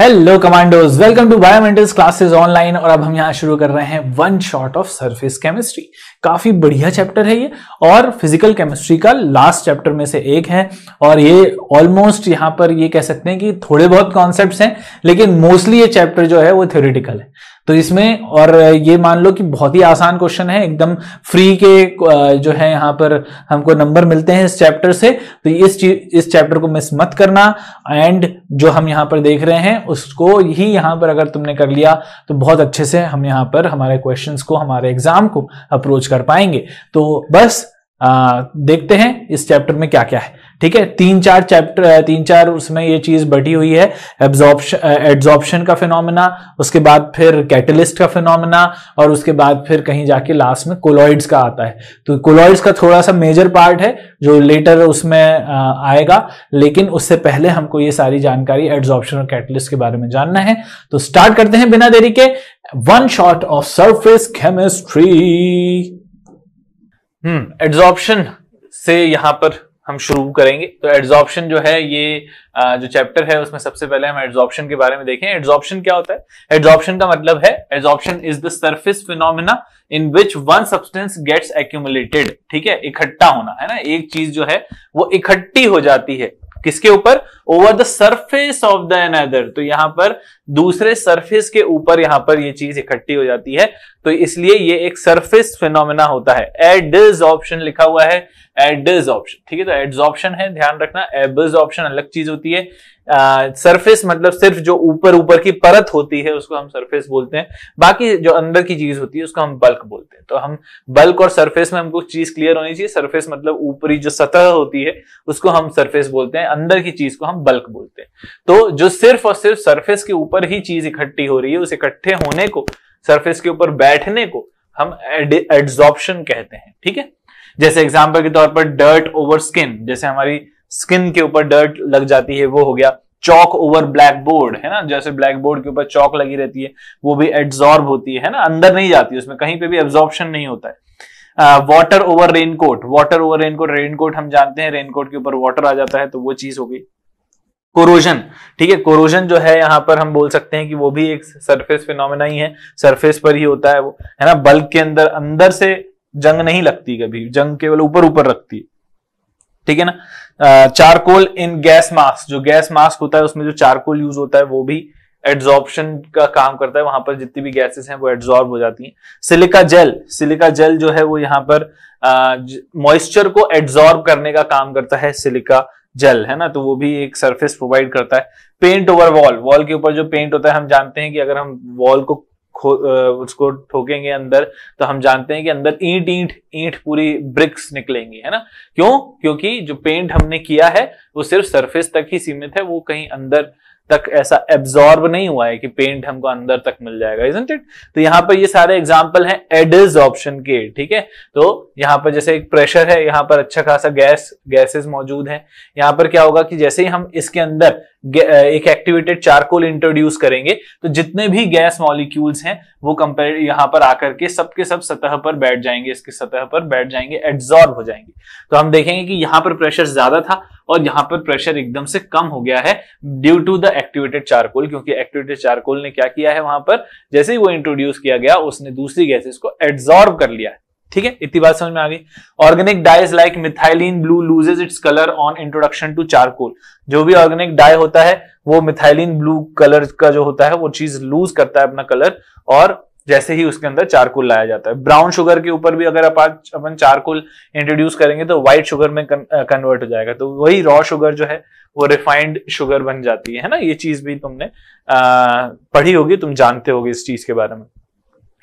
Hello commandos welcome to Biomentals classes online और अब हम यहाँ शुरू कर रहे हैं one shot of surface chemistry काफी बढ़िया चैप्टर है ये और फिजिकल केमिस्ट्री का लास्ट चैप्टर में से एक है और ये ऑलमोस्ट यहाँ पर ये कह सकते हैं कि थोड़े बहुत कॉन्सेप्ट हैं लेकिन मोस्टली ये चैप्टर जो है वो थ्योरिटिकल है तो इसमें और ये मान लो कि बहुत ही आसान क्वेश्चन है एकदम फ्री के जो है यहाँ पर हमको नंबर मिलते हैं इस चैप्टर से तो इस इस चैप्टर को मिस मत करना एंड जो हम यहाँ पर देख रहे हैं उसको ही यहाँ पर अगर तुमने कर लिया तो बहुत अच्छे से हम यहाँ पर हमारे क्वेश्चन को हमारे एग्जाम को अप्रोच कर पाएंगे तो बस आ, देखते हैं इस चैप्टर में क्या क्या है ठीक है तीन चार चैप्टर तीन चार उसमें ये चीज बढ़ी हुई है एब्जॉर्प्शन एड्जॉर्प्शन का फिनोमिना उसके बाद फिर कैटलिस्ट का फिनोमिना और उसके बाद फिर कहीं जाके लास्ट में कोलॉइड्स का आता है तो कोलॉइड्स का थोड़ा सा मेजर पार्ट है जो लेटर उसमें आएगा लेकिन उससे पहले हमको ये सारी जानकारी एड्जॉर्प्शन और कैटलिस्ट के बारे में जानना है तो स्टार्ट करते हैं बिना देरी के one shot of surface chemistry hmm adsorption से यहां पर हम शुरू करेंगे तो एड्जॉर्प्शन जो है ये जो चैप्टर है उसमें सबसे पहले हम एड्जॉर्प्शन के बारे में देखें एड्जॉर्प्शन क्या होता है एड्जॉर्प्शन का मतलब है adsorption is the surface phenomena in which one substance gets accumulated ठीक है इकट्ठा होना है ना एक चीज जो है वो इकट्ठी हो जाती है किसके ऊपर over the surface of the another तो यहां पर दूसरे सर्फेस के ऊपर यहां पर ये चीज इकट्ठी हो जाती है तो इसलिए ये एक सर्फेस फिनोमिना होता है एडिज ऑप्शन लिखा हुआ है एडिज ऑप्शन ठीक है तो एड्स ऑप्शन है ध्यान रखना एबज ऑप्शन अलग चीज होती है सरफेस मतलब सिर्फ जो ऊपर ऊपर की परत होती है उसको हम सरफेस बोलते हैं बाकी जो अंदर की चीज होती है उसको हम बल्क बोलते हैं तो हम बल्क और सरफेस में हमको चीज क्लियर होनी चाहिए सरफेस मतलब ऊपरी जो सतह होती है उसको हम सरफेस बोलते हैं अंदर की चीज को हम बल्क बोलते हैं तो जो सिर्फ और सिर्फ सरफेस के ऊपर ही चीज इकट्ठी हो रही है उस इकट्ठे होने को सरफेस के ऊपर बैठने को हम एड्सॉर्प्शन कहते हैं ठीक है जैसे एग्जाम्पल के तौर पर डर्ट ओवर स्किन जैसे हमारी स्किन के ऊपर डर्ट लग जाती है वो हो गया चौक ओवर ब्लैक बोर्ड है ना जैसे ब्लैक बोर्ड के ऊपर चौक लगी रहती है वो भी एब्जॉर्ब होती है ना अंदर नहीं जाती उसमें कहीं पे भी एब्जॉर्प्शन नहीं होता है water over raincoat water over raincoat raincoat हम जानते हैं रेनकोट के ऊपर वाटर आ जाता है तो वो चीज हो गई कोरोजन ठीक है कोरोजन जो है यहाँ पर हम बोल सकते हैं कि वो भी एक सरफेस फिनोमिना ही है सरफेस पर ही होता है वो है ना बल्क के अंदर अंदर से जंग नहीं लगती कभी जंग केवल ऊपर ऊपर रखती है ठीक है ना चारकोल इन गैस मास्क जो गैस मास्क होता है उसमें जो चारकोल यूज होता है वो भी एड्जॉर्प्शन का काम करता है वहां पर जितनी भी गैसेस हैं वो एड्जॉर्ब हो जाती हैं सिलिका जेल सिलिका जेल जो है वो यहाँ पर मॉइस्चर को एड्जॉर्ब करने का काम करता है सिलिका जेल है ना तो वो भी एक सरफेस प्रोवाइड करता है पेंट ओवर वॉल वॉल के ऊपर जो पेंट होता है हम जानते हैं कि अगर हम वॉल को उसको ठोकेंगे अंदर तो हम जानते हैं कि अंदर ईंट ईंट ईंट पूरी ब्रिक्स निकलेंगी है ना क्यों क्योंकि जो पेंट हमने किया है वो सिर्फ सरफेस तक ही सीमित है वो कहीं अंदर तक ऐसा एब्जॉर्ब नहीं हुआ है कि पेंट हमको अंदर तक मिल जाएगा इज इट तो यहां पर ये सारे एग्जाम्पल हैं एडिज ऑप्शन के ठीक है तो यहाँ पर जैसे एक प्रेशर है यहां पर अच्छा खासा गैस गैसेस मौजूद है यहां पर क्या होगा कि जैसे ही हम इसके अंदर एक एक्टिवेटेड चारकोल इंट्रोड्यूस करेंगे तो जितने भी गैस मॉलिक्यूल्स हैं वो कंपेयर यहां पर आकर के सबके सब सतह पर बैठ जाएंगे इसके सतह पर बैठ जाएंगे एब्जॉर्ब हो जाएंगे तो हम देखेंगे कि यहां पर प्रेशर ज्यादा था और यहां पर प्रेशर एकदम से कम हो गया है due to the activated charcoal क्योंकि एक्टिवेटेड चारकोल ने क्या किया है वहां पर जैसे ही वो इंट्रोड्यूस किया गया उसने दूसरी गैसेस को एब्जॉर्ब कर लिया है ठीक है इतनी बात समझ में आ गई organic dyes like methylene blue loses its colour on introduction to charcoal जो भी ऑर्गेनिक डाई होता है वो मिथाइलिन ब्लू कलर का जो होता है वो चीज लूज करता है अपना कलर और जैसे ही उसके अंदर चारकोल लाया जाता है ब्राउन शुगर के ऊपर भी अगर अपन चारकोल इंट्रोड्यूस करेंगे तो व्हाइट शुगर में कन्वर्ट हो जाएगा तो वही रॉ शुगर जो है वो रिफाइंड शुगर बन जाती है ना ये चीज भी तुमने आ, पढ़ी होगी तुम जानते होगे इस चीज के बारे में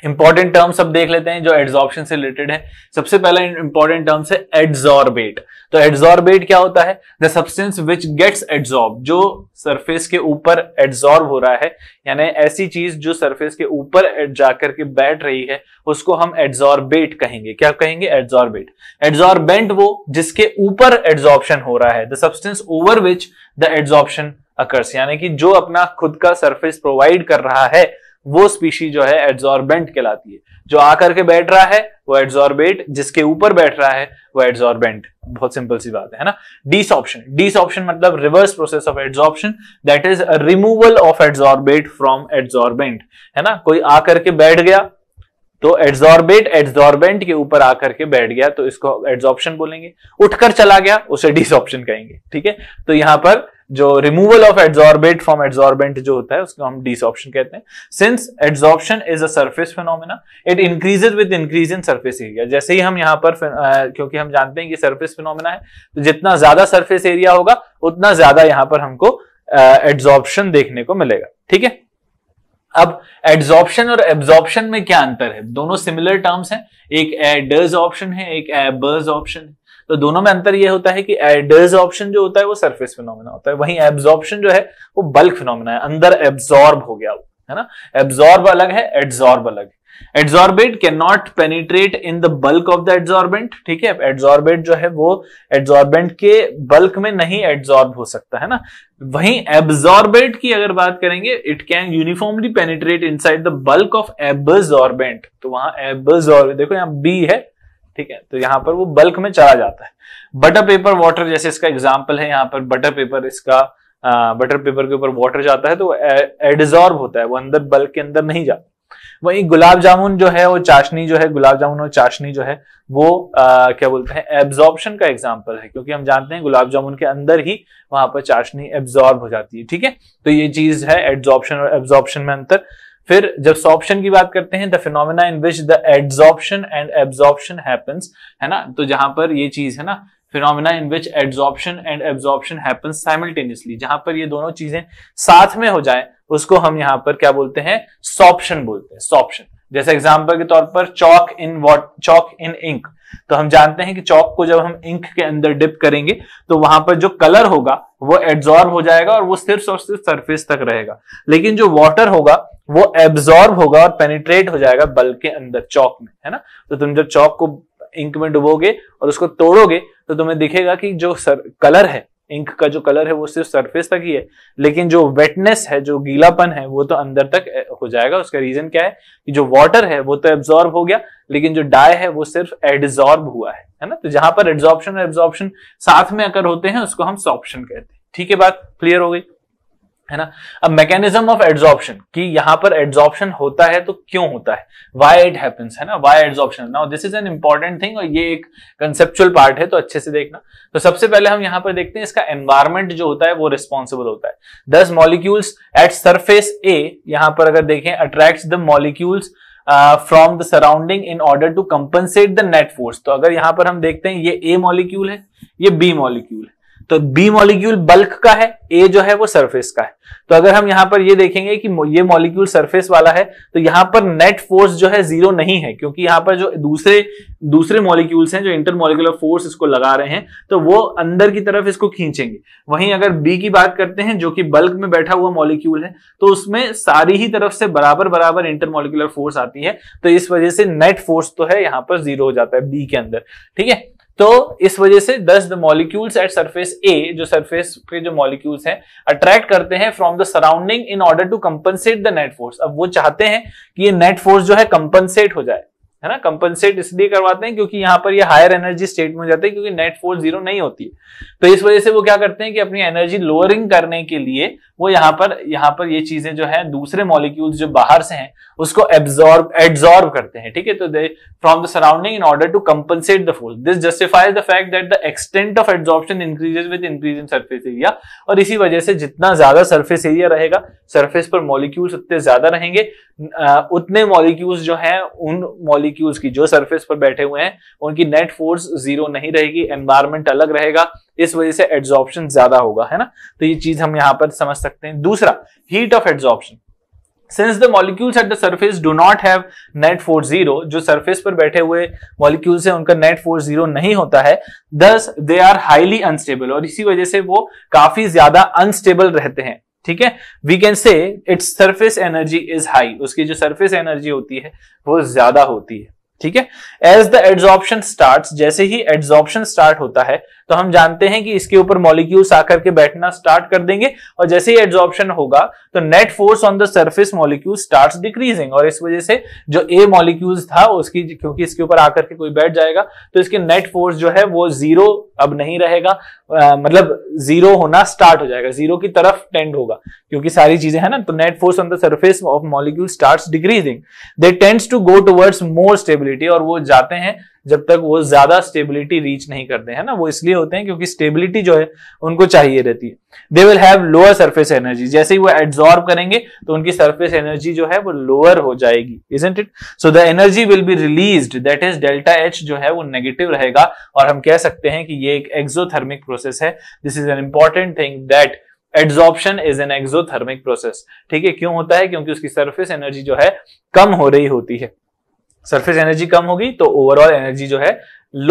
इंपॉर्टेंट टर्म्स अब देख लेते हैं जो एड्जॉर्प्शन से रिलेटेड है सबसे पहला इंपॉर्टेंट टर्म्स है एड्जॉर्बेट तो एड्जॉर्बेट क्या होता है the substance which gets adsorb जो सरफेस के ऊपर एड्जॉर्ब हो रहा है यानी ऐसी चीज जो सरफेस के ऊपर जाकर के बैठ रही है उसको हम एड्सॉर्बेट कहेंगे क्या कहेंगे एड्जॉर्बेट एड्जॉर्बेंट वो जिसके ऊपर एड्जॉर्प्शन हो रहा है the substance over which the adsorption occurs यानी कि जो अपना खुद का सरफेस प्रोवाइड कर रहा है वो स्पीशी जो है एड्जॉर्बेंट कहलाती है जो आकर के बैठ रहा है वो एड्जॉर्बेट जिसके ऊपर बैठ रहा है वो एड्जॉर्बेंट बहुत सिंपल सी बात है ना डिस ऑप्शन डिस ऑप्शन मतलब reverse process of adsorption that is removal of adsorbate from adsorbent है ना कोई आकर के बैठ गया तो एड्जॉर्बेट एड्जॉर्बेंट के ऊपर आकर के बैठ गया तो इसको एड्जॉर्प्शन बोलेंगे उठकर चला गया उसे डिस ऑप्शन कहेंगे ठीक है तो यहां पर जो removal of adsorbate from adsorbent जो होता है उसको हम डिसऑप्शन कहते हैं since adsorption is a surface phenomena it increases with increase in surface area जैसे ही हम यहाँ पर क्योंकि हम जानते हैं कि सर्फेस फिनोमिना है तो जितना ज्यादा सर्फेस एरिया होगा उतना ज्यादा यहाँ पर हमको एड्सॉर्प्शन देखने को मिलेगा ठीक है अब एड्सॉप्शन और एब्जॉर्प्शन में क्या अंतर है दोनों सिमिलर टर्म्स हैं एक एडर्स ऑप्शन है एक एबर्स ऑप्शन है तो दोनों में अंतर यह होता है कि ऑप्शन जो होता है वो सरफेस फिनोमिना होता है वहीं एब्जॉर्प्शन जो है वो बल्क फिनोमिना है अंदर एब्जॉर्ब हो गया वो है ना एब्जॉर्ब अलग है एड्जॉर्ब अलग है adsorbate can not penetrate in the bulk of the adsorbent ठीक है एड्जॉर्बेट जो है वो एड्जॉर्बेंट के बल्क में नहीं एड्जॉर्ब हो सकता है ना वहीं एब्जॉर्बेट की अगर बात करेंगे it can uniformly penetrate inside the bulk of absorbent तो वहां एब्जॉर्ब देखो यहां बी है ठीक है तो यहाँ पर वो बल्क में चला जाता है बटर पेपर वाटर जैसे इसका एग्जाम्पल है यहाँ पर बटर पेपर इसका आ, बटर पेपर के ऊपर वाटर जाता है तो एडिजॉर्ब होता है वो अंदर बल्क के अंदर नहीं जाता वही गुलाब जामुन जो है वो चाशनी जो है गुलाब जामुन और चाशनी जो है वो आ, क्या बोलते हैं एब्जॉर्बन का एग्जाम्पल है क्योंकि हम जानते हैं गुलाब जामुन के अंदर ही वहां पर चाशनी एब्जॉर्ब हो जाती है ठीक है तो ये चीज है एड्जॉर्बन और एब्जॉर्बन में अंतर फिर जब सॉप्शन की बात करते हैं the phenomena in which the adsorption and absorption happens है ना तो जहां पर ये चीज है ना phenomena in which adsorption and absorption happens simultaneously जहां पर ये दोनों चीजें साथ में हो जाए उसको हम यहां पर क्या बोलते हैं सॉप्शन बोलते हैं सॉप्शन जैसे एग्जाम्पल के तौर पर चौक in what Chowk in ink तो हम जानते हैं कि चौक को जब हम इंक के अंदर डिप करेंगे तो वहां पर जो कलर होगा वो एब्जॉर्ब हो जाएगा और वो सिर्फ और सिर्फ सरफेस तक रहेगा लेकिन जो वाटर होगा वो एब्जॉर्ब होगा और पेनिट्रेट हो जाएगा बल्ब के अंदर चौक में है ना तो तुम जब चौक को इंक में डुबोगे और उसको तोड़ोगे तो तुम्हें दिखेगा कि जो सर, कलर है इंक का जो कलर है वो सिर्फ सरफेस तक ही है लेकिन जो वेटनेस है जो गीलापन है वो तो अंदर तक हो जाएगा उसका रीजन क्या है कि जो वाटर है वो तो एब्जॉर्ब हो गया लेकिन जो डाई है वो सिर्फ एडजॉर्ब हुआ है है ना तो जहां पर एड्जॉर्प्शन और एब्जॉर्प्शन साथ में अगर होते हैं उसको हम सॉप्शन कहते हैं ठीक है बात क्लियर हो गई है ना अब मैकेनिज्म ऑफ एड्सॉर्प्शन कि यहां पर एड्जॉर्प्शन होता है तो क्यों होता है वाई इट हैपन्स है ना why adsorption now this is an important thing और ये एक कंसेप्चुअल पार्ट है तो अच्छे से देखना तो सबसे पहले हम यहां पर देखते हैं इसका एनवायरमेंट जो होता है वो रिस्पॉन्सिबल होता है दस मॉलिक्यूल्स एट सरफेस ए यहां पर अगर देखें attract the molecules from the surrounding in order to compensate the net force तो अगर यहां पर हम देखते हैं ये ए मॉलिक्यूल है ये बी मॉलिक्यूल है तो बी मॉलिक्यूल बल्क का है ए जो है वो सरफेस का है तो अगर हम यहां पर ये देखेंगे कि ये मॉलिक्यूल सरफेस वाला है तो यहां पर नेट फोर्स जो है जीरो नहीं है क्योंकि यहां पर जो दूसरे दूसरे मॉलिक्यूल्स हैं जो इंटरमोलिकुलर फोर्स इसको लगा रहे हैं तो वो अंदर की तरफ इसको खींचेंगे वहीं अगर बी की बात करते हैं जो कि बल्क में बैठा हुआ मॉलिक्यूल है तो उसमें सारी ही तरफ से बराबर बराबर इंटरमोलिकुलर फोर्स आती है तो इस वजह से नेट फोर्स तो है यहां पर जीरो हो जाता है बी के अंदर ठीक है तो इस वजह से thus the molecules at surface ए जो सरफेस के जो मॉलिक्यूल्स हैं अट्रैक्ट करते हैं from the surrounding in order to compensate the net force अब वो चाहते हैं कि ये नेट फोर्स जो है कंपनसेट हो जाए है ना कंपनसेट इसलिए करवाते हैं क्योंकि यहाँ पर ये हायर एनर्जी स्टेट में जाते हैं क्योंकि नेट फोर्स जीरो नहीं होती है तो इस वजह से वो क्या करते हैं कि अपनी एनर्जी लोअरिंग करने के लिए वो यहाँ पर यहाँ पर ये चीजें जो है दूसरे मॉलिक्यूल्स जो बाहर से हैं उसको एब्जॉर्ब एड्जॉर्ब करते हैं ठीक है तो they from the surrounding in order to compensate the force this justifies the fact that the extent of adsorption increases with increase in surface area और इसी वजह से जितना ज्यादा सर्फेस एरिया रहेगा सर्फेस पर मॉलिक्यूल्स उतने ज्यादा रहेंगे उतने मॉलिक्यूल्स जो है उन मॉलिक मॉलिक्यूल्स की जो सरफेस पर बैठे हुए हैं उनकी नेट फोर्स जीरो नहीं रहेगी एनवायरमेंट अलग रहेगा इस वजह से एड्जॉर्प्शन ज्यादा होगा है ना तो ये चीज हम यहाँ पर समझ सकते हैं दूसरा heat of adsorption since the molecules at the surface do not have net force zero जो सर्फेस पर बैठे हुए मॉलिक्यूल्स है उनका नेट फोर्स जीरो नहीं होता है दस दे आर हाईली अनस्टेबल और इसी वजह से वो काफी ज्यादा अनस्टेबल रहते हैं ठीक है we can say its surface energy is high उसकी जो सरफेस एनर्जी होती है वो ज्यादा होती है ठीक है एज द एड्सॉप्शन स्टार्ट जैसे ही एड्सॉप्शन स्टार्ट होता है तो हम जानते हैं कि इसके ऊपर मॉलिक्यूल्स आकर के बैठना स्टार्ट कर देंगे और जैसे ही एड्जॉर्प्शन होगा तो net force on the surface molecule start decreasing और इस वजह से जो ए मॉलिक्यूल्स था उसकी क्योंकि इसके ऊपर आकर के कोई बैठ जाएगा तो इसके नेट फोर्स जो है वो जीरो अब नहीं रहेगा आ, मतलब जीरो होना स्टार्ट हो जाएगा जीरो की तरफ टेंड होगा क्योंकि सारी चीजें है ना तो net force on the surface of molecule start decreasing they tends to go towards more stability और वो जाते हैं जब तक वो ज्यादा स्टेबिलिटी रीच नहीं करते हैं ना वो इसलिए होते हैं क्योंकि स्टेबिलिटी जो है उनको चाहिए रहती है they will have lower surface energy जैसे ही वो एब्जॉर्ब करेंगे तो उनकी सरफेस एनर्जी जो है वो लोअर हो जाएगी isn't it so the energy will be release that is delta H जो है वो नेगेटिव रहेगा और हम कह सकते हैं कि ये एक एक्सोथर्मिक प्रोसेस है this is an important thing that adsorption is an exothermic process ठीक है क्यों होता है क्योंकि उसकी सरफेस एनर्जी जो है कम हो रही होती है सरफेस एनर्जी कम होगी तो ओवरऑल एनर्जी जो है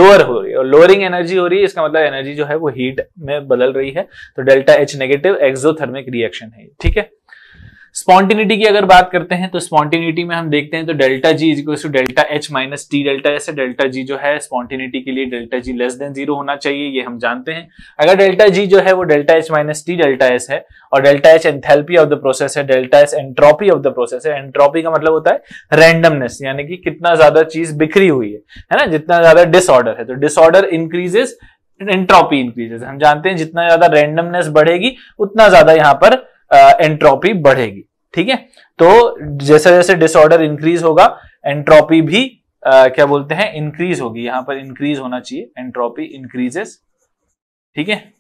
लोअर हो रही है और लोअरिंग एनर्जी हो रही है इसका मतलब एनर्जी जो है वो हीट में बदल रही है तो delta H negative exothermic reaction है ठीक है स्पॉन्टिनिटी की अगर बात करते हैं तो स्पॉन्टिनिटी में हम देखते हैं तो delta G is to delta H minus T delta ऐसे डेल्टा जी जो है स्पॉन्टिनिटी के लिए delta G less than zero होना चाहिए ये हम जानते हैं अगर डेल्टा जी जो है वो delta H minus T delta S है और delta H enthalpy of the process है delta S entropy of the process है एंट्रॉपी का मतलब होता है रैंडमनेस यानी कि कितना ज्यादा चीज बिखरी हुई है है ना जितना ज्यादा डिसऑर्डर है तो डिसऑर्डर इंक्रीजेस एंट्रॉपी इंक्रीजेस हम जानते हैं जितना ज्यादा रैंडमनेस बढ़ेगी उतना ज्यादा यहाँ पर एंट्रोपी बढ़ेगी ठीक है तो जैसे जैसे डिसऑर्डर इंक्रीज होगा एंट्रोपी भी आ, क्या बोलते हैं इंक्रीज होगी यहां पर इंक्रीज होना चाहिए एंट्रोपी इंक्रीजेस ठीक है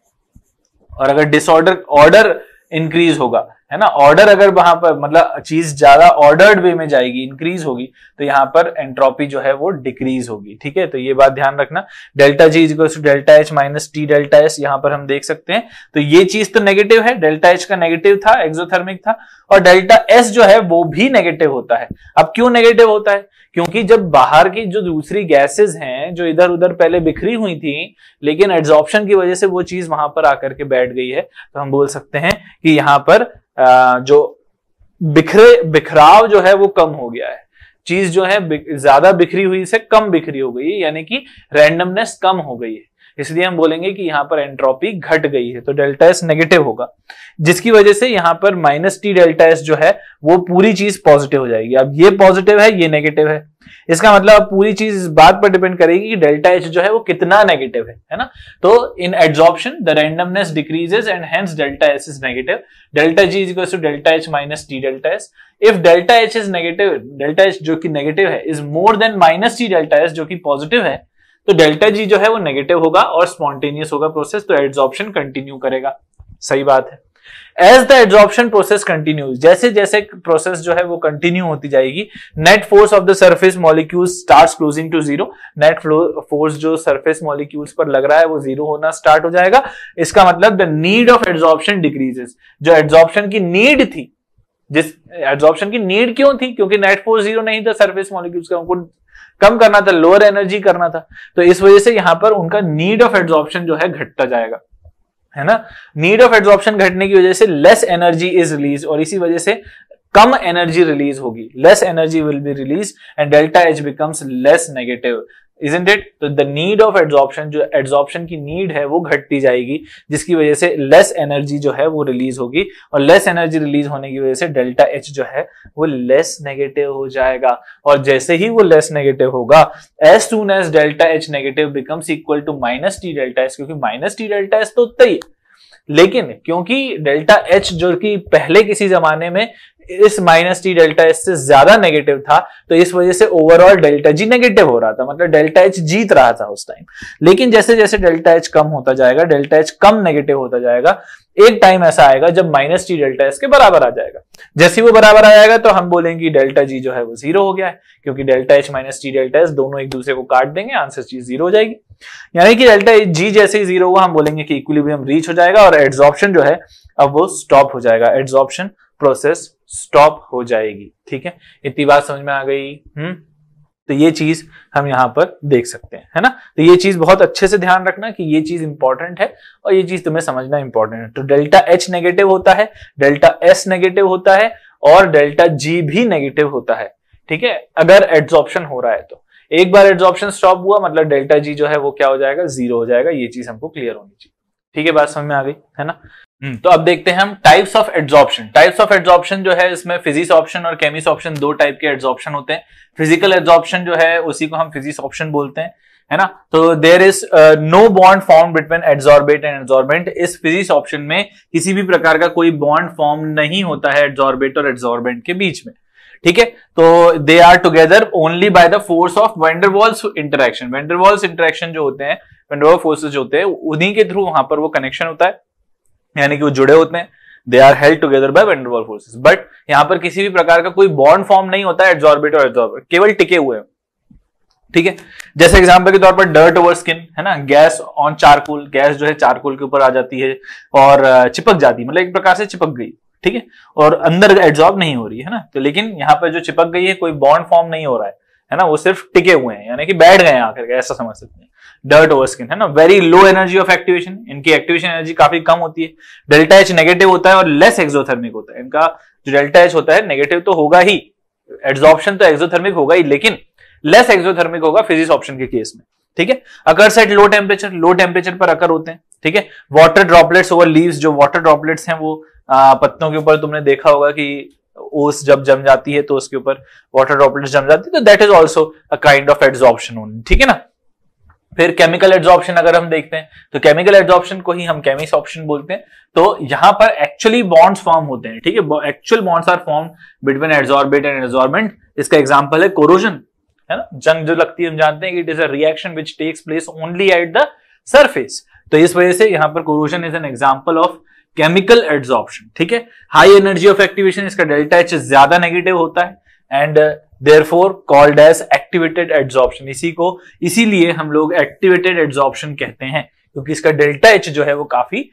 और अगर डिसऑर्डर ऑर्डर इंक्रीज होगा है ना ऑर्डर अगर वहां पर मतलब चीज ज्यादा ऑर्डर्ड वे में जाएगी इंक्रीज होगी तो यहाँ पर एंट्रोपी जो है वो डिक्रीज होगी ठीक है तो ये बात ध्यान रखना delta G equals to delta H minus T delta S यहाँ पर हम देख सकते हैं तो ये चीज तो नेगेटिव है डेल्टा एच का नेगेटिव था एक्सोथर्मिक था और डेल्टा एस जो है वो भी नेगेटिव होता है अब क्यों नेगेटिव होता है क्योंकि जब बाहर की जो दूसरी गैसेज हैं जो इधर उधर पहले बिखरी हुई थी लेकिन एड्सॉप्शन की वजह से वो चीज वहां पर आकर के बैठ गई है तो हम बोल सकते हैं कि यहाँ पर जो बिखरे बिखराव जो है वो कम हो गया है चीज जो है ज्यादा बिखरी हुई से कम बिखरी हो गई है यानी कि रैंडमनेस कम हो गई है इसलिए हम बोलेंगे कि यहां पर एंट्रोपी घट गई है तो डेल्टा एस नेगेटिव होगा जिसकी वजह से यहां पर माइनस टी डेल्टा एस जो है वो पूरी चीज पॉजिटिव हो जाएगी अब ये पॉजिटिव है ये नेगेटिव है इसका मतलब पूरी चीज इस बात पर डिपेंड करेगी कि डेल्टा एच जो है वो कितना नेगेटिव है है ना तो in adsorption the randomness decreases and hence delta H is negative delta G is to delta H minus T delta S if delta H is negative delta H जो कि नेगेटिव है is more than minus T delta S जो कि positive है तो delta G जो है वो नेगेटिव होगा और स्पॉन्टेनियस होगा प्रोसेस तो एड्सॉर्प्शन कंटिन्यू करेगा सही बात है as the adsorption process continues जैसे जैसे प्रोसेस जो है वो कंटिन्यू होती जाएगी net force of the surface molecule start closing to zero net force जो सर्फेस मॉलिक्यूल्स पर लग रहा है वो जीरो होना स्टार्ट हो जाएगा इसका मतलब the need of adsorption decreases जो एड्सॉर्प्शन की नीड थी जिस एड्सॉर्प्शन की नीड क्यों थी क्योंकि नेट फोर्स जीरो नहीं था सर्फेस मॉलिक्यूल्स का उनको कम करना था लोअर एनर्जी करना था तो इस वजह से यहां पर उनका नीड ऑफ एड्सॉर्प्शन जो है घटता जाएगा है ना नीड ऑफ एड्सॉर्प्शन घटने की वजह से लेस एनर्जी इज रिलीज और इसी वजह से कम एनर्जी रिलीज होगी less energy will be release and delta H becomes less negative isn't it तो द नीड ऑफ एड्जॉर्प्शन जो एड्जॉर्प्शन की नीड है वो घटती जाएगी जिसकी वजह से लेस एनर्जी जो है वो रिलीज होगी और लेस एनर्जी रिलीज होने की वजह से डेल्टा एच जो है वो लेस नेगेटिव हो जाएगा और जैसे ही वो लेस नेगेटिव होगा as soon as delta H negative becomes equal to minus T delta S क्योंकि माइनस टी डेल्टा एस तो उतना ही लेकिन क्योंकि डेल्टा एच जो कि पहले किसी जमाने में इस माइनस टी डेल्टा एस से ज्यादा नेगेटिव था तो इस वजह से ओवरऑल डेल्टा जी नेगेटिव हो रहा था मतलब डेल्टा एच जीत रहा था उस टाइम लेकिन जैसे जैसे डेल्टा एच कम होता जाएगा डेल्टा एच कम नेगेटिव होता जाएगा एक टाइम ऐसा आएगा जब माइनस टी डेल्टा एस के बराबर आ जाएगा जैसे वो बराबर आ जाएगा तो हम बोलेंगे डेल्टा जी जो है वो जीरो हो गया है क्योंकि delta H minus T delta S दोनों एक दूसरे को काट देंगे आंसर चीज जीरो हो जाएगी यानी कि डेल्टा जी जैसे ही जीरो हुआ हम बोलेंगे कि इक्विलिब्रियम रीच हो जाएगा और एड्सॉर्प्शन जो है अब वो स्टॉप हो जाएगा एड्सॉर्प्शन प्रोसेस स्टॉप हो जाएगी ठीक है इतनी बात समझ में आ गई हम्म तो ये चीज हम यहाँ पर देख सकते हैं है ना तो ये चीज बहुत अच्छे से ध्यान रखना कि ये चीज इंपॉर्टेंट है और ये चीज तुम्हें समझना इंपॉर्टेंट है तो डेल्टा एच नेगेटिव होता है डेल्टा एस नेगेटिव होता है और डेल्टा जी भी नेगेटिव होता है ठीक है अगर एड्सॉप्शन हो रहा है तो एक बार एड्सॉप्शन स्टॉप हुआ मतलब डेल्टा जी जो है वो क्या हो जाएगा जीरो हो जाएगा ये चीज हमको क्लियर होनी चाहिए ठीक है बात समझ में आ गई है ना हम्म। तो अब देखते हैं हम types of adsorption types of adsorption जो है इसमें फिजिक्स ऑप्शन और केमिस ऑप्शन दो टाइप के एड्सॉप्शन होते हैं फिजिकल एड्सॉर्प्शन जो है उसी को हम फिजिक्स ऑप्शन बोलते हैं है ना तो there is no bond form between adsorbate and adsorbent इस फिजिक्स ऑप्शन में किसी भी प्रकार का कोई बॉन्ड फॉर्म नहीं होता है एड्सॉर्बेट और एड्सॉर्बेंट के बीच में ठीक है तो they are together only by the force of van der Waals interaction van der Waals interaction जो होते हैं वेंडरवॉल फोर्सेज होते हैं उन्हीं के थ्रू वहां पर वो कनेक्शन होता है यानी कि वो जुड़े होते हैं they are held together by van der Waal forces but यहां पर किसी भी प्रकार का कोई बॉन्ड फॉर्म नहीं होता है एडजॉर्बेट और एडजॉर्बर केवल टिके हुए हैं ठीक है जैसे एग्जाम्पल के तौर पर डर्ट ओवर स्किन है ना गैस ऑन चारकोल गैस जो है चारकोल के ऊपर आ जाती है और चिपक जाती है मतलब एक प्रकार से चिपक गई ठीक है और अंदर एड्जॉर्ब नहीं हो रही है ना तो लेकिन यहाँ पर जो चिपक गई है कोई बॉन्ड फॉर्म नहीं हो रहा है है ना वो सिर्फ टिके हुए हैं यानी कि बैठ गए आकर ऐसा समझ सकते हैं डर्ट ओवर स्किन है ना very low energy of activation इनकी एक्टिवेशन एनर्जी काफी कम होती है डेल्टा एच नेगेटिव होता है और लेस एक्सोथर्मिक होता है इनका जो डेल्टा एच होता है नेगेटिव तो होगा ही एड्सॉर्प्शन तो एक्सोथर्मिक होगा ही लेकिन लेस एक्सोथर्मिक होगा फिजिक्स ऑप्शन के केस में ठीक है occurs at low temperature low temperature पर अकर होते हैं ठीक है वाटर ड्रॉपलेट्स ओवर लीव्स जो वाटर ड्रॉपलेट्स हैं वो आ, पत्तों के ऊपर तुमने देखा होगा कि ओस जब जम जाती है तो उसके ऊपर वाटर ड्रॉपलेट्स जम जाती है तो that is also a kind of adsorption only ठीक है ना फिर केमिकल एड्जॉर्प्शन अगर हम देखते हैं तो केमिकल एड्जॉर्प्शन को ही हम केमिस ऑप्शन बोलते हैं तो यहां पर एक्चुअली बॉन्ड्स फॉर्म होते हैं ठीक है actual bonds are form between adsorbate and adsorbent इसका एग्जाम्पल है कोरोजन है ना जंग जो लगती है हम जानते हैं कि it is a reaction which takes place only at the surface तो इस वजह से यहां पर corrosion is an example of chemical adsorption ठीक है हाई एनर्जी ऑफ एक्टिवेशन इसका डेल्टा एच ज्यादा नेगेटिव होता है and therefore called as activated adsorption इसी को इसीलिए हम लोग एक्टिवेटेड एड्सॉर्प्शन कहते हैं क्योंकि इसका डेल्टा एच जो है वो काफी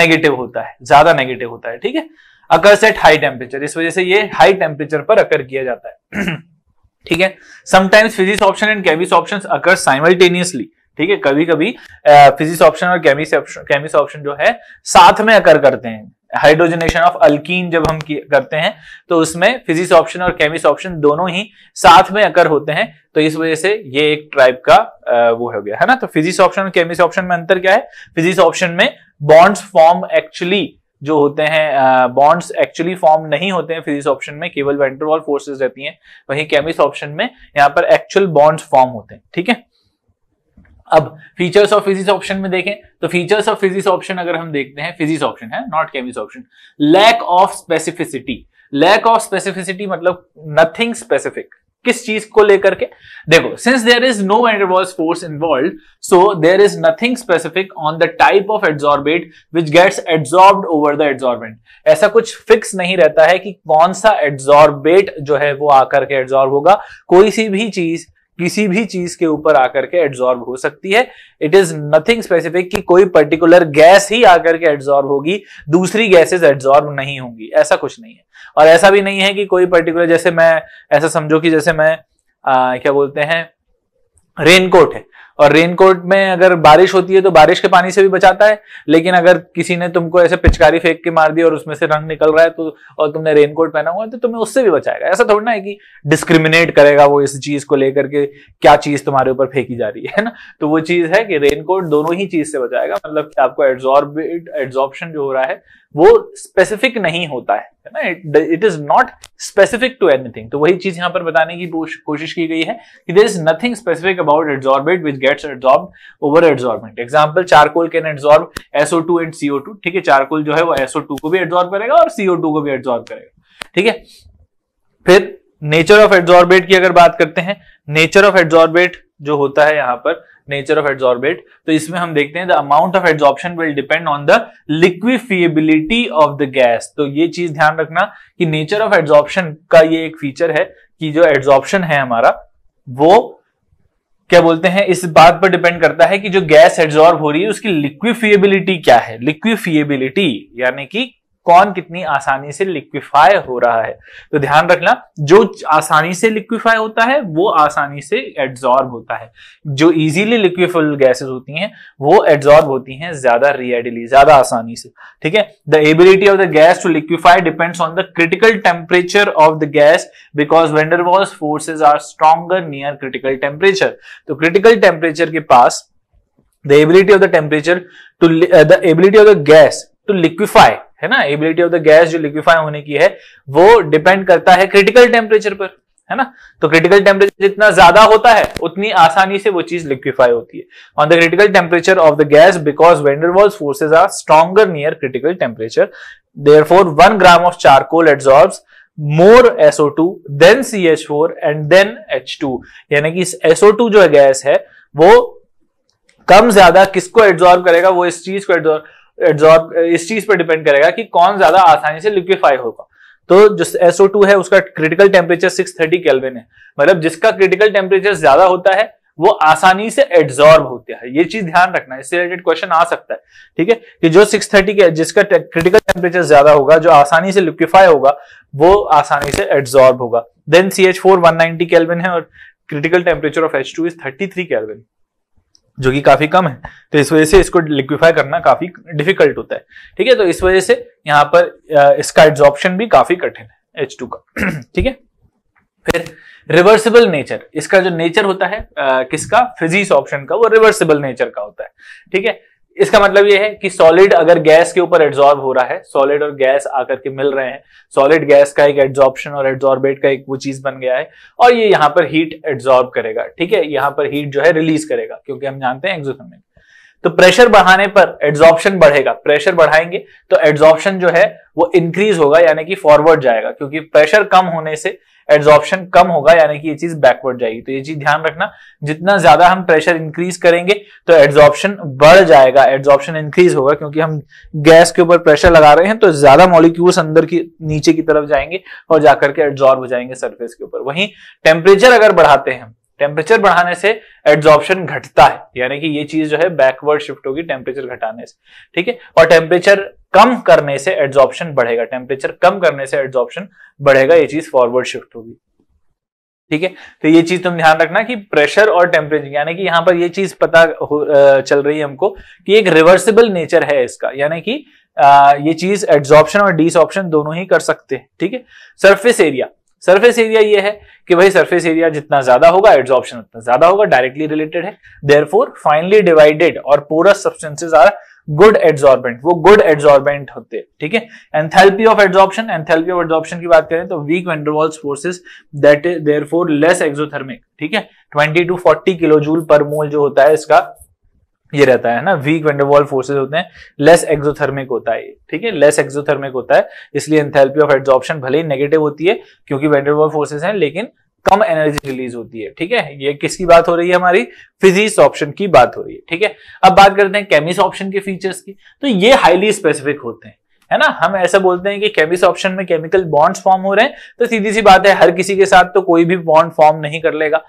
नेगेटिव होता है ज्यादा नेगेटिव होता है ठीक है अकर सेट हाई टेम्परेचर इस वजह से ये हाई टेम्परेचर पर अकर किया जाता है ठीक है sometimes physisorption and chemisorption occur simultaneously ठीक है कभी कभी फिजिक्स ऑप्शन और केमिस ऑप्शन केमिस ऑप्शन जो है साथ में अकर करते हैं हाइड्रोजनेशन ऑफ अल्कीन जब हम करते हैं तो उसमें फिजिक्स ऑप्शन और केमिस्ट ऑप्शन दोनों ही साथ में अकर होते हैं तो इस वजह से ये एक ट्राइप का वो हो गया है ना तो फिजिक्स ऑप्शन और केमिस्ट ऑप्शन में अंतर क्या है फिजिक्स ऑप्शन में बॉन्ड्स फॉर्म एक्चुअली जो होते हैं बॉन्ड्स एक्चुअली फॉर्म नहीं होते हैं फिजिक्स ऑप्शन में केवल वेंटरवॉल फोर्सेस रहती हैं वहीं केमिस्ट ऑप्शन में यहाँ पर एक्चुअल बॉन्ड्स फॉर्म होते हैं ठीक है अब फीचर्स ऑफ फिजिक्स ऑप्शन में देखें तो फीचर्स ऑफ फिजिक्स ऑप्शन अगर हम देखते हैं फिजिक्स ऑप्शन है not chemisorption lack of specificity lack of specificity मतलब नथिंग स्पेसिफिक किस चीज को लेकर के देखो since there is no van der Waals force involve so there is nothing specific on the type of adsorbate which gets adsorb over the adsorbent ऐसा कुछ fix नहीं रहता है कि कौन सा एड्जॉर्बेट जो है वो आकर के एड्जॉर्ब होगा कोई सी भी चीज किसी भी चीज के ऊपर आकर के एड्सॉर्ब हो सकती है इट इज नथिंग स्पेसिफिक कि कोई पर्टिकुलर गैस ही आकर के एब्जॉर्ब होगी दूसरी गैसेस एड्सॉर्ब नहीं होंगी ऐसा कुछ नहीं है और ऐसा भी नहीं है कि कोई पर्टिकुलर जैसे मैं ऐसा समझो कि जैसे मैं आ, क्या बोलते हैं रेनकोट है और रेनकोट में अगर बारिश होती है तो बारिश के पानी से भी बचाता है लेकिन अगर किसी ने तुमको ऐसे पिचकारी फेंक के मार दी और उसमें से रंग निकल रहा है तो और तुमने रेनकोट पहना हुआ है तो तुम्हें उससे भी बचाएगा ऐसा थोड़ी ना है कि डिस्क्रिमिनेट करेगा वो इस चीज को लेकर के क्या चीज तुम्हारे ऊपर फेंकी जा रही है ना तो वो चीज है कि रेनकोट दोनों ही चीज से बचाएगा मतलब आपको एड्जॉर्ब एड्जॉर्बन जो हो रहा है वो स्पेसिफिक नहीं होता है ना it is not specific to anything तो वही चीज यहां पर बताने की कोशिश की गई है कि there is nothing specific about adsorbate which gets absorbed over adsorbent. Example charcoal can absorb SO2 and CO2. ठीक है charcoal जो है वो SO2 को भी absorb करेगा और CO2 को भी absorb करेगा ठीक है फिर नेचर ऑफ एड्जॉर्बेट की अगर बात करते हैं नेचर ऑफ एड्जॉर्बेट जो होता है यहाँ पर नेचर ऑफ एड्सॉर्बेट तो इसमें हम देखते हैं the amount of adsorption will depend on the liquefiability of the gas तो ये चीज ध्यान रखना कि नेचर ऑफ एड्सॉर्प्शन का ये एक फीचर है कि जो एड्सॉर्प्शन है हमारा वो क्या बोलते हैं इस बात पर डिपेंड करता है कि जो गैस एब्जॉर्ब हो रही है उसकी लिक्विफिएबिलिटी क्या है लिक्विफिएबिलिटी यानी कि कौन कितनी आसानी से लिक्विफाई हो रहा है तो ध्यान रखना जो आसानी से लिक्विफाई होता है वो आसानी से एड्जॉर्ब होता है जो इजीली लिक्विफल गैसेस होती हैं वो एड्जॉर्ब होती हैं ज्यादा रियडली ज्यादा आसानी से ठीक है the ability of the gas to liquefy depends on the critical temperature of the gas because van der Waals forces are stronger near critical temperature तो क्रिटिकल टेम्परेचर के पास the ability of the temperature to the ability of the gas to liquefy है ना ability of the gas जो liquefy होने की है वो डिपेंड करता है क्रिटिकल टेम्परेचर पर है ना तो क्रिटिकल टेम्परेचर जितना ज्यादा होता है उतनी आसानी से वो चीज लिक्विफाई होती है on the critical temperature of the gas because van der Waals forces are stronger near critical temperature therefore one gram of charcoal absorbs more SO two than C H four and than H two यानी कि SO to जो है gas है वो कम ज्यादा किसको absorb करेगा वो इस चीज को एब्जॉर्ब एब्जॉर्ब इस चीज पर डिपेंड करेगा कि कौन ज्यादा आसानी से लिक्विफाई होगा तो जो SO2 है उसका क्रिटिकल टेम्परेचर 630 केल्विन है मतलब जिसका क्रिटिकल टेम्परेचर ज्यादा होता है वो आसानी से एब्जॉर्ब होता है ये चीज ध्यान रखना इससे रिलेटेड क्वेश्चन आ सकता है ठीक है कि जो 630 के जिसका क्रिटिकल टेम्परेचर ज्यादा होगा जो आसानी से लिक्विफाई होगा वो आसानी से एब्जॉर्ब होगा than C H four one ninety kelvin है और critical temperature of H two is thirty three kelvin जो कि काफी कम है तो इस वजह से इसको लिक्विफाई करना काफी डिफिकल्ट होता है ठीक है तो इस वजह से यहाँ पर इसका एड्जॉर्प्शन भी काफी कठिन है एच का ठीक है फिर रिवर्सिबल नेचर इसका जो नेचर होता है आ, किसका फिजिक्स ऑप्शन का वो रिवर्सिबल नेचर का होता है ठीक है इसका मतलब यह है कि सॉलिड अगर गैस के ऊपर एड्जॉर्ब हो रहा है सॉलिड और गैस आकर के मिल रहे हैं सॉलिड गैस का एक एड्जॉर्प्शन और एड्जॉर्बेट का एक वो चीज बन गया है और ये यहां पर हीट एड्जॉर्ब करेगा ठीक है यहाँ पर हीट जो है रिलीज करेगा क्योंकि हम जानते हैं एक्सोथर्मिक तो प्रेशर बढ़ाने पर एड्जॉर्प्शन बढ़ेगा प्रेशर बढ़ाएंगे तो एड्जॉर्प्शन जो है वो इंक्रीज होगा यानी कि फॉरवर्ड जाएगा क्योंकि प्रेशर कम होने से एड्जॉर्प्शन कम होगा यानी कि ये चीज बैकवर्ड जाएगी तो ये चीज ध्यान रखना जितना ज्यादा हम प्रेशर इंक्रीज करेंगे तो एड्जॉर्प्शन बढ़ जाएगा एड्जॉर्प्शन इंक्रीज होगा क्योंकि हम गैस के ऊपर प्रेशर लगा रहे हैं तो ज्यादा मॉलिक्यूल्स अंदर की नीचे की तरफ जाएंगे और जाकर के एड्जॉर्ब हो जाएंगे सर्फेस के ऊपर वहीं टेम्परेचर अगर बढ़ाते हैं टेम्परेचर बढ़ाने से एड्जॉर्प्शन घटता है यानी कि ये चीज जो है बैकवर्ड शिफ्ट होगी टेम्परेचर घटाने से ठीक है और टेम्परेचर कम करने से एड्जॉर्प्शन बढ़ेगा टेम्परेचर कम करने से एड्जॉर्प्शन बढ़ेगा ये चीज फॉरवर्ड शिफ्ट होगी ठीक है तो ये चीज तुम ध्यान रखना कि प्रेशर और टेम्परेचर यानी कि यहां पर ये चीज पता चल रही है हमको कि एक रिवर्सिबल नेचर है इसका यानी कि ये चीज एड्जॉर्प्शन और डिसऑप्शन दोनों ही कर सकते हैं ठीक है सरफेस एरिया सरफेस एरिया ये है कि भाई सरफेस एरिया जितना ज्यादा होगा एड्सॉर्प्शन उतना ज्यादा होगा डायरेक्टली रिलेटेड है देर फोर फाइनली डिवाइडेड और porous substances are good adsorbent वो गुड एड्सॉर्बेंट होते हैं ठीक है enthalpy of adsorption enthalpy of adsorption की बात करें तो weak van der Waals forces that is there less exothermic ठीक है 20 टू 40 किलो जूल पर मोल जो होता है इसका ये रहता है ना वीक वेंडरवॉल फोर्सेज होते हैं लेस एक्सोथर्मिक होता है ठीक है लेस एक्सोथर्मिक होता है इसलिए एंथैल्पी ऑफ एड्सॉर्प्शन भले ही नेगेटिव होती है क्योंकि वेंडरवॉल फोर्सेज हैं लेकिन कम एनर्जी रिलीज होती है ठीक है ये किसकी बात हो रही है हमारी फिजिक्स ऑप्शन की बात हो रही है ठीक है अब बात करते हैं केमिस ऑप्शन के फीचर्स की तो ये हाईली स्पेसिफिक होते हैं है ना हम ऐसा बोलते हैं कि केमिस ऑप्शन में केमिकल बॉन्ड्स फॉर्म हो रहे हैं तो सीधी सी बात है हर किसी के साथ तो कोई भी बॉन्ड फॉर्म नहीं कर लेगा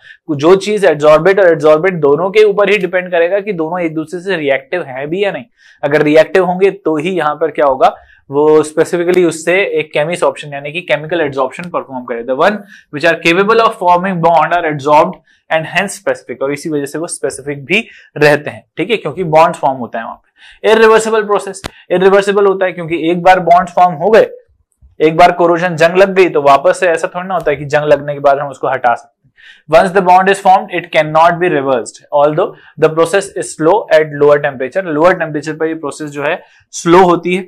जो चीज एड्जॉर्बेट और एड्जॉर्बेट दोनों के ऊपर ही डिपेंड करेगा कि दोनों एक दूसरे से रिएक्टिव है भी या नहीं अगर रिएक्टिव होंगे तो ही यहाँ पर क्या होगा वो स्पेसिफिकली उससे एक केमिस ऑप्शन यानी कि केमिकल एड्जॉर्प्शन परफॉर्म करे the one which are capable of forming bond are adsorb and hence specific और इसी वजह से वो स्पेसिफिक भी रहते हैं ठीक है क्योंकि बॉन्ड फॉर्म होता है वहां पर इरिवर्सिबल प्रोसेस इरिवर्सिबल होता है क्योंकि एक बार बॉन्ड फॉर्म हो गए एक बार कोरोजन जंग लग गई तो वापस से ऐसा थोड़ी ना होता है कि जंग लगने के बाद हम उसको हटा सकते हैं once the bond is form it can not be reverse although the process is slow at lower temperature lower temperature पर यह प्रोसेस जो है स्लो होती है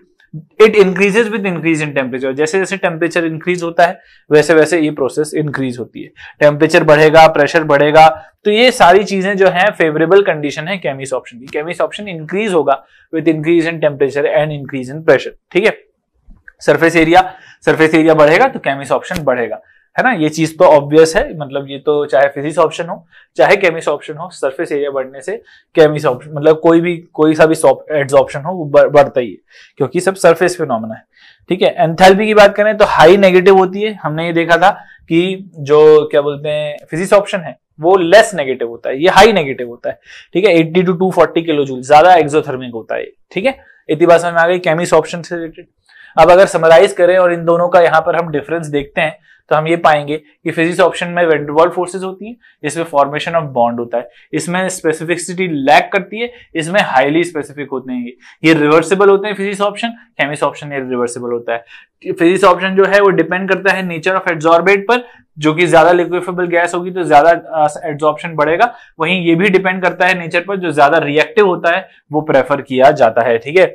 it increases with increase in temperature जैसे जैसे टेम्परेचर इंक्रीज होता है वैसे वैसे ये प्रोसेस इंक्रीज होती है टेम्परेचर बढ़ेगा प्रेशर बढ़ेगा तो ये सारी चीजें जो है फेवरेबल कंडीशन है केमिस ऑप्शन की केमिस ऑप्शन इंक्रीज होगा with increase in temperature and increase in pressure ठीक है सरफेस एरिया सरफेस एरिया बढ़ेगा तो केमिस ऑप्शन बढ़ेगा है ना ये चीज तो ऑब्वियस है मतलब ये तो चाहे फिजिक्स ऑप्शन हो चाहे केमिस्ट ऑप्शन हो सरफेस एरिया बढ़ने से केमिस्ट ऑप्शन मतलब कोई भी कोई सा भी एड्सॉप्शन हो वो बढ़ता ही है क्योंकि सब सरफेस फिनोमेना है ठीक है एंथैल्पी की बात करें तो हाई नेगेटिव होती है हमने ये देखा था कि जो क्या बोलते हैं फिजिक्स ऑप्शन है वो लेस नेगेटिव होता है ये हाई नेगेटिव होता है ठीक है eighty to two kilo joule ज्यादा एक्सोथर्मिक होता है ठीक है इतनी बात समझ में आ गई केमिस्ट ऑप्शन से रिलेटेड अब अगर समराइज करें और इन दोनों का यहाँ पर हम डिफरेंस देखते हैं तो हम ये पाएंगे कि फिजिक्स ऑप्शन में वेंडरवॉल फोर्सेस होती है इसमें फॉर्मेशन ऑफ बॉन्ड होता है इसमें स्पेसिफिसिटी लैक करती है इसमें हाईली स्पेसिफिक होते हैं ये रिवर्सिबल होते हैं फिजिक्स ऑप्शन केमिस्ट ऑप्शन ये रिवर्सिबल होता है फिजिक्स ऑप्शन जो है वो डिपेंड करता है नेचर ऑफ एड्जॉर्बेट पर जो कि ज्यादा लिक्विफेबल गैस होगी तो ज्यादा एड्जॉर्प्शन बढ़ेगा वहीं ये भी डिपेंड करता है नेचर पर जो ज्यादा रिएक्टिव होता है वो प्रेफर किया जाता है ठीक है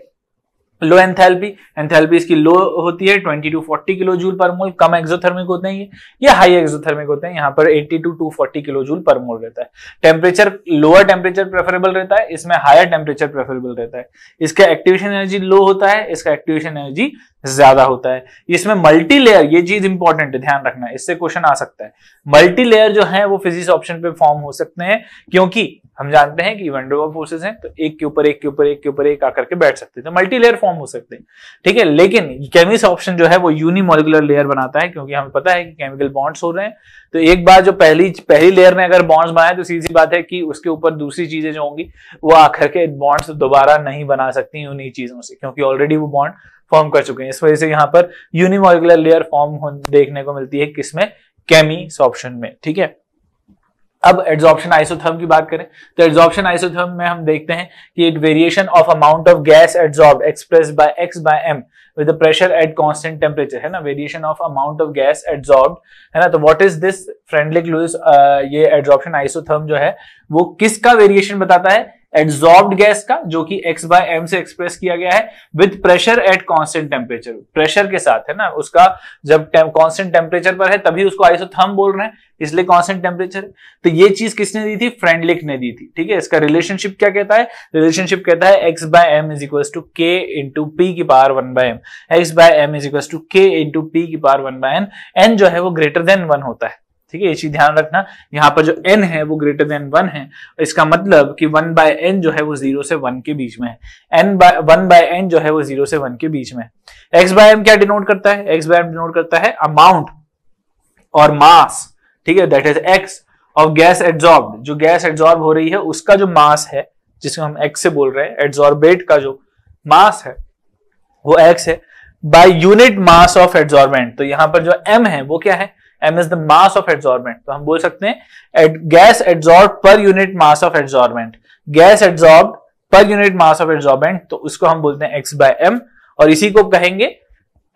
लो एंथैल्पी एंथैल्पी इसकी लो होती है 20 टू 40 किलो जूल पर मोल कम एक्सोथर्मिक होते हैं ये ये हाई एक्सोथर्मिक होते हैं यहाँ पर 80 टू 240 किलो जूल पर मोल रहता है टेम्परेचर लोअर टेम्परेचर प्रेफरेबल रहता है इसमें हायर टेम्परेचर प्रेफरेबल रहता है इसका एक्टिवेशन एनर्जी लो होता है इसका एक्टिवेशन एनर्जी ज्यादा होता है इसमें मल्टी लेयर ये चीज इंपॉर्टेंट है ध्यान रखना इससे क्वेश्चन आ सकता है मल्टी लेयर जो है वो फिजिक्स ऑप्शन पे फॉर्म हो सकते हैं क्योंकि हम जानते हैं कि वंडरबॉल फोर्सेज हैं तो एक के ऊपर एक के ऊपर एक के ऊपर एक आकर के बैठ सकते हैं तो मल्टी लेयर फॉर्म हो सकते हैं ठीक है लेकिन केमिस ऑप्शन जो है वो यूनिमोलिकुलर लेयर बनाता है क्योंकि हमें पता है कि केमिकल बॉन्ड्स हो रहे हैं तो एक बार जो पहली पहली लेयर ने अगर बॉन्ड्स बनाए तो सीधी बात है कि उसके ऊपर दूसरी चीजें जो होंगी वो आकर के बॉन्ड्स दोबारा नहीं बना सकती उन्हीं चीजों से क्योंकि ऑलरेडी वो बॉन्ड फॉर्म कर चुके हैं इस वजह से यहाँ पर यूनिमोलिकुलर लेयर फॉर्म देखने को मिलती है किसमें केमिस ऑप्शन में ठीक है अब एड्जॉर्प्शन आइसोथर्म की बात करें तो एड्जॉर्प्शन आइसोथर्म में हम देखते हैं कि it variation of amount of gas adsorb express by x by m with pressure at constant temperature है ना variation of amount of gas adsorb है ना तो what is this Freundlich Lewis ये एड्जॉर्प्शन आइसोथर्म जो है वो किसका वेरिएशन बताता है एड्सॉर्ब गैस का जो कि x बाय एम से एक्सप्रेस किया गया है with pressure at constant temperature pressure के साथ है ना उसका जब कॉन्स्टेंट टेम्परेचर पर है तभी उसको थम बोल रहे हैं इसलिए कॉन्स्टेंट टेम्परेचर तो ये चीज किसने दी थी फ्रेंडलिक ने दी थी ठीक है इसका रिलेशनशिप क्या कहता है रिलेशनशिप कहता है x by m is equal to k into p की power one by m x by m is equal to k into p की power one by n n जो है वो ग्रेटर देन वन होता है ठीक है ये चीज ध्यान रखना यहाँ पर जो एन है वो ग्रेटर देन वन है इसका मतलब कि वन बाय एन जो है वो जीरो से वन के बीच में है n by one by n जो है वो जीरो से वन के बीच में एक्स बाय एम क्या डिनोट करता है एक्स बाय एम डिनोट करता है अमाउंट और मास ठीक है that is x of gas absorb जो गैस एब्जॉर्ब हो रही है उसका जो मास है जिसको हम एक्स से बोल रहे हैं एब्जॉर्बेट का जो मास है वो एक्स है by unit mass of adsorbent तो यहां पर जो एम है वो क्या है m is the mass of adsorbment तो हम बोल सकते हैं gas adsorb per unit mass of adsorbment gas adsorb per unit mass of adsorbent तो उसको हम बोलते हैं एक्स बाय एम और इसी को कहेंगे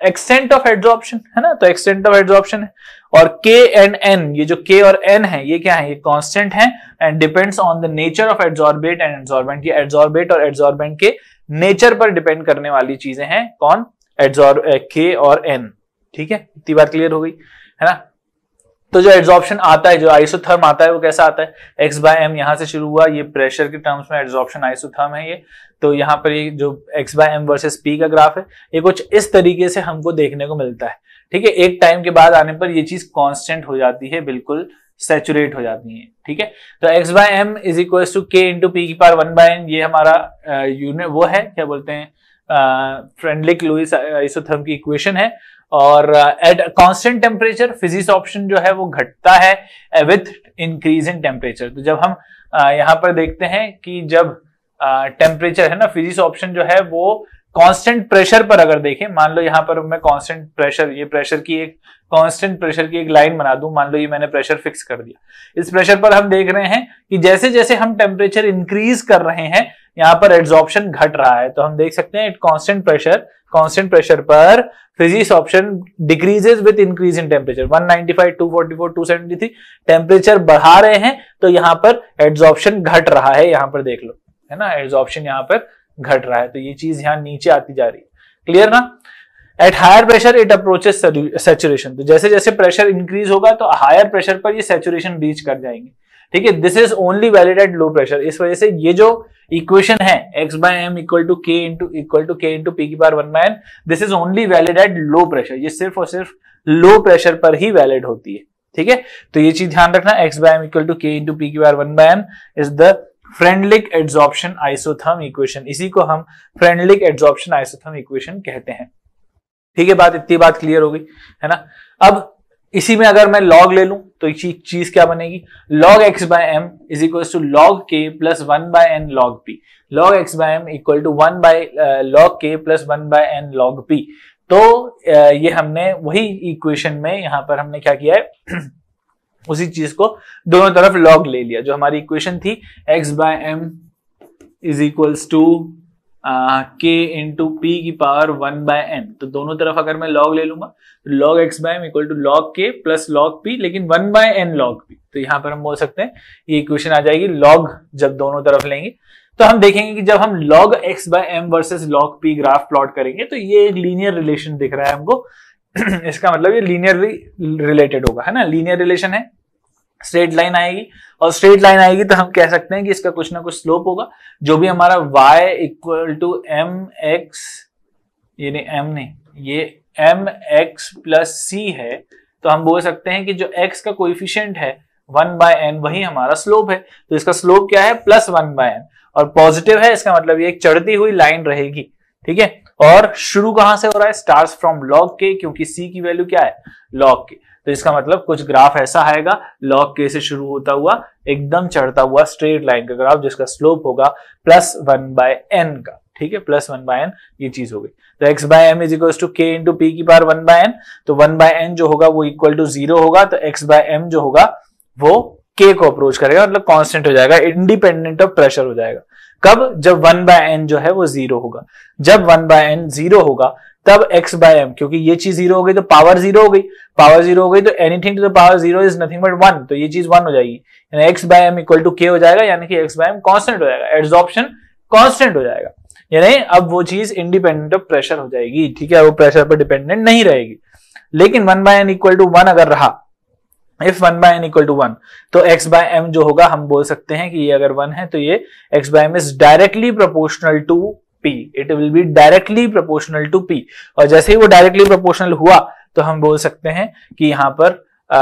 एक्सटेंट ऑफ एड्जॉर्प्शन है ना तो एक्सटेंट ऑफ एड्जॉर्प्शन है और के एंड एन ये जो के और एन है ये क्या है ये कॉन्स्टेंट है and depends on the nature of adsorbate and adsorbent ये एड्जॉर्बेट और एड्जॉर्बेंट के नेचर पर डिपेंड करने वाली चीजें हैं कौन एड्जॉर्ब के eh, और एन ठीक है इतनी बात क्लियर हो गई है ना तो जो एड्जॉर्प्शन आता है जो आइसोथर्म आता है वो कैसा आता है एक्स बाय एम यहां से शुरू हुआ ये प्रेशर के टर्म्स में एड्जॉर्प्शन आइसोथर्म है ये तो यहाँ पर ये जो x by m versus p का ग्राफ है ये कुछ इस तरीके से हमको देखने को मिलता है ठीक है एक टाइम के बाद आने पर ये चीज कॉन्स्टेंट हो जाती है बिल्कुल सेचुरेट हो जाती है ठीक है तो x by m is equal to k into p की पार वन बाय एन ये हमारा यूनिट uh, वो है क्या बोलते हैं फ्रेंडलिक लुइस आइसोथर्म की इक्वेशन है और at constant temperature physisorption जो है वो घटता है विथ इंक्रीज इन टेम्परेचर तो जब हम uh, यहाँ पर देखते हैं कि जब टेम्परेचर uh, है ना फिजिक्स ऑप्शन जो है वो कांस्टेंट प्रेशर पर अगर देखें मान लो यहाँ पर मैं कांस्टेंट प्रेशर ये प्रेशर की एक कांस्टेंट प्रेशर की एक लाइन बना दूं मान लो ये मैंने प्रेशर फिक्स कर दिया इस प्रेशर पर हम देख रहे हैं कि जैसे जैसे हम टेम्परेचर इंक्रीज कर रहे हैं यहाँ पर एड्सॉप्शन घट रहा है तो हम देख सकते हैं it constant pressure constant pressure पर physisorption decreases with increase in temperature 195, 244, 273 temperature बढ़ा रहे हैं तो यहाँ पर एड्सॉप्शन घट रहा है यहाँ पर देख लो है ना एड्जॉर्प्शन यहाँ पर घट रहा है तो ये चीज यहाँ नीचे आती जा रही है क्लियर ना at higher pressure it approaches saturation तो जैसे जैसे प्रेशर इंक्रीज होगा तो हायर प्रेशर पर ये सेचुरेशन रीच कर जाएंगे ठीक है this is only valid at low pressure इस वजह से ये जो इक्वेशन है x by m equal to k into equal to k into p की power one by n this is only valid at low pressure ये सिर्फ और सिर्फ लो प्रेशर पर ही वैलिड होती है ठीक है तो ये चीज ध्यान रखना x by m equal to k into p की power one by n is the Freundlich adsorption isotherm equation इसी को हम फ्रेंडलिक एड्सॉर्प्शन आइसोथर्म इक्वेशन कहते हैं ठीक है बात इतनी बात क्लियर हो गई है ना अब इसी में अगर मैं लॉग ले लूं तो एक चीज क्या बनेगी log x by m is equal to log k plus one by n log p log x by m equal to one by log k plus one by n log p तो uh, ये हमने वही equation में यहां पर हमने क्या किया है उसी चीज को दोनों तरफ लॉग ले लिया जो हमारी इक्वेशन थी x by m is equals to k into p की पावर वन बाय एन तो दोनों तरफ अगर मैं लॉग ले लूंगा तो log x by equal to log k plus log p लेकिन one by n log p तो यहाँ पर हम बोल सकते हैं ये इक्वेशन आ जाएगी लॉग जब दोनों तरफ लेंगे तो हम देखेंगे कि जब हम log x by m versus log p graph plot करेंगे तो ये एक लीनियर रिलेशन दिख रहा है हमको इसका मतलब ये लीनियरली रिलेटेड होगा है ना लीनियर रिलेशन है स्ट्रेट लाइन आएगी और स्ट्रेट लाइन आएगी तो हम कह सकते हैं कि इसका कुछ ना कुछ स्लोप होगा जो भी हमारा y equal to m x ये नहीं एम नहीं ये एम एक्स प्लस सी है तो हम बोल सकते हैं कि जो x का कोइफिशियंट है वन बाय एन वही हमारा स्लोप है तो इसका स्लोप क्या है प्लस वन बाय एन और पॉजिटिव है इसका मतलब ये एक चढ़ती हुई लाइन रहेगी ठीक है और शुरू कहां से हो रहा है स्टार्स फ्रॉम लॉग के क्योंकि सी की वैल्यू क्या है लॉग के तो इसका मतलब कुछ ग्राफ ऐसा आएगा लॉग के से शुरू होता हुआ एकदम चढ़ता हुआ स्ट्रेट लाइन का ग्राफ जिसका स्लोप होगा प्लस वन बाय एन का ठीक है प्लस वन बाय एन ये चीज हो गई तो x by m is equal to k into p की पार वन बाय एन तो वन बाय एन जो होगा वो इक्वल टू जीरो होगा तो एक्स बाय एम जो होगा वो के को अप्रोच करेगा मतलब कांस्टेंट हो जाएगा इंडिपेंडेंट ऑफ प्रेशर हो जाएगा कब जब वन बाय एन जो है वो जीरो होगा जब वन बाय एन जीरो होगा तब x बाय एम क्योंकि ये चीज जीरो हो गई तो पावर जीरो हो गई पावर जीरो हो गई तो anything to the power zero is nothing but one तो ये चीज वन हो जाएगी यानी x by m equal to k हो जाएगा यानी कि x बाय एम कॉन्स्टेंट हो जाएगा एड्सॉप्शन कॉन्स्टेंट हो जाएगा यानी अब वो चीज इंडिपेंडेंट ऑफ प्रेशर हो जाएगी ठीक है वो प्रेशर पर डिपेंडेंट नहीं रहेगी लेकिन one by n equal to one अगर रहा if one by n equal to one तो एक्स बाय एम जो होगा हम बोल सकते हैं कि ये अगर वन है तो ये x by m is directly proportional to p it will be directly proportional to p और जैसे ही वो डायरेक्टली प्रोपोर्शनल हुआ तो हम बोल सकते हैं कि यहां पर आ,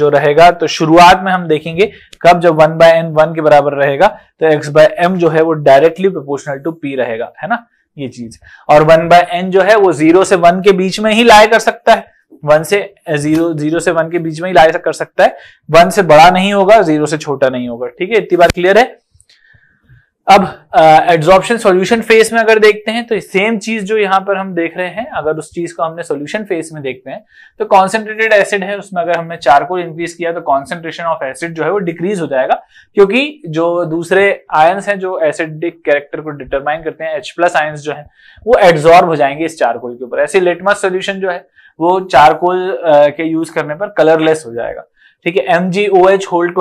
जो रहेगा तो शुरुआत में हम देखेंगे कब जब वन बाय एन वन के बराबर रहेगा तो एक्स बाय एम जो है वो डायरेक्टली प्रोपोर्शनल टू पी रहेगा है ना ये चीज और वन बाय एन जो है वो जीरो से वन के बीच में ही लाए कर सकता है वन से जीरो जीरो से वन के बीच में ही लाए कर सकता है वन से बड़ा नहीं होगा जीरो से छोटा नहीं होगा ठीक है इतनी बात क्लियर है अब एड्जॉर्प्शन सॉल्यूशन फेस में अगर देखते हैं तो सेम चीज जो यहां पर हम देख रहे हैं अगर उस चीज को हमने सॉल्यूशन फेस में देखते हैं तो कॉन्सेंट्रेटेड एसिड है उसमें अगर हमने चारकोल इंक्रीज किया तो कॉन्सेंट्रेशन ऑफ एसिड जो है वो डिक्रीज हो जाएगा क्योंकि जो दूसरे आयन्स हैं जो एसिडिक कैरेक्टर को डिटरमाइन करते हैं एच प्लस आयन्स जो है वो एड्जॉर्ब हो जाएंगे इस चारकोल के ऊपर ऐसे लेटमस सोल्यूशन जो है वो चारकोल के यूज करने पर कलरलेस हो जाएगा ठीक है M G O H hold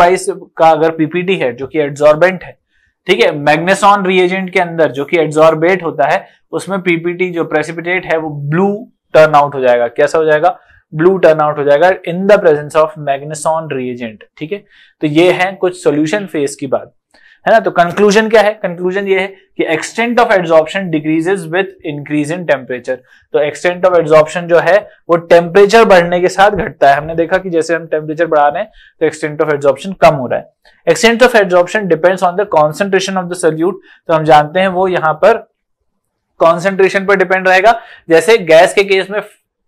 का अगर पीपीटी है जो कि एड्जॉर्बेंट है ठीक है मैग्नेसॉन रिएजेंट के अंदर जो कि एड्सॉर्बेट होता है उसमें पीपीटी जो प्रेसिपिटेट है वो ब्लू टर्न आउट हो जाएगा कैसा हो जाएगा ब्लू टर्न आउट हो जाएगा in the presence of Magneson reagent ठीक है तो ये है कुछ सोल्यूशन फेज की बात है ना तो कंक्लूजन क्या है कंक्लूजन ये है कि extent of adsorption decreases with increase in temperature तो एक्सटेंट ऑफ एड्सॉर्प्शन जो है वो टेम्परेचर बढ़ने के साथ घटता है हमने देखा कि जैसे हम टेम्परेचर बढ़ा रहे हैं तो एक्सटेंट ऑफ एड्सॉर्प्शन कम हो रहा है extent of adsorption depends on the concentration of the solute तो हम जानते हैं वो यहाँ पर कॉन्सेंट्रेशन पर डिपेंड रहेगा जैसे गैस के केस में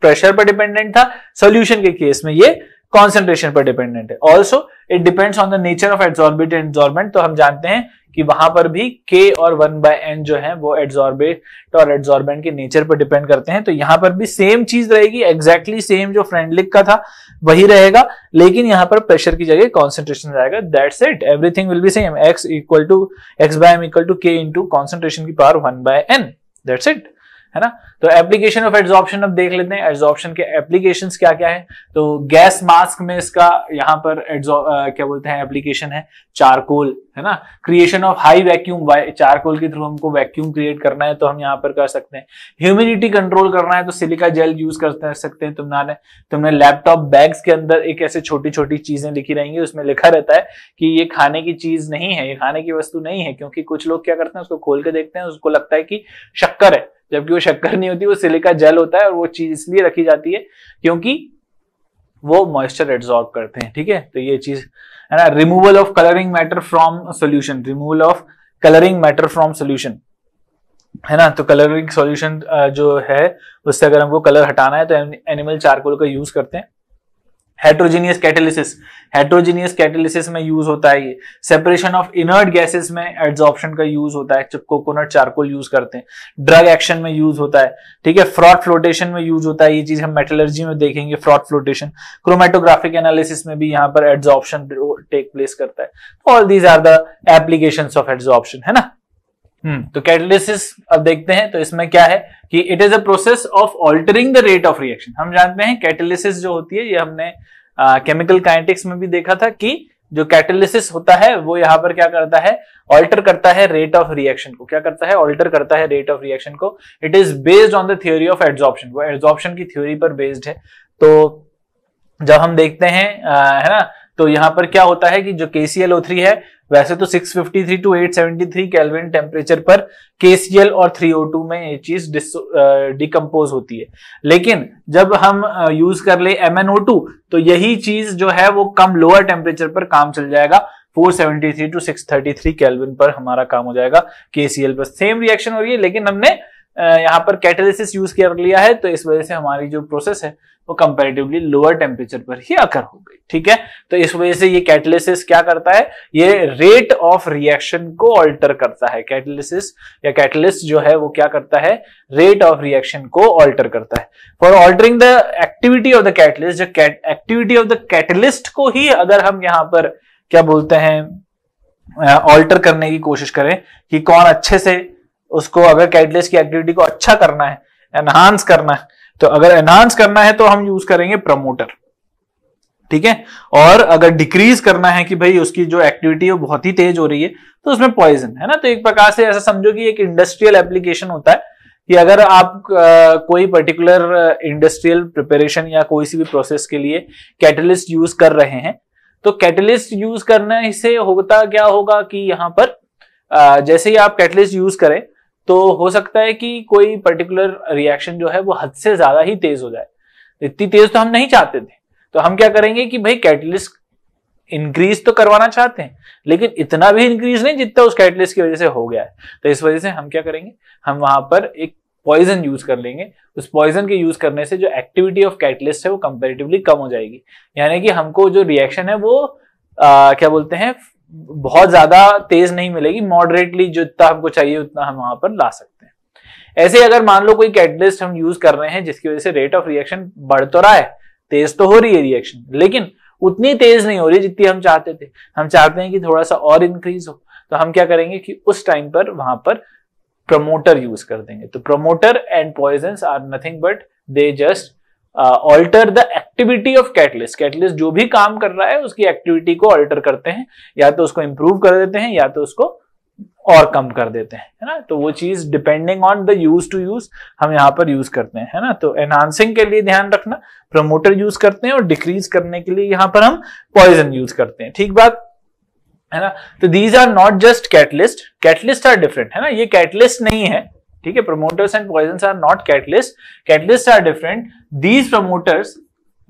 प्रेशर पर डिपेंडेंट था सोल्यूशन के केस में ये कॉन्सेंट्रेशन पर डिपेंडेंट है also it depends on the nature of adsorbate and adsorbent तो हम जानते हैं कि वहां पर भी के और वन बाय एन जो है वो एड्सॉर्बेट और एड्सॉर्बेंट के नेचर पर डिपेंड करते हैं तो यहां पर भी सेम चीज रहेगी एग्जैक्टली सेम जो फ्रेंडलिक का था वही रहेगा लेकिन यहां पर प्रेशर की जगह कॉन्सेंट्रेशन रहेगा that's it everything will be same x equal to x by m equal to k into concentration की power one by n that's it है ना तो एप्लीकेशन ऑफ एड्जॉर्प्शन अब देख लेते हैं एड्जॉर्प्शन के एप्लीकेशन क्या क्या है तो गैस मास्क में इसका यहाँ पर क्या बोलते हैं एप्लीकेशन है चारकोल है ना creation of high vacuum charcoal के थ्रू हमको वैक्यूम क्रिएट करना है तो हम यहाँ पर कर सकते हैं ह्यूमिडिटी कंट्रोल करना है तो सिलिका जेल यूज कर सकते हैं तुमने तुमने लैपटॉप बैग्स के अंदर एक ऐसे छोटी छोटी चीजें लिखी रहेंगी उसमें लिखा रहता है कि ये खाने की चीज नहीं है ये खाने की वस्तु नहीं है क्योंकि कुछ लोग क्या करते हैं उसको खोल के देखते हैं उसको लगता है कि शक्कर है जबकि वो शक्कर नहीं होती वो सिलिका जेल होता है और वो चीज इसलिए रखी जाती है क्योंकि वो मॉइस्चर एब्जॉर्ब करते हैं ठीक है तो ये चीज है ना removal of colouring matter from solution removal of colouring matter from solution है ना तो कलरिंग सॉल्यूशन जो है उससे अगर हमको कलर हटाना है तो एनिमल चारकोल का यूज करते हैं हेट्रोजीनियस कैटेलिसिस हेट्रोजीनियस कैटेलिसिस में यूज होता है ये सेपरेशन ऑफ इनर्ट गैसेस में एड्सॉर्प्शन का यूज होता है जब कोकोनट चारकोल यूज करते हैं ड्रग एक्शन में यूज होता है ठीक है फ्रॉड फ्लोटेशन में यूज होता है ये चीज हम मेटलर्जी में देखेंगे फ्रॉड फ्लोटेशन क्रोमेटोग्राफिक एनालिसिस में भी यहाँ पर एडजॉर्प्शन टेक प्लेस करता है all these are the application of adsorption है ना हम्म। तो कैटलिसिस अब देखते हैं तो इसमें क्या है कि it is a process of altering the rate of reaction हम जानते हैं कैटलिसिस जो होती है ये हमने केमिकल uh, काइनेटिक्स में भी देखा था कि जो कैटलिसिस होता है वो यहाँ पर क्या करता है ऑल्टर करता है रेट ऑफ रिएक्शन को क्या करता है ऑल्टर करता है रेट ऑफ रिएक्शन को it is based on the theory of adsorption वो एड्जॉर्प्शन की थ्योरी पर बेस्ड है तो जब हम देखते हैं आ, है ना तो यहाँ पर क्या होता है कि जो KClO3 है वैसे तो 653 टू 873 केल्विन टेम्परेचर पर केसीएल और 3O2 में ये चीज डिकम्पोज होती है लेकिन जब हम यूज कर ले MnO2 तो यही चीज जो है वो कम लोअर टेम्परेचर पर काम चल जाएगा 473 टू 633 केल्विन पर हमारा काम हो जाएगा केसीएल पर सेम रिएक्शन हो रही है लेकिन हमने यहाँ पर कैटेलिस यूज कर लिया है तो इस वजह से हमारी जो प्रोसेस है वो कंपेरेटिवली लोअर टेम्परेचर पर ही अकर हो गई ठीक है तो इस वजह से ये कैटलिसिस क्या करता है ये रेट ऑफ रिएक्शन को ऑल्टर करता है कैटलिसिस या कैटलिस्ट जो है वो क्या करता है रेट ऑफ रिएक्शन को ऑल्टर करता है for altering the activity of the catalyst जो एक्टिविटी ऑफ द कैटलिस्ट को ही अगर हम यहां पर क्या बोलते हैं ऑल्टर करने की कोशिश करें कि कौन अच्छे से उसको अगर कैटलिस्ट की एक्टिविटी को अच्छा करना है एनहांस करना है तो अगर एनहांस करना है तो हम यूज करेंगे प्रमोटर ठीक है और अगर डिक्रीज करना है कि भाई उसकी जो एक्टिविटी है बहुत ही तेज हो रही है तो उसमें पॉइजन है ना तो एक प्रकार से ऐसा समझो कि एक इंडस्ट्रियल एप्लीकेशन होता है कि अगर आप कोई पर्टिकुलर इंडस्ट्रियल प्रिपरेशन या कोई सी भी प्रोसेस के लिए कैटलिस्ट यूज कर रहे हैं तो कैटलिस्ट यूज करने से होता क्या होगा कि यहां पर जैसे ही आप कैटलिस्ट यूज करें तो हो सकता है कि कोई पर्टिकुलर रिएक्शन जो है वो हद से ज्यादा ही तेज हो जाए इतनी तेज तो हम नहीं चाहते थे तो हम क्या करेंगे कि भाई कैटलिस्ट इंक्रीज तो करवाना चाहते हैं लेकिन इतना भी इंक्रीज नहीं जितना उस कैटलिस्ट की वजह से हो गया है तो इस वजह से हम क्या करेंगे हम वहां पर एक पॉइजन यूज कर लेंगे उस पॉइजन के यूज करने से जो एक्टिविटी ऑफ कैटलिस्ट है वो कंपेरेटिवली कम हो जाएगी यानी कि हमको जो रिएक्शन है वो आ, क्या बोलते हैं बहुत ज्यादा तेज नहीं मिलेगी मॉडरेटली जितना हमको चाहिए उतना हम वहां पर ला सकते हैं ऐसे अगर मान लो कोई कैटलिस्ट हम यूज कर रहे हैं जिसकी वजह से रेट ऑफ रिएक्शन बढ़ तो रहा है तेज तो हो रही है रिएक्शन लेकिन उतनी तेज नहीं हो रही जितनी हम चाहते थे हम चाहते हैं कि थोड़ा सा और इंक्रीज हो तो हम क्या करेंगे कि उस टाइम पर वहां पर प्रमोटर यूज कर देंगे तो promoter and poison are nothing but they just alter the activity of catalyst catalyst जो भी काम कर रहा है उसकी एक्टिविटी को अल्टर करते हैं या तो उसको इंप्रूव कर देते हैं या तो उसको और कम कर देते हैं है ना तो वो चीज depending on the use to use हम यहाँ पर यूज करते हैं है ना तो एनहांसिंग के लिए ध्यान रखना प्रमोटर यूज करते हैं और डिक्रीज करने के लिए यहाँ पर हम पॉइजन यूज करते हैं ठीक बात है ना तो these are not just catalyst catalyst are different है ना ये कैटलिस्ट नहीं है ठीक है promoters and poison are not catalyst catalyst are different these promoters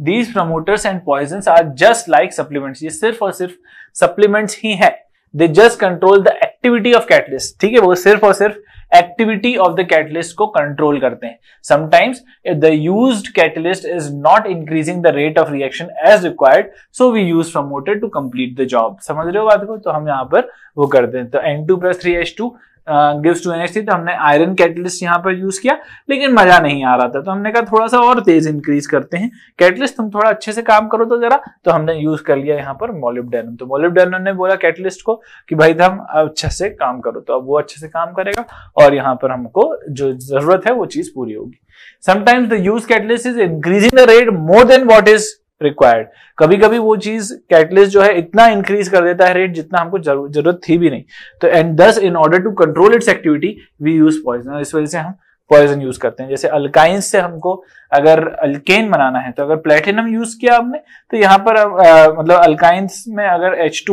these promoters and poison are just like supplements ये सिर्फ और सिर्फ सप्लीमेंट्स ही है they just control the activity of catalyst ठीक है वो सिर्फ और सिर्फ एक्टिविटी ऑफ द कैटलिस्ट को कंट्रोल करते हैं sometimes if the use catalyst is not increasing the rate of reaction as required so we use promoter to complete the job समझ रहे हो बात को तो हम यहां पर वो करते हैं तो N two plus three H two gives two थी तो हमने आयरन कैटलिस्ट यहाँ पर यूज किया लेकिन मजा नहीं आ रहा था तो हमने कहा थोड़ा सा और तेज इंक्रीज करते हैं कैटलिस्ट तुम थोड़ा अच्छे से काम करो तो जरा तो हमने यूज कर लिया यहाँ पर मोलिबडेनम तो मोलिबडेनम ने बोला कैटलिस्ट को कि भाई तुम अच्छे से काम करो तो अब वो अच्छे से काम करेगा और यहाँ पर हमको जो जरूरत है वो चीज पूरी होगी sometimes the use catalyst is increasing the rate more than what is required कभी कभी वो चीज कैटलिस्ट जो है इतना इंक्रीज कर देता है रेट जितना हमको जरूरत थी भी नहीं तो and thus in order to control its activity we use poison इस वजह से हम पॉइजन यूज करते हैं जैसे अल्काइन से हमको अगर अल्केन बनाना है तो अगर प्लेटिनम यूज किया हमने तो यहाँ पर आ, मतलब अल्काइंस में अगर एच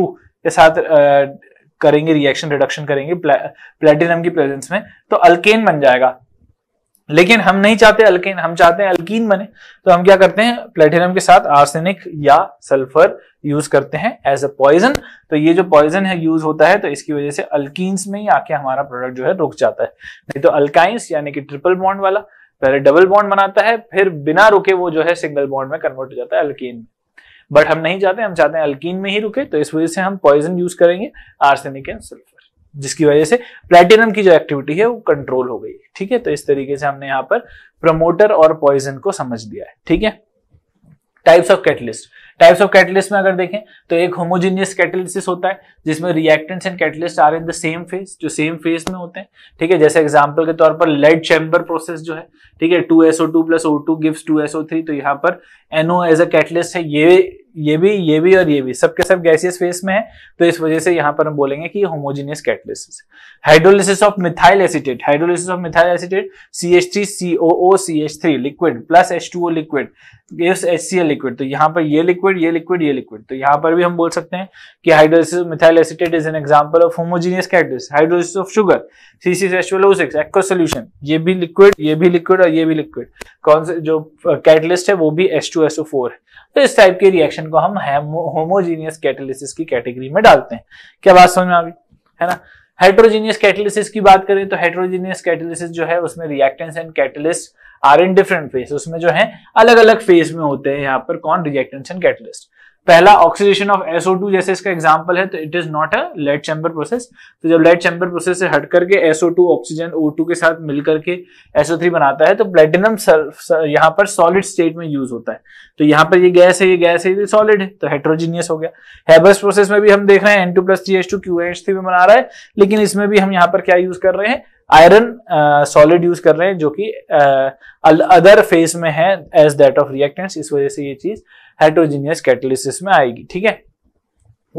के साथ आ, करेंगे रिएक्शन रिडक्शन करेंगे प्लेटिनम की प्रेजेंस में तो अल्केन बन जाएगा लेकिन हम नहीं चाहते अल्केन हम चाहते हैं अल्कीन बने तो हम क्या करते हैं प्लेटिनम के साथ आर्सेनिक या सल्फर यूज करते हैं एज अ पॉइजन तो ये जो पॉइजन है यूज होता है तो इसकी वजह से अल्कीन्स में ही आके हमारा प्रोडक्ट जो है रुक जाता है नहीं तो अल्काइंस यानी कि ट्रिपल बॉन्ड वाला पहले डबल बॉन्ड बनाता है फिर बिना रुके वो जो है सिंगल बॉन्ड में कन्वर्ट हो जाता है अल्कीन में बट हम नहीं चाहते हम चाहते हैं अल्कीन में ही रुके तो इस वजह से हम पॉइजन यूज करेंगे आर्सेनिक एंड सल्फर जिसकी वजह से प्लेटिनम की जो एक्टिविटी है वो कंट्रोल हो गई ठीक है तो इस तरीके से हमने यहाँ पर प्रमोटर और पॉइजन को समझ दिया है ठीक है types of catalyst types of catalyst में अगर देखें तो एक होमोजीनियस कैटलिस होता है जिसमें reactants and catalyst are in the same phase जो सेम फेज में होते हैं ठीक है जैसे एग्जांपल के तौर पर लेड चैम्बर प्रोसेस जो है ठीक है two SO two plus O two gives two SO three तो यहाँ पर एनओ एज अ कैटलिस्ट है ये ये भी ये भी और ये भी सबके सब गैसियस फेस में है तो इस वजह से यहां पर हम बोलेंगे कि homogeneous catalysis hydrolysis of methyl acetate hydrolysis of methyl acetate C H three C C H three liquid plus H two O liquid H C L liquid तो यहाँ पर ये लिक्विड ये लिक्विड ये लिक्विड तो यहाँ पर भी हम बोल सकते हैं कि hydrolysis methyl acetate is an example of homogeneous catalysis hydrolysis of sugar C C H O six aqua solution ये भी लिक्विड ये भी लिक्विड और ये भी लिक्विड कौन से जो कैटलिस्ट है वो भी H two S O four है तो इस टाइप के रिएक्शन रिएक्शन को हम होमोजीनियस कैटेलिसिस की कैटेगरी में डालते हैं क्या बात समझ में आ गई है ना हाइड्रोजीनियस कैटेलिसिस की बात करें तो हाइड्रोजीनियस कैटेलिसिस जो है उसमें reactants and catalyst are in different phase उसमें जो है अलग अलग फेज में होते हैं यहाँ पर कौन रिएक्टेंट्स एंड कैटेलिस्ट पहला ऑक्सीडेशन ऑफ SO2 जैसे इसका एग्जांपल है तो it is not a lead chamber process तो जब लेड चैम्बर प्रोसेस से हट करके SO2 ऑक्सीजन O2 के साथ मिलकर के SO3 बनाता है तो प्लेटिनम यहाँ पर सॉलिड स्टेट में यूज होता है तो यहाँ पर ये गैस है ये गैस है ये सॉलिड है तो हेट्रोजीनियस हो गया हैबर्स प्रोसेस में भी हम देख रहे हैं N two plus three H two Q H three में बना रहा है लेकिन इसमें भी हम यहाँ पर क्या यूज कर रहे हैं आयरन सॉलिड यूज कर रहे हैं जो कि अदर uh, फेस में है एज दैट ऑफ रिएक्टेंट्स इस वजह से ये चीज हाइड्रोजीनियस कैटलिसिस में आएगी ठीक है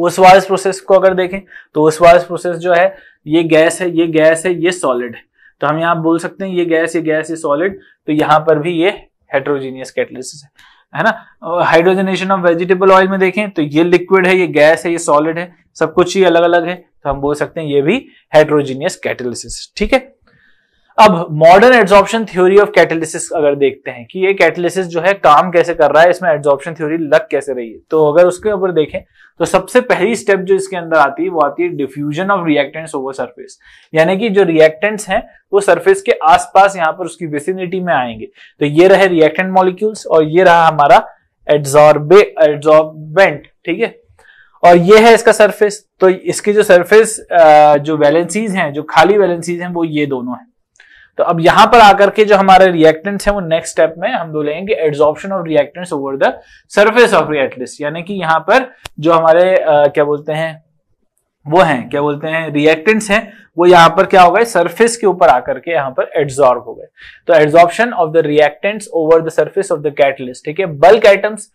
ओसवाल्स प्रोसेस को अगर देखें तो ओसवाल्स प्रोसेस जो है ये गैस है ये गैस है ये सॉलिड है तो हम यहाँ बोल सकते हैं ये गैस ये गैस ये सॉलिड तो यहाँ पर भी ये हेट्रोजीनियस कैटलिसिस है है ना हाइड्रोजनेशन ऑफ वेजिटेबल ऑयल में देखें तो ये लिक्विड है ये गैस है ये सॉलिड है सब कुछ ही अलग अलग है तो हम बोल सकते हैं ये भी हाइड्रोजीनियस कैटलिसिस ठीक है अब modern adsorption theory of catalysis अगर देखते हैं कि ये कैटेलिसिस जो है काम कैसे कर रहा है इसमें एड्जॉर्प्शन थ्योरी लग कैसे रही है तो अगर उसके ऊपर देखें तो सबसे पहली स्टेप जो इसके अंदर आती है वो आती है diffusion of reactants over surface यानी कि जो रिएक्टेंट्स हैं वो सरफेस के आसपास यहां पर उसकी वेसिनिटी में आएंगे तो ये रहे रिएक्टेंट मॉलिक्यूल्स और ये रहा हमारा एड्सॉर्बे एड्सॉर्बेंट ठीक है और ये है इसका सरफेस तो इसकी जो सरफेस जो वैलेंसीज हैं जो खाली वैलेंसीज हैं वो ये दोनों है तो अब यहां पर आकर के जो हमारे रिएक्टेंट्स हैं वो नेक्स्ट स्टेप में हम दो लेंगे adsorption of reactants over the surface of reactants यानी कि यहां पर जो हमारे आ, क्या बोलते हैं वो हैं क्या बोलते हैं रिएक्टेंट्स हैं वो यहां पर क्या हो गए सरफेस के ऊपर आकर के यहां पर एड्सॉर्ब हो गए तो adsorption of the reactants over the surface of the catalyst ठीक है bulk atoms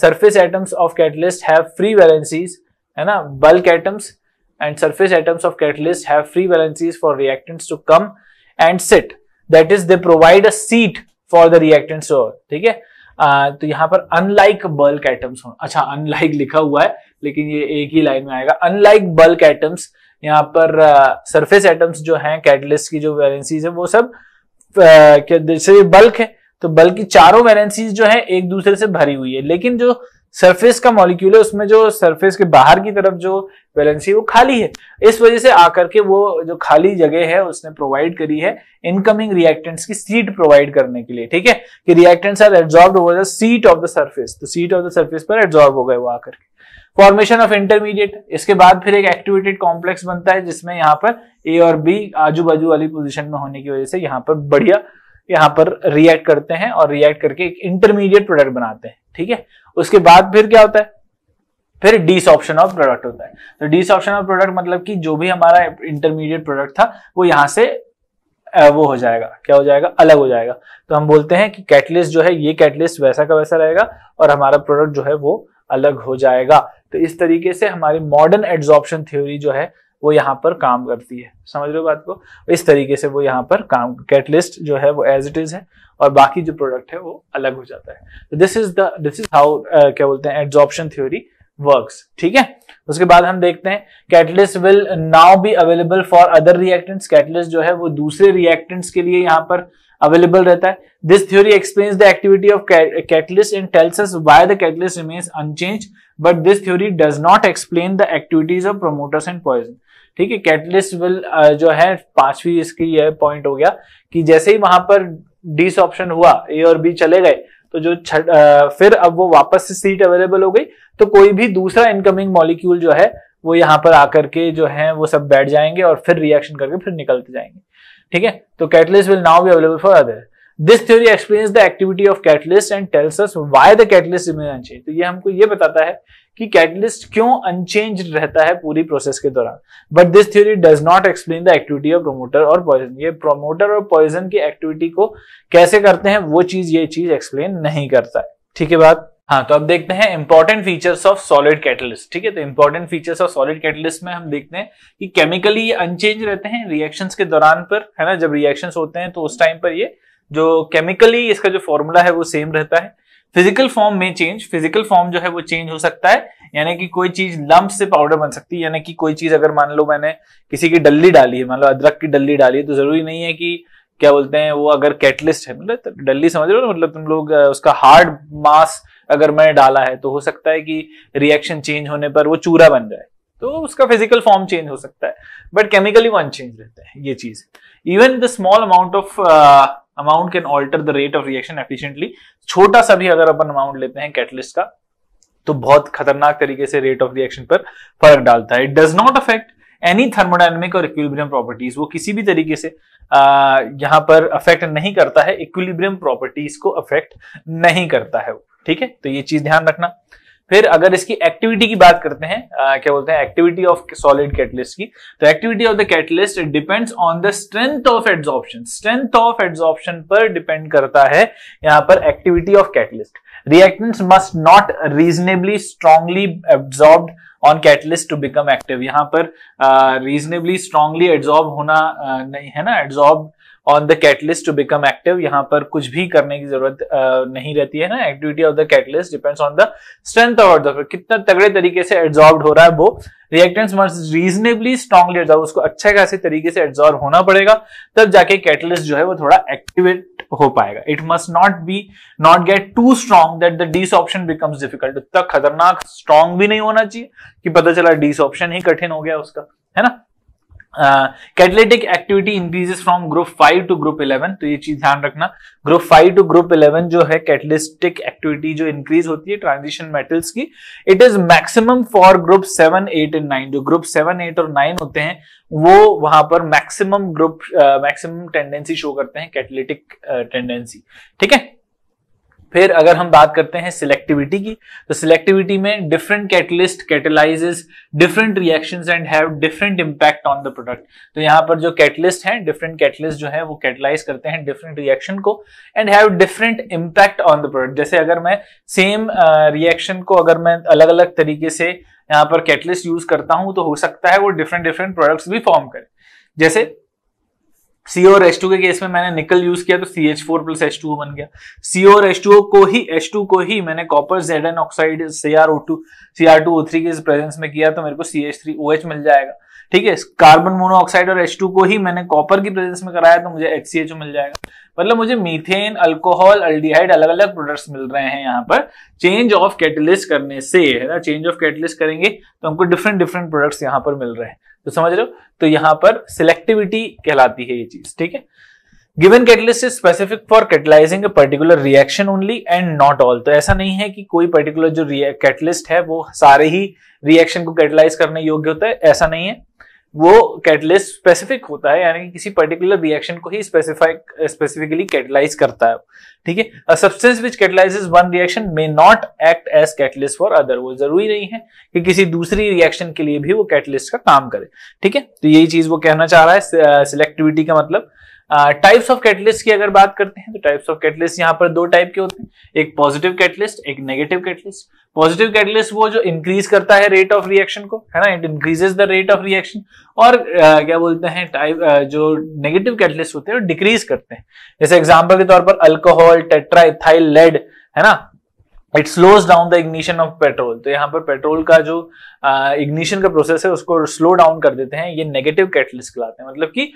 surface atoms of catalyst have free valencies है ना bulk atoms and surface atoms of catalysts have free valencies for reactants to come and sit. That is, they provide a seat for the to ठीक है तो यहाँ पर unlike bulk atoms अच्छा unlike लिखा हुआ है लेकिन ये एक ही लाइन में आएगा अनलाइक बल्क एटम्स यहाँ पर सरफेस एटम्स जो है कैटलिस्ट की जो वैलेंसीज है वो सब जैसे बल्क है तो बल्कि चारों वैलेंसीज जो है एक दूसरे से भरी हुई है लेकिन जो सरफेस का मॉलिक्यूल है उसमें जो सरफेस के बाहर की तरफ जो वैलेंसी वो खाली है इस वजह से आकर के वो जो खाली जगह है उसने प्रोवाइड करी है इनकमिंग रिएक्टेंट्स की सीट प्रोवाइड करने के लिए ठीक है कि reactants are absorb over the seat of the surface तो सीट ऑफ द सर्फेस पर एब्जॉर्ब हो गए वो आकर के फॉर्मेशन ऑफ इंटरमीडिएट इसके बाद फिर एक एक्टिवेटेड कॉम्प्लेक्स बनता है जिसमें यहाँ पर ए और बी आजू बाजू वाली पोजिशन में होने की वजह से यहाँ पर बढ़िया यहाँ पर रिएक्ट करते हैं और रिएक्ट करके एक इंटरमीडिएट प्रोडक्ट बनाते हैं ठीक है उसके बाद फिर क्या होता है फिर डिस ऑप्शन ऑफ प्रोडक्ट होता है तो डिस ऑप्शन ऑफ प्रोडक्ट मतलब कि जो भी हमारा इंटरमीडिएट प्रोडक्ट था वो यहां से वो हो जाएगा क्या हो जाएगा अलग हो जाएगा तो हम बोलते हैं कि कैटलिस्ट जो है ये कैटलिस्ट वैसा का वैसा रहेगा और हमारा प्रोडक्ट जो है वो अलग हो जाएगा तो इस तरीके से हमारी मॉडर्न एड्जॉर्प्शन थ्योरी जो है वो यहाँ पर काम करती है समझ लो बात को इस तरीके से वो यहाँ पर काम कैटलिस्ट जो है वो एज इट इज है और बाकी जो प्रोडक्ट है वो अलग हो जाता है this is the this is how क्या बोलते हैं एड्जॉर्प्शन थ्योरी वर्क्स ठीक है उसके बाद हम देखते हैं catalyst will now be available for other reactants catalyst जो है वो दूसरे रिएक्टेंट्स के लिए यहाँ पर अवेलेबल रहता है this theory explain the activity of catalyst and tells us the catalyst remains unchange but this theory does not explain the activities of promoters and poison ठीक है कैटलिस्ट विल uh, जो है पांचवी इसकी यह पॉइंट हो गया कि जैसे ही वहां पर डीस ऑप्शन हुआ ए और बी चले गए तो जो आ, uh, फिर अब वो वापस से सीट अवेलेबल हो गई तो कोई भी दूसरा इनकमिंग मॉलिक्यूल जो है वो यहाँ पर आकर के जो है वो सब बैठ जाएंगे और फिर रिएक्शन करके फिर निकलते जाएंगे ठीक है तो catalyst will now be available for other this theory explains the activity of catalyst and tells us why the catalyst remain unchange तो ये हमको ये बताता है कि कैटलिस्ट क्यों अनचेंज रहता है पूरी प्रोसेस के दौरान but this theory does not explain the activity of promoter और पॉइजन ये प्रोमोटर और पॉइजन की एक्टिविटी को कैसे करते हैं वो चीज ये चीज एक्सप्लेन नहीं करता है ठीक है बात हाँ तो अब देखते हैं important features of solid catalyst ठीक है तो important features of solid catalyst में हम देखते हैं कि केमिकली ये अनचेंज रहते हैं रिएक्शंस के दौरान पर है ना जब रिएक्शंस होते हैं तो उस टाइम पर ये जो केमिकली इसका जो फॉर्मूला है वो सेम रहता है फिजिकल फॉर्म में चेंज फिजिकल फॉर्म जो है वो चेंज हो सकता है यानी कि कोई चीज लंप से पाउडर बन सकती है यानी कि कोई चीज अगर मान लो मैंने किसी की डल्ली डाली है मान लो अदरक की डल्ली डाली है तो जरूरी नहीं है कि क्या बोलते हैं वो अगर कैटलिस्ट है मतलब डल्ली समझ रहे हो मतलब तुम लोग उसका हार्ड मास अगर मैंने डाला है तो हो सकता है कि रिएक्शन चेंज होने पर वो चूरा बन जाए तो उसका फिजिकल फॉर्म चेंज हो सकता है बट केमिकली वो अनचेंज रहता है ये चीज even the small amount of amount can alter the rate of reaction efficiently छोटा सा भी अगर अपन अमाउंट लेते हैं कैटलिस्ट का तो बहुत खतरनाक तरीके से रेट ऑफ रिएक्शन पर फर्क डालता है it does not affect any thermodynamic और इक्विलिब्रियम प्रॉपर्टीज वो किसी भी तरीके से आ, यहां पर अफेक्ट नहीं करता है इक्विलिब्रियम प्रॉपर्टीज को अफेक्ट नहीं करता है वो ठीक है तो ये चीज ध्यान रखना फिर अगर इसकी एक्टिविटी की बात करते हैं आ, क्या बोलते हैं एक्टिविटी ऑफ सॉलिड कैटलिस्ट की तो activity of the catalyst depends on the strength of adsorption strength of adsorption पर डिपेंड करता है यहां पर activity of catalyst reactants must not reasonably strongly absorb on catalyst to become active यहां पर reasonably strongly adsorb होना uh, नहीं है ना adsorb on the catalyst to become active यहाँ पर कुछ भी करने की जरूरत नहीं रहती है ना activity of the catalyst depends on the strength of the कितना तगड़े तरीके से एब्जॉर्ब हो रहा है वो reactants must reasonably strongly absorb उसको अच्छे खासे तरीके से एब्जॉर्ब होना पड़ेगा तब जाके कैटलिस्ट जो है वो थोड़ा एक्टिवेट हो पाएगा it must not be not get too strong that the desorption becomes difficult उतना खतरनाक स्ट्रॉन्ग भी नहीं होना चाहिए कि पता चला डीस ऑप्शन ही कठिन हो गया उसका है ना catalytic activity increases from group five to group eleven तो ये चीज ध्यान रखना group five to group eleven जो है कैटलिस्टिक एक्टिविटी जो इंक्रीज होती है ट्रांजिशन मेटल्स की it is maximum for group seven eight and nine जो ग्रुप सेवन एट और नाइन होते हैं वो वहां पर maximum group maximum tendency show करते हैं कैटलेटिक टेंडेंसी uh, ठीक है फिर अगर हम बात करते हैं सिलेक्टिविटी की तो सिलेक्टिविटी में different catalyst catalyses different reactions and have different impact on the product तो यहाँ पर जो कैटलिस्ट हैं डिफरेंट कैटलिस्ट जो है वो कैटलाइज करते हैं डिफरेंट रिएक्शन को and have different impact on the product जैसे अगर मैं सेम रिएक्शन uh, को अगर मैं अलग अलग तरीके से यहाँ पर कैटलिस्ट यूज करता हूँ तो हो सकता है वो डिफरेंट डिफरेंट प्रोडक्ट्स भी फॉर्म करें जैसे सी और एस टू के केस में मैंने निकल यूज किया तो C H four plus H two बन गया सी और एस टू को ही एच टू को ही मैंने copper Z N oxide C R O two C R two O three के प्रेजेंस में किया तो मेरे को C H three O H मिल जाएगा ठीक है कार्बन मोनोऑक्साइड और टू को ही मैंने कॉपर की प्रेजेंस में कराया तो मुझे HCHO मिल जाएगा मतलब मुझे मीथेन अल्कोहल अल्डिहाइड अलग अलग प्रोडक्ट्स मिल रहे हैं यहाँ पर चेंज ऑफ कैटलिस्ट करने से है ना चेंज ऑफ कैटलिस्ट करेंगे तो हमको डिफरेंट डिफरेंट प्रोडक्ट्स यहाँ पर मिल रहे हैं तो समझ रहे हो तो यहाँ पर सिलेक्टिविटी कहलाती है ये चीज ठीक है given catalyst is specific for catalysing particular reaction only and not all तो ऐसा नहीं है कि कोई पर्टिकुलर जो कैटलिस्ट है वो सारे ही रिएक्शन को कैटलाइज करने योग्य होता है ऐसा नहीं है वो कैटलिस्ट स्पेसिफिक होता है यानी कि किसी पर्टिकुलर रिएक्शन को ही स्पेसिफाई स्पेसिफिकली कैटलाइज करता है ठीक है a substance which catalyses one reaction may not act as catalyst for other वो जरूरी नहीं है कि किसी दूसरी रिएक्शन के लिए भी वो कैटलिस्ट का काम करे ठीक है तो यही चीज वो कहना चाह रहा है सिलेक्टिविटी uh, का मतलब टाइप्स ऑफ कैटलिस्ट की अगर बात करते हैं तो टाइप्स ऑफ कैटलिस्ट यहाँ पर दो टाइप के होते हैं एक पॉजिटिव कैटलिस्ट एक नेगेटिव कैटलिस्ट पॉजिटिव कैटलिस्ट वो जो इंक्रीज करता है रेट ऑफ रिएक्शन को है ना it increases the rate of reaction और आ, क्या बोलते हैं टाइप जो नेगेटिव कैटलिस्ट होते हैं वो डिक्रीज करते हैं जैसे एग्जाम्पल के तौर पर अल्कोहल टेट्राइथाइल लेड है ना it slows down the ignition of petrol तो यहाँ पर पेट्रोल का जो इग्निशन का प्रोसेस है उसको स्लो डाउन कर देते हैं ये नेगेटिव कैटलिस्ट कहलाते हैं मतलब कि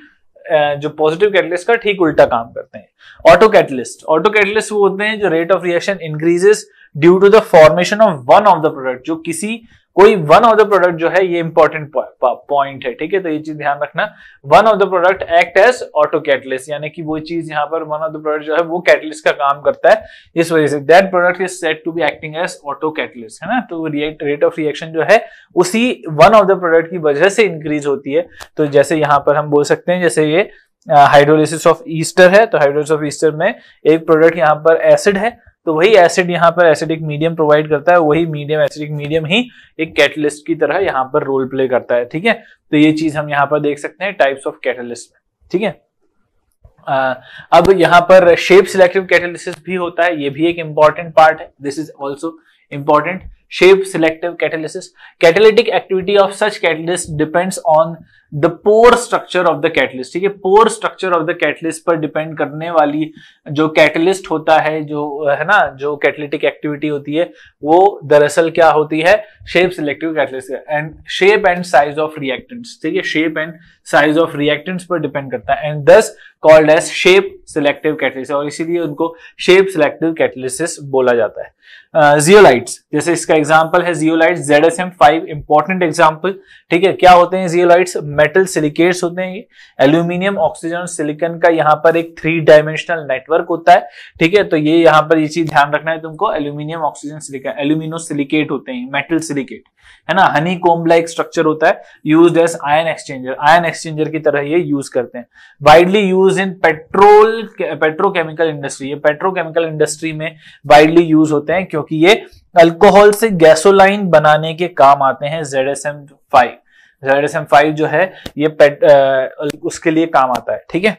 जो पॉजिटिव कैटलिस्ट का ठीक उल्टा काम करते हैं ऑटो कैटलिस्ट ऑटो कैटलिस्ट वो होते हैं जो rate of reaction increases due to the formation of one of the product जो किसी कोई वन ऑफ द प्रोडक्ट जो है ये इंपॉर्टेंट पॉइंट है ठीक है तो ये चीज ध्यान रखना one of the product act as auto catalysis यानी कि वो चीज यहाँ पर वन ऑफ द प्रोडक्ट जो है वो कैटलिस का काम करता है इस वजह से that product is set to be acting as auto catalysis है ना तो रेट ऑफ रिएक्शन जो है उसी वन ऑफ द प्रोडक्ट की वजह से इंक्रीज होती है तो जैसे यहाँ पर हम बोल सकते हैं जैसे ये हाइड्रोलिस ऑफ ईस्टर है तो हाइड्रोलिस ऑफ ईस्टर में एक प्रोडक्ट यहाँ पर एसिड है तो वही एसिड यहाँ पर एसिडिक मीडियम प्रोवाइड करता है वही मीडियम एसिडिक मीडियम ही एक कैटलिस्ट की तरह यहाँ पर रोल प्ले करता है ठीक है तो ये चीज हम यहाँ पर देख सकते हैं टाइप्स ऑफ कैटलिस्ट में ठीक है अब यहाँ पर शेप सिलेक्टिव कैटेलिसिस भी होता है ये भी एक इंपॉर्टेंट पार्ट है this is also important shape selective catalysis catalytic activity of such catalyst depends on the pore structure of the catalyst ठीक है pore structure of the catalyst पर डिपेंड करने वाली जो कैटलिस्ट होता है जो है ना जो कैटलिटिक एक्टिविटी होती है वो दरअसल क्या होती है shape selective catalyst and shape and size of reactants ठीक है shape and size of reactants पर डिपेंड करता है and thus called as shape selective catalyst और इसीलिए उनको शेप सिलेक्टिव कैटलिसिस बोला जाता है जियोलाइट्स uh, जैसे इसका एग्जाम्पल है zeolites Z S M five important example ठीक है क्या होते हैं जियोलाइट्स मेटल सिलिकेट्स होते हैं ये एल्यूमिनियम ऑक्सीजन और सिलिकन का यहाँ पर एक थ्री डायमेंशनल नेटवर्क होता है ठीक है तो ये यहाँ पर ये चीज ध्यान रखना है तुमको aluminium oxygen silicon alumino silicate होते हैं मेटल सिलिकेट है ना हनी कोम्ब लाइक स्ट्रक्चर होता है use as ion exchanger ion exchanger की तरह ये यूज करते हैं widely use in petrol petrochemical industry ये पेट्रोकेमिकल इंडस्ट्री में वाइडली यूज होते हैं क्योंकि ये अल्कोहल से गैसोलाइन बनाने के काम आते हैं जेड एस एम फाइव जाइडस एम फाइव जो है ये पेट आ, उसके लिए काम आता है ठीक है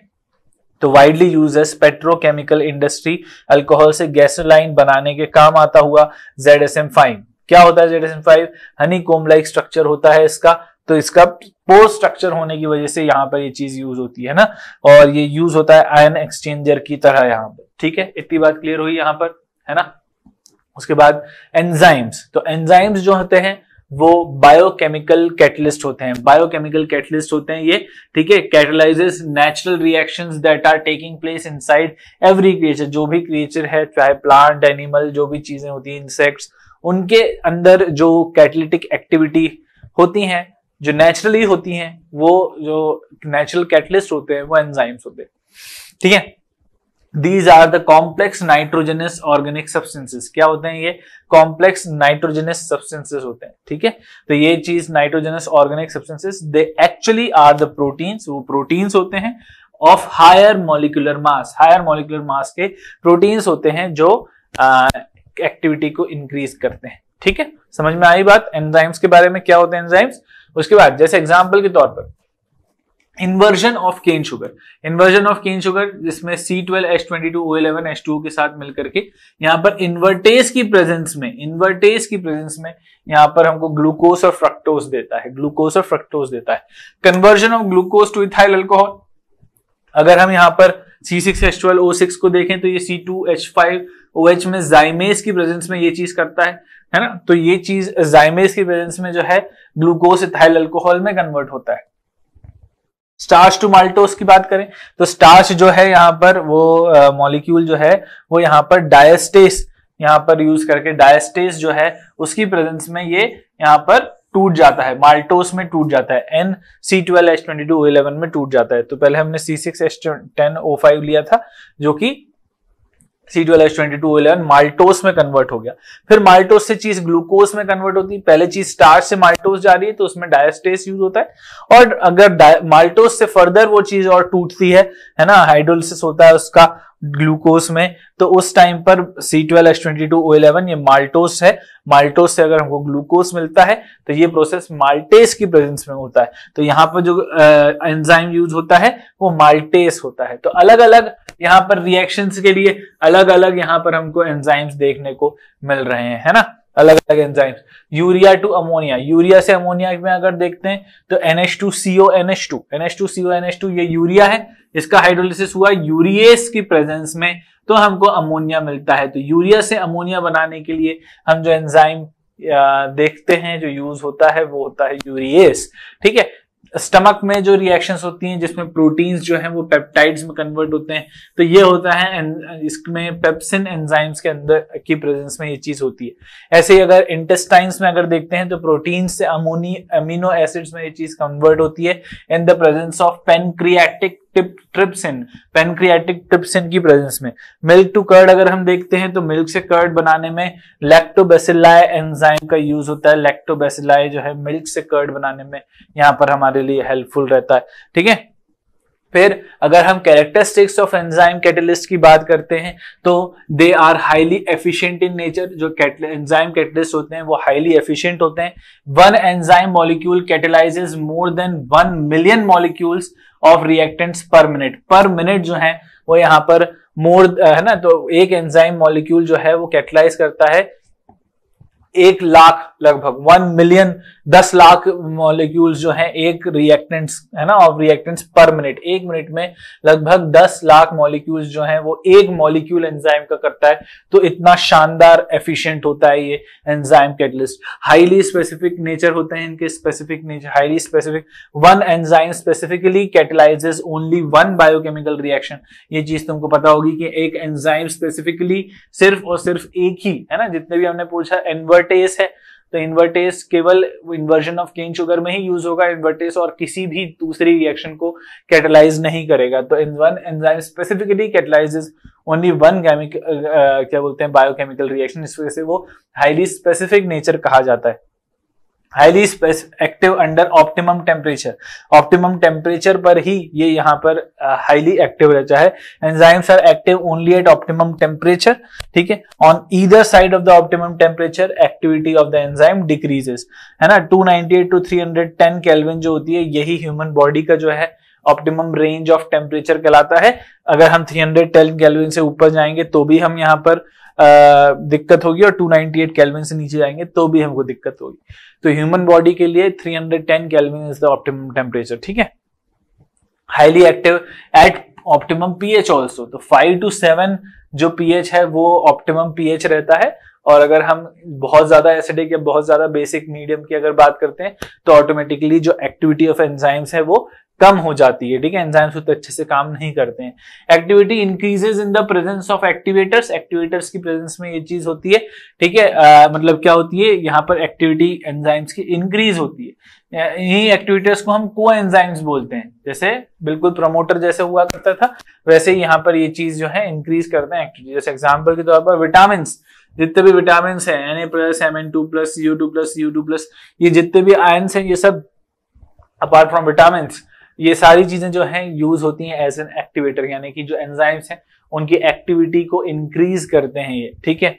तो widely use as petrochemical industry alcohol से गैसोलाइन बनाने के काम आता हुआ जेड एस एम फाइव क्या होता है Z S M five honeycomb like structure होता है इसका तो इसका पोर स्ट्रक्चर होने की वजह से यहां पर ये चीज यूज होती है ना और ये यूज होता है आयन एक्सचेंजर की तरह यहां पर ठीक है इतनी बात क्लियर हुई यहां पर है ना उसके बाद एंजाइम्स तो एंजाइम्स जो होते हैं वो बायोकेमिकल कैटलिस्ट होते हैं बायोकेमिकल कैटलिस्ट होते हैं ये ठीक है catalyses natural reactions that are taking place inside every creature जो भी क्रिएचर है चाहे प्लांट एनिमल जो भी चीजें होती हैं इंसेक्ट्स उनके अंदर जो कैटलिटिक एक्टिविटी होती हैं जो नेचुरली होती हैं वो जो नेचुरल कैटलिस्ट होते हैं वो एंजाइम्स होते हैं ठीक है these are the complex nitrogenous organic substances क्या होते हैं ये कॉम्प्लेक्स नाइट्रोजनस सब्सटेंसेस होते हैं ठीक है तो ये चीज nitrogenous organic substances they actually are the proteins वो प्रोटीन्स होते हैं of higher molecular mass higher molecular mass के प्रोटीन्स होते हैं जो एक्टिविटी uh, को इंक्रीज करते हैं ठीक है समझ में आई बात एंजाइम्स के बारे में क्या होते हैं एंजाइम्स उसके बाद जैसे एग्जाम्पल के तौर पर inversion of cane sugar inversion of cane sugar जिसमें C twelve H twenty two O eleven H two के साथ मिलकर के यहाँ पर इन्वर्टेज की प्रेजेंस में इन्वर्टेज की प्रेजेंस में यहाँ पर हमको ग्लूकोज और फ्रक्टोज देता है ग्लूकोज और फ्रक्टोज देता है conversion of glucose to ethyl alcohol अगर हम यहाँ पर C six H twelve O six को देखें तो ये C two H five O H में जाइमेज की प्रेजेंस में ये चीज करता है है ना तो ये चीज जाइमेज की प्रेजेंस में जो है ग्लूकोज इथाइल अल्कोहल में कन्वर्ट होता है स्टार्च टू माल्टोस की बात करें तो स्टार्च जो है यहाँ पर वो मॉलिक्यूल जो है वो यहाँ पर डायस्टेस यहाँ पर यूज करके डायस्टेस जो है उसकी प्रेजेंस में ये यहाँ पर टूट जाता है माल्टोस में टूट जाता है N C twelve H twenty two eleven में टूट जाता है तो पहले हमने C six H ten O five लिया था जो कि C twelve twenty two eleven maltose में कन्वर्ट हो गया फिर माल्टोस से चीज ग्लूकोज में कन्वर्ट होती है पहले चीज स्टार्च से माल्टोस जा रही है तो उसमें डायस्टेस यूज होता है और अगर माल्टोस से फर्दर वो चीज और टूटती है है ना हाइड्रोलिस होता है उसका ग्लूकोस में तो उस टाइम पर C twelve S twenty two O eleven ये माल्टोस है माल्टोस से अगर हमको ग्लूकोस मिलता है तो ये प्रोसेस माल्टेस की प्रेजेंस में होता है तो यहाँ पर जो एंजाइम यूज होता है वो माल्टेस होता है तो अलग अलग यहाँ पर रिएक्शन के लिए अलग अलग यहाँ पर हमको एंजाइम्स देखने को मिल रहे हैं है ना अलग अलग enzymes urea to ammonia urea से अमोनिया में अगर देखते हैं तो NH two CO NH two NH two CO NH two ये यूरिया है इसका हाइड्रोलिसिस हुआ यूरियस की प्रेजेंस में तो हमको अमोनिया मिलता है तो यूरिया से अमोनिया बनाने के लिए हम जो एंजाइम देखते हैं जो यूज होता है वो होता है यूरियस ठीक है स्टमक में जो रिएक्शंस होती हैं जिसमें प्रोटीन्स जो हैं वो पेप्टाइड्स में कन्वर्ट होते हैं तो ये होता है इसमें पेप्सिन एंजाइम्स के अंदर की प्रेजेंस में ये चीज होती है ऐसे ही अगर इंटेस्टाइन्स में अगर देखते हैं तो प्रोटीन्स से अमोनी अमीनो एसिड्स में ये चीज कन्वर्ट होती है in the presence of pancreatic trypsin pancreatic trypsin की प्रेजेंस में मिल्क टू कर्ड अगर हम देखते हैं तो मिल्क से कर्ड बनाने में लैक्टोबेसिलाई एंजाइम का यूज होता है लैक्टोबेसिलाई जो है मिल्क से कर्ड बनाने में यहां पर हमारे लिए हेल्पफुल रहता है ठीक है फिर अगर हम कैरेक्टरिस्टिक्स ऑफ एंजाइम कैटलिस्ट की बात करते हैं तो they are highly efficient in nature जो एंजाइम कैटलिस्ट होते हैं वो हाईली एफिशिएंट होते हैं one enzyme molecule catalyses more than one million molecules of reactants per minute per minute जो है वो यहाँ पर मोर है ना तो एक एंजाइम मॉलिक्यूल जो है वो कैटलाइज करता है एक लाख लगभग वन मिलियन दस लाख मॉलिक्यूल्स जो हैं एक रिएक्टेंट्स है ना ऑफ रिएक्टेंट्स पर मिनट एक मिनट में लगभग दस लाख मॉलिक्यूल्स जो हैं वो एक मॉलिक्यूल एंजाइम का करता है तो इतना शानदार एफिशिएंट होता है ये enzyme catalyst highly specific nature होते हैं इनके specific nature highly specific one enzyme specifically catalyses only one biochemical reaction ये चीज तुमको पता होगी कि एक एंजाइम स्पेसिफिकली सिर्फ और सिर्फ एक ही है ना जितने भी हमने पूछा एनवर्ड इन्वर्टेस है तो इन्वर्टेस केवल इन्वर्जन ऑफ केन शुगर में ही यूज होगा इन्वर्टेस और किसी भी दूसरी रिएक्शन को कैटेलाइज नहीं करेगा तो in one enzyme specifically catalyse only one chemical क्या बोलते हैं बायोकेमिकल रिएक्शन इस वजह से वो हाईली स्पेसिफिक नेचर कहा जाता है highly active under optimum temperature optimum temperature पर ही ये यहाँ पर हाईली uh, एक्टिव रहता है enzymes are active only at optimum temperature ठीक है on either side of the optimum temperature activity of the enzyme decreases है ना 298 टू 310 केल्विन जो होती है यही ह्यूमन बॉडी का जो है ऑप्टिमम रेंज ऑफ टेम्परेचर कहलाता है अगर हम 310 केल्विन से ऊपर जाएंगे तो भी हम यहाँ पर आ, दिक्कत होगी और 298 केल्विन से नीचे जाएंगे तो भी हमको दिक्कत होगी तो ह्यूमन बॉडी के लिए 310 hundred ten kelvin is the optimum temperature ठीक है highly active at optimum pH also तो फाइव टू सेवन जो पीएच है वो ऑप्टिमम पीएच रहता है और अगर हम बहुत ज्यादा एसिडिक या बहुत ज्यादा बेसिक मीडियम की अगर बात करते हैं तो ऑटोमेटिकली जो एक्टिविटी ऑफ एंजाइम्स है वो कम हो जाती है ठीक है एंजाइम्स उतने अच्छे से काम नहीं करते हैं activity increases in the presence of activators activators की प्रेजेंस में ये चीज होती है ठीक है मतलब क्या होती है यहाँ पर एक्टिविटी एंजाइम्स की इंक्रीज होती है इन्हीं एक्टिविटर्स को हम को एंजाइम्स बोलते हैं जैसे बिल्कुल प्रमोटर जैसे हुआ करता था वैसे यहाँ पर ये चीज जो है इंक्रीज करते हैं एक्टिविटी जैसे एग्जाम्पल के तौर पर विटामिन जितने भी विटामिन है N A plus M N two plus U two plus U two plus ये जितने भी आयन्स हैं ये सब अपार्ट फ्रॉम विटामिन ये सारी चीजें जो हैं यूज होती हैं एज एन एक्टिवेटर यानी कि जो एंजाइम्स हैं उनकी एक्टिविटी को इंक्रीज करते हैं ये ठीक है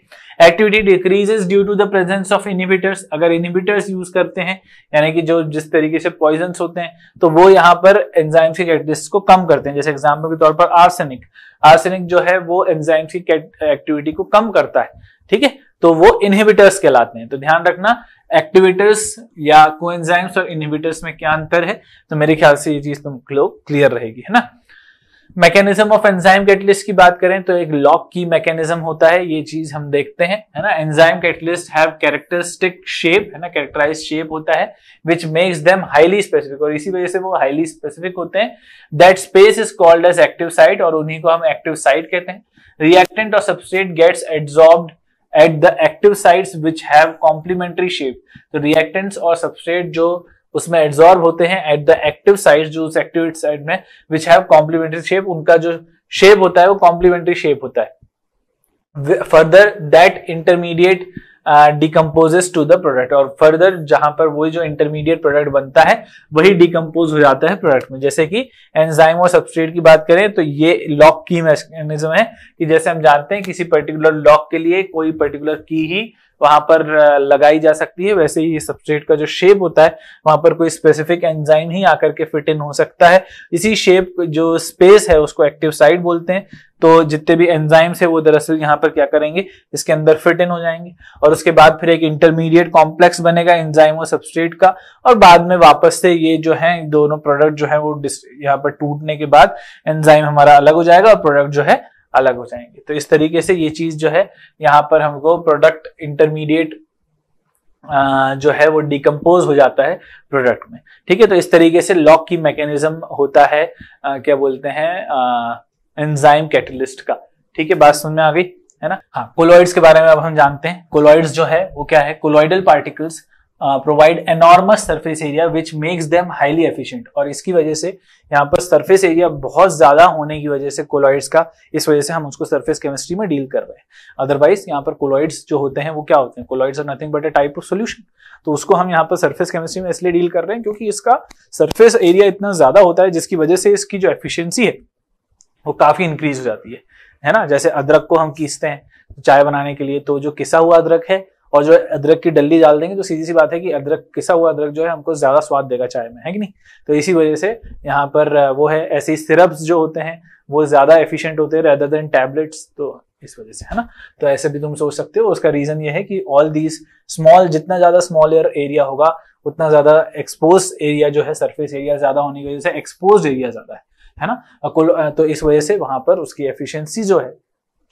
activity decreases due to the presence of inhibitors अगर इनिबिटर्स यूज करते हैं यानी कि जो जिस तरीके से पॉइजन होते हैं तो वो यहाँ पर एंजाइम्स की कैटलिस्ट को कम करते हैं जैसे एग्जाम्पल के तौर पर आर्सेनिक आर्सेनिक जो है वो एंजाइम्स की एक्टिविटी को कम करता है ठीक है तो वो इनहिबिटर्स कहलाते हैं तो ध्यान रखना एक्टिवेटर्स या कोएंजाइम्स और इनहिबिटर्स में क्या अंतर है तो मेरे ख्याल से ये चीज तुम लोग क्लियर रहेगी है ना मैकेनिज्म ऑफ एंजाइम कैटलिस्ट की बात करें तो एक लॉक की मैकेनिज्म होता है ये चीज हम देखते हैं है ना enzyme catalyst have characteristic shape है ना कैरेक्टराइज शेप होता है which makes them highly specific और इसी वजह से वो हाईली स्पेसिफिक होते हैं that space is called as active site और उन्हीं को हम एक्टिव साइट कहते हैं रिएक्टेंट और substrate gets absorbed at the active site which have complementary shape तो रिएक्टेंट्स और सबस्ट्रेट जो उसमें एब्जॉर्ब होते हैं एट द एक्टिव साइड जो उस एक्टिव साइड में विच हैव कॉम्प्लीमेंट्री शेप उनका जो शेप होता है वो कॉम्प्लीमेंट्री शेप होता है further that intermediate decomposes to the product और फर्दर जहां पर वही जो इंटरमीडिएट प्रोडक्ट बनता है वही डिकम्पोज हो जाता है प्रोडक्ट में जैसे कि एंजाइम और सब्सट्रेट की बात करें तो ये लॉक की मैकेनिज्म है कि जैसे हम जानते हैं किसी पर्टिकुलर लॉक के लिए कोई पर्टिकुलर की ही वहां पर लगाई जा सकती है वैसे ही सब्सट्रेट का जो शेप होता है वहां पर कोई स्पेसिफिक एंजाइम ही आकर के फिट इन हो सकता है इसी शेप जो स्पेस है उसको एक्टिव साइड बोलते हैं तो जितने भी एंजाइम्स है वो दरअसल यहाँ पर क्या करेंगे इसके अंदर फिट इन हो जाएंगे और उसके बाद फिर एक इंटरमीडिएट कॉम्प्लेक्स बनेगा एंजाइम और सब्सट्रेट का और बाद में वापस से ये जो है दोनों प्रोडक्ट जो है वो यहाँ पर टूटने के बाद एंजाइम हमारा अलग हो जाएगा और प्रोडक्ट जो है अलग हो जाएंगे तो इस तरीके से ये चीज जो है यहाँ पर हमको प्रोडक्ट इंटरमीडिएट जो है वो डिकम्पोज हो जाता है प्रोडक्ट में ठीक है तो इस तरीके से लॉक की मैकेनिज्म होता है आ, क्या बोलते हैं एंजाइम कैटलिस्ट का ठीक है बात सुन में आ गई है ना हाँ कोलॉइड्स के बारे में अब हम जानते हैं कोलोइड्स जो है वो क्या है colloidal particles provide enormous surface area which makes them highly efficient और इसकी वजह से यहाँ पर सरफेस एरिया बहुत ज्यादा होने की वजह से कोलॉइड्स का इस वजह से हम उसको सरफेस केमिस्ट्री में डील कर रहे हैं अदरवाइज यहाँ पर कोलॉइड्स जो होते हैं वो क्या होते हैं colloids are nothing but a type of solution तो उसको हम यहाँ पर सर्फेस केमिस्ट्री में इसलिए डील कर रहे हैं क्योंकि इसका सर्फेस एरिया इतना ज्यादा होता है जिसकी वजह से इसकी जो एफिशियंसी है वो काफी इंक्रीज हो जाती है है ना जैसे अदरक को हम कीसते हैं चाय बनाने के लिए तो जो किसा हुआ अदरक है और जो है अदरक की डल्ली डाल देंगे तो सीधी सी बात है कि अदरक किसा हुआ अदरक जो है हमको ज्यादा स्वाद देगा चाय में है कि नहीं तो इसी वजह से यहाँ पर वो है ऐसी सिरप्स जो होते हैं वो ज्यादा एफिशिएंट होते हैं रेदर देन टैबलेट्स तो इस वजह से है ना तो ऐसे भी तुम सोच सकते हो उसका रीजन ये है कि ऑल दीज स्मॉल जितना ज्यादा स्मॉल एयर एरिया होगा उतना ज्यादा एक्सपोज एरिया जो है सरफेस एरिया ज्यादा होने की वजह से एक्सपोज एरिया ज्यादा है है ना तो इस वजह से वहां पर उसकी एफिशिएंसी जो है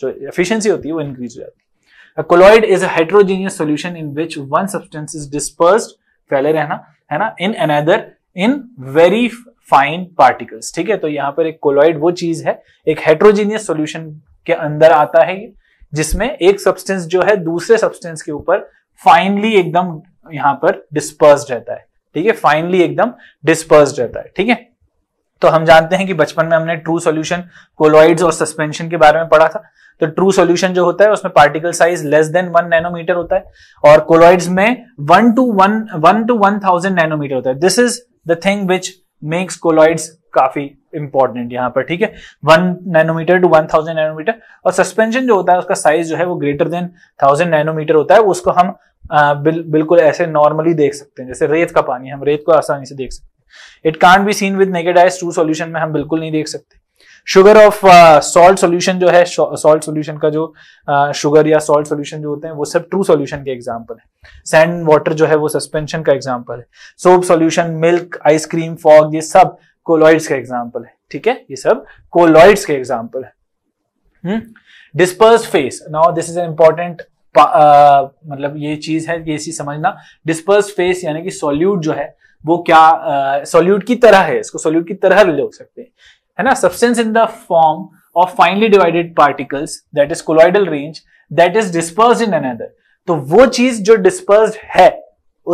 जो एफिशिएंसी होती है वो इंक्रीज हो जाती है A colloid is a heterogeneous solution in which one substance is dispersed फैले रहना है ना in another in very fine particles ठीक है तो यहां पर एक कोलॉइड वो चीज है एक हेट्रोजीनियस सोल्यूशन के अंदर आता है ये जिसमें एक सब्सटेंस जो है दूसरे सब्सटेंस के ऊपर फाइनली एकदम यहां पर डिस्पर्स रहता है ठीक है फाइनली एकदम डिस्पर्स रहता है ठीक है तो हम जानते हैं कि बचपन में हमने ट्रू सॉल्यूशन कोलॉइड्स और सस्पेंशन के बारे में पढ़ा था तो ट्रू सॉल्यूशन जो होता है उसमें particle size less than one nanometer होता है और कोलॉइड्स में one to one one to one thousand nanometer होता है this is the thing which makes colloids काफी इंपॉर्टेंट यहाँ पर ठीक है one nanometer to one thousand nanometer और सस्पेंशन जो होता है उसका साइज जो है वो ग्रेटर देन थाउजेंड नैनोमीटर होता है उसको हम आ, बिल, बिल्कुल ऐसे नॉर्मली देख सकते हैं जैसे रेत का पानी हम रेत को आसानी से देख सकते हैं it can't be seen with naked eyes true solution में हम बिल्कुल नहीं देख सकते शुगर ऑफ सॉल्ट सोल्यूशन जो है सॉल्ट सोल्यूशन का जो शुगर uh, या सॉल्ट सोल्यूशन जो होते हैं वो सब ट्रू सोल्यूशन के एग्जाम्पल है सैंड वाटर जो है वो सस्पेंशन का एग्जाम्पल है soap solution milk ice cream fog ये सब कोलॉइड्स का एग्जाम्पल है ठीक है ये सब कोलॉइड्स के एग्जाम्पल है disperse phase now this is an important मतलब ये चीज है ये चीज समझना डिस्पर्स फेस यानी कि सॉल्यूट जो है वो क्या सोल्यूट uh, की तरह है इसको सोल्यूट की तरह ले सकते हैं है ना substance in the form of finely divided particles that is colloidal range that is disperse in another तो वो चीज जो डिस्पर्स है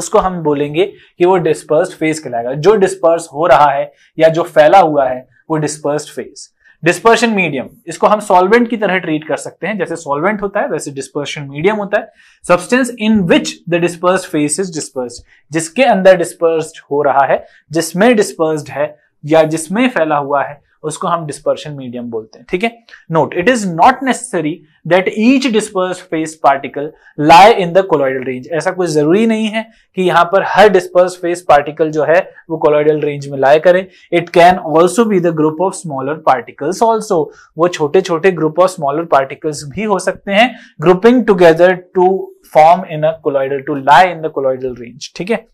उसको हम बोलेंगे कि वो डिस्पर्स फेज कहलाएगा जो डिस्पर्स हो रहा है या जो फैला हुआ है वो डिस्पर्स फेज डिस्पर्शन मीडियम इसको हम सॉल्वेंट की तरह ट्रीट कर सकते हैं जैसे सॉल्वेंट होता है वैसे डिस्पर्शन मीडियम होता है substance in which the disperse phase is disperse जिसके अंदर डिस्पर्स हो रहा है जिसमें डिस्पर्स है या जिसमें फैला हुआ है उसको हम डिस्पर्शन मीडियम बोलते हैं ठीक है note it is not necessary that each disperse phase particle lie in the colloidal range ऐसा कोई जरूरी नहीं है कि यहां पर हर डिस्पर्स फेस पार्टिकल जो है वो कोलॉइडल रेंज में लाई करें it can also be the group of smaller particles also वो छोटे छोटे ग्रुप ऑफ स्मॉलर पार्टिकल्स भी हो सकते हैं grouping together to form in a colloidal to lie in the colloidal range ठीक है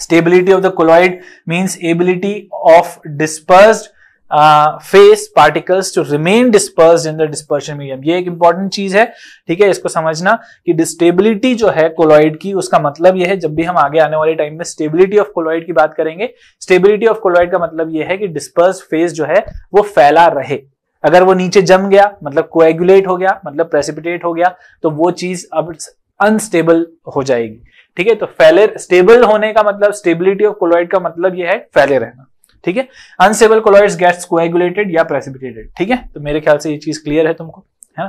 stability of the colloid means ability of dispersed phase particles to remain disperse in the dispersion medium ये एक important चीज है ठीक है इसको समझना कि डिस्टेबिलिटी जो है कोलॉइड की उसका मतलब यह है जब भी हम आगे आने वाले टाइम में स्टेबिलिटी ऑफ कोलॉइड की बात करेंगे स्टेबिलिटी ऑफ कोलॉइड का मतलब यह है कि डिस्पर्स फेस जो है वो फैला रहे अगर वो नीचे जम गया मतलब कोएगुलेट हो गया मतलब प्रेसिपिटेट हो गया तो वो चीज अब अनस्टेबल हो जाएगी ठीक है तो फैले स्टेबल होने का मतलब स्टेबिलिटी ऑफ कोलॉइड का मतलब यह है फैले रहना ठीक है अनसेबल कोलॉइड गैस कोएगुलेटेड या प्रेसिपिटेटेड ठीक है तो मेरे ख्याल से ये चीज क्लियर है तुमको है ना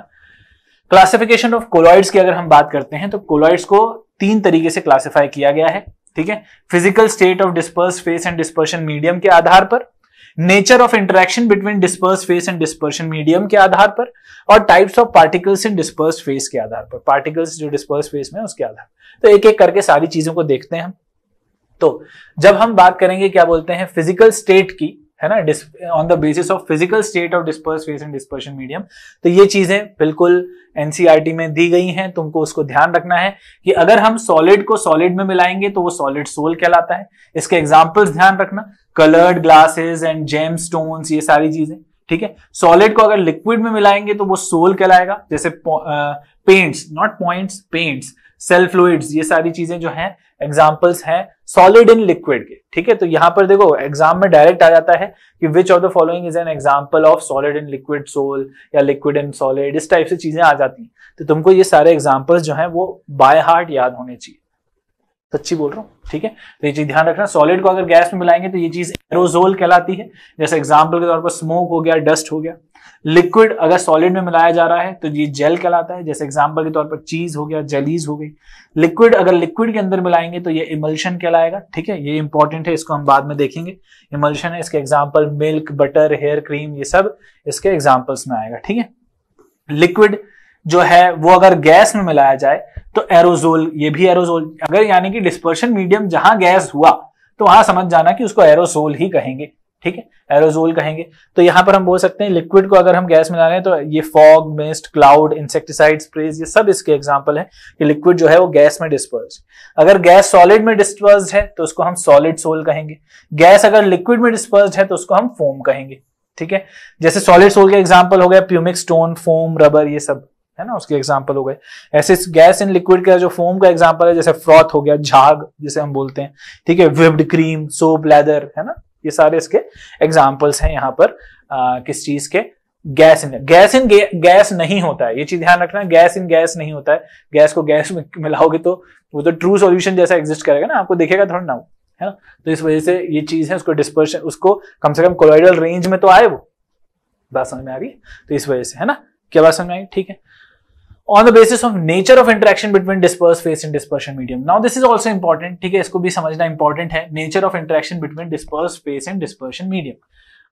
क्लासिफिकेशन ऑफ कोलॉइड्स की अगर हम बात करते हैं तो कोलॉइड्स को तीन तरीके से क्लासिफाई किया गया है ठीक है physical state of disperse phase and dispersion medium के आधार पर nature of interaction between disperse phase and dispersion medium के आधार पर और types of particles in disperse phase के आधार पर पार्टिकल्स जो डिस्पर्स फेस में उसके आधार तो एक एक करके सारी चीजों को देखते हैं हम तो जब हम बात करेंगे क्या बोलते हैं फिजिकल स्टेट की है ना on the basis of physical state of disperse phase and dispersion medium तो ये चीजें बिल्कुल एनसीईआरटी e में दी गई हैं तुमको उसको ध्यान रखना है कि अगर हम सॉलिड को सॉलिड में मिलाएंगे तो वो सॉलिड सोल कहलाता है इसके एग्जाम्पल्स ध्यान रखना coloured glasses and gem stones ये सारी चीजें ठीक है सॉलिड को अगर लिक्विड में मिलाएंगे तो वो सोल कहलाएगा जैसे paints not points paints cell fluids ये सारी चीजें जो है एग्जाम्पल्स हैं सॉलिड इन लिक्विड के ठीक है तो यहाँ पर देखो एग्जाम में डायरेक्ट आ जाता है कि which of the following is an example of solid in liquid sol या लिक्विड इन सॉलिड इस टाइप से चीजें आ जाती हैं तो तुमको ये सारे एग्जाम्पल्स जो हैं वो बाय हार्ट याद होने चाहिए सच्ची बोल रहा हूँ ठीक है तो ये चीज ध्यान रखना सॉलिड को अगर गैस में मिलाएंगे तो ये चीज एरोजोल कहलाती है जैसे एग्जाम्पल के तौर पर स्मोक हो गया डस्ट हो गया लिक्विड अगर सॉलिड में मिलाया जा रहा है तो ये जेल कहलाता है जैसे एग्जाम्पल के तौर पर चीज हो गया जेलीज हो गई लिक्विड अगर लिक्विड के अंदर मिलाएंगे तो ये इमल्शन कहलाएगा ठीक है ये इंपॉर्टेंट है इसको हम बाद में देखेंगे इमल्शन है इसके example milk butter hair cream ये सब इसके एग्जाम्पल्स में आएगा ठीक है लिक्विड जो है वो अगर गैस में मिलाया जाए तो एरोजोल ये भी एरोजोल अगर यानी कि डिस्पर्शन मीडियम जहां गैस हुआ तो वहां समझ जाना कि उसको एरोसोल ही कहेंगे ठीक है एरोजोल कहेंगे तो यहां पर हम बोल सकते हैं लिक्विड को अगर हम गैस में ला रहे हैं तो ये fog mist cloud insecticide sprays ये सब इसके एग्जाम्पल है कि लिक्विड जो है वो गैस में डिस्पर्स अगर गैस सॉलिड में डिस्पर्स है तो उसको हम सॉलिड सोल कहेंगे गैस अगर लिक्विड में डिस्पर्स है तो उसको हम फोम कहेंगे ठीक है जैसे सॉलिड सोल के एग्जाम्पल हो गया प्यूमिक स्टोन फोम रबर ये सब है ना उसके एग्जाम्पल हो गए ऐसे गैस इन लिक्विड का जो फोम का एग्जाम्पल है जैसे फ्रॉथ हो गया झाग जिसे हम बोलते हैं ठीक है विप्ड क्रीम सोप लेदर है ना ये सारे इसके एग्जाम्पल्स हैं यहाँ पर आ, किस चीज के gas in gas in gas नहीं होता है ये चीज ध्यान रखना गैस इन गैस नहीं होता है गैस को गैस में मिलाओगे तो वो तो ट्रू सॉल्यूशन जैसा एग्जिस्ट करेगा ना आपको देखेगा थोड़ा ना है ना तो इस वजह से ये चीज है उसको डिस्पर्शन उसको कम से कम कोलोइडल रेंज में तो आए वो बात समझ में आ रही तो इस वजह से है ना क्या बात समझ में आई ठीक है on the basis of nature of interaction between disperse phase and dispersion medium now this is also important ठीक है इसको भी समझना इंपॉर्टेंट है nature of interaction between disperse phase and dispersion medium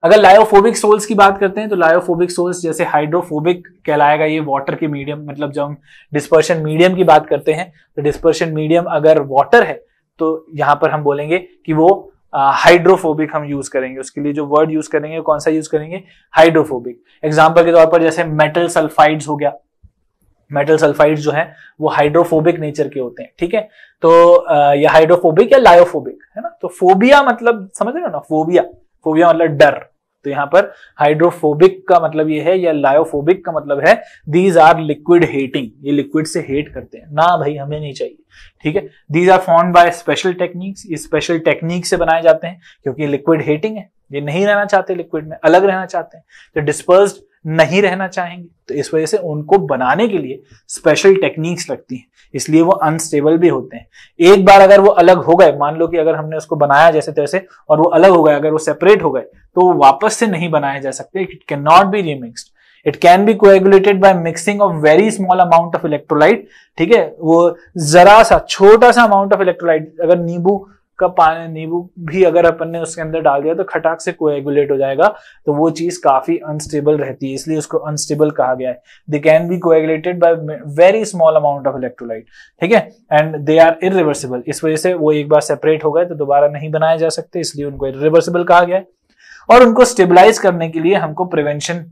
अगर लायोफोबिक सोल्स की बात करते हैं तो लायोफोबिक सोल्स जैसे हाइड्रोफोबिक कहलाएगा ये वाटर के मीडियम मतलब जब हम डिस्पर्शन मीडियम की बात करते हैं तो डिस्पर्शन मीडियम अगर वाटर है तो यहां पर हम बोलेंगे कि वो हाइड्रोफोबिक uh, हम यूज करेंगे उसके लिए जो वर्ड यूज करेंगे कौन सा यूज करेंगे हाइड्रोफोबिक एग्जाम्पल के तौर पर जैसे मेटल सल्फाइड्स हो गया मेटल सल्फाइड जो है वो हाइड्रोफोबिक नेचर के होते हैं ठीक है तो या हाइड्रोफोबिक या लायोफोबिक है ना तो फोबिया मतलब समझ रहे हो ना फोबिया फोबिया मतलब डर तो यहां पर हाइड्रोफोबिक का मतलब ये है या लायोफोबिक का मतलब है दीज आर लिक्विड हेटिंग ये लिक्विड से हेट करते हैं ना भाई हमें नहीं चाहिए ठीक है these are form by special techniques ये स्पेशल टेक्निक से बनाए जाते हैं क्योंकि लिक्विड हेटिंग है ये नहीं रहना चाहते लिक्विड में अलग रहना चाहते हैं तो डिस्पर्स्ड नहीं रहना चाहेंगे तो इस वजह से उनको बनाने के लिए स्पेशल टेक्निक्स लगती हैं इसलिए वो अनस्टेबल भी होते हैं एक बार अगर वो अलग हो गए मान लो कि अगर हमने उसको बनाया जैसे तैसे और वो अलग हो गए अगर वो सेपरेट हो गए तो वो वापस से नहीं बनाए जा सकते it can not be remixed it can be coagulated by mixing of very small amount of electrolyte ठीक है वो जरा सा छोटा सा अमाउंट ऑफ इलेक्ट्रोलाइट अगर नींबू का पानी नींबू भी अगर अपन ने उसके अंदर डाल दिया तो खटाक से कोएगुलेट हो जाएगा तो वो चीज काफी अनस्टेबल रहती है इसलिए उसको अनस्टेबल कहा गया है they can be coagulated by very small amount of electrolyte ठीक है एंड दे आर इरिवर्सिबल इस वजह से वो एक बार सेपरेट हो गए तो दोबारा नहीं बनाए जा सकते इसलिए उनको इरिवर्सिबल कहा गया है और उनको स्टेबलाइज करने के लिए हमको प्रिवेंशन